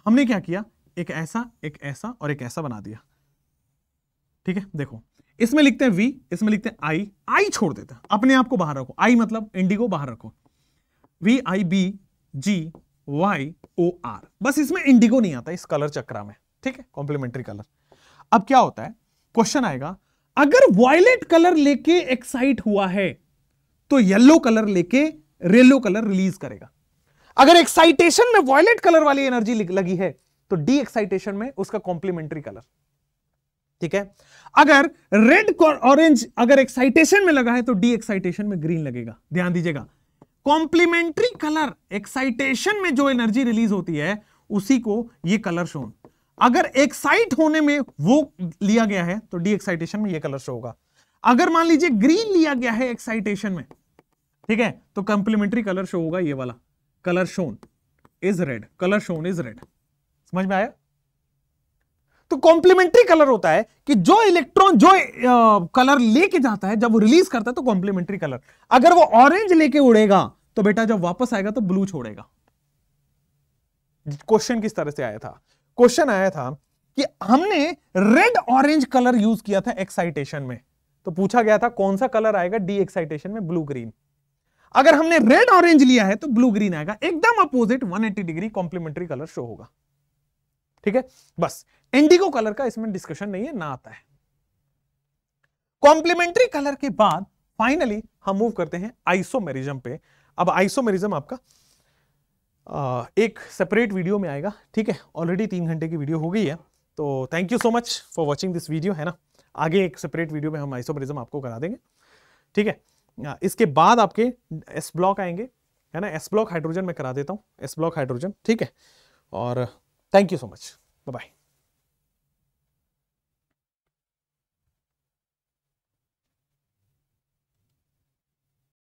हमने क्या किया एक ऐसा एक ऐसा और एक ऐसा बना दिया ठीक है देखो इसमें लिखते हैं वी इसमें लिखते हैं आई आई छोड़ देते हैं अपने आप को बाहर रखो आई मतलब इंडिगो बाहर रखो V I B G Y O R बस इसमें इंडिगो नहीं आता इस कलर चक्रा में ठीक है कॉम्प्लीमेंट्री कलर अब क्या होता है क्वेश्चन आएगा अगर वायलेट कलर लेके एक्साइट हुआ है तो येलो कलर लेके रेलो कलर रिलीज करेगा अगर एक्साइटेशन में वॉयलेट कलर वाली एनर्जी लगी है तो डी एक्साइटेशन में उसका कॉम्प्लीमेंट्री कलर ठीक है अगर रेड ऑरेंज अगर एक्साइटेशन में लगा है तो डी एक्साइटेशन में ग्रीन लगेगा ध्यान दीजिएगा कॉम्प्लीमेंट्री कलर एक्साइटेशन में जो एनर्जी रिलीज होती है उसी को ये कलर शोन अगर एक्साइट होने में वो लिया गया है तो डी एक्साइटेशन में ये कलर शो होगा अगर मान लीजिए ग्रीन लिया गया है एक्साइटेशन में ठीक है तो कंप्लीमेंट्री कलर शो होगा ये वाला colour shown is red colour shown is red समझ में आया तो कॉम्प्लीमेंट्री कलर होता है कि जो इलेक्ट्रॉन जो कलर लेके जाता है जब वो रिलीज करता है तो कॉम्प्लीमेंट्री कलर अगर वो ऑरेंज लेके उड़ेगा तो बेटा जब वापस आएगा तो ब्लू छोड़ेगा क्वेश्चन किस तरह से आया था क्वेश्चन आया था कि हमने रेड ऑरेंज कलर यूज किया था एक्साइटेशन में तो पूछा गया था कौन सा कलर आएगा डी एक्साइटेशन में ब्लू ग्रीन अगर हमने रेड ऑरेंज लिया है तो ब्लू ग्रीन आएगा एकदम opposite 180 degree complementary colour show होगा ठीक है बस इंडिगो कलर का इसमें डिस्कशन नहीं है ना आता है कॉम्प्लीमेंट्री कलर के बाद फाइनली हम मूव करते हैं आइसोमेरिज्म पे अब आइसोमेरिज्म आपका आ, एक सेपरेट वीडियो में आएगा ठीक है ऑलरेडी तीन घंटे की वीडियो हो गई है तो thank you so much for watching this video है ना आगे एक सेपरेट वीडियो में हम आइसोमेरिज्म आपको करा देंगे ठीक है इसके बाद आपके एस ब्लॉक आएंगे है ना एस ब्लॉक हाइड्रोजन मैं करा देता हूँ एस ब्लॉक हाइड्रोजन ठीक है और thank you so much bye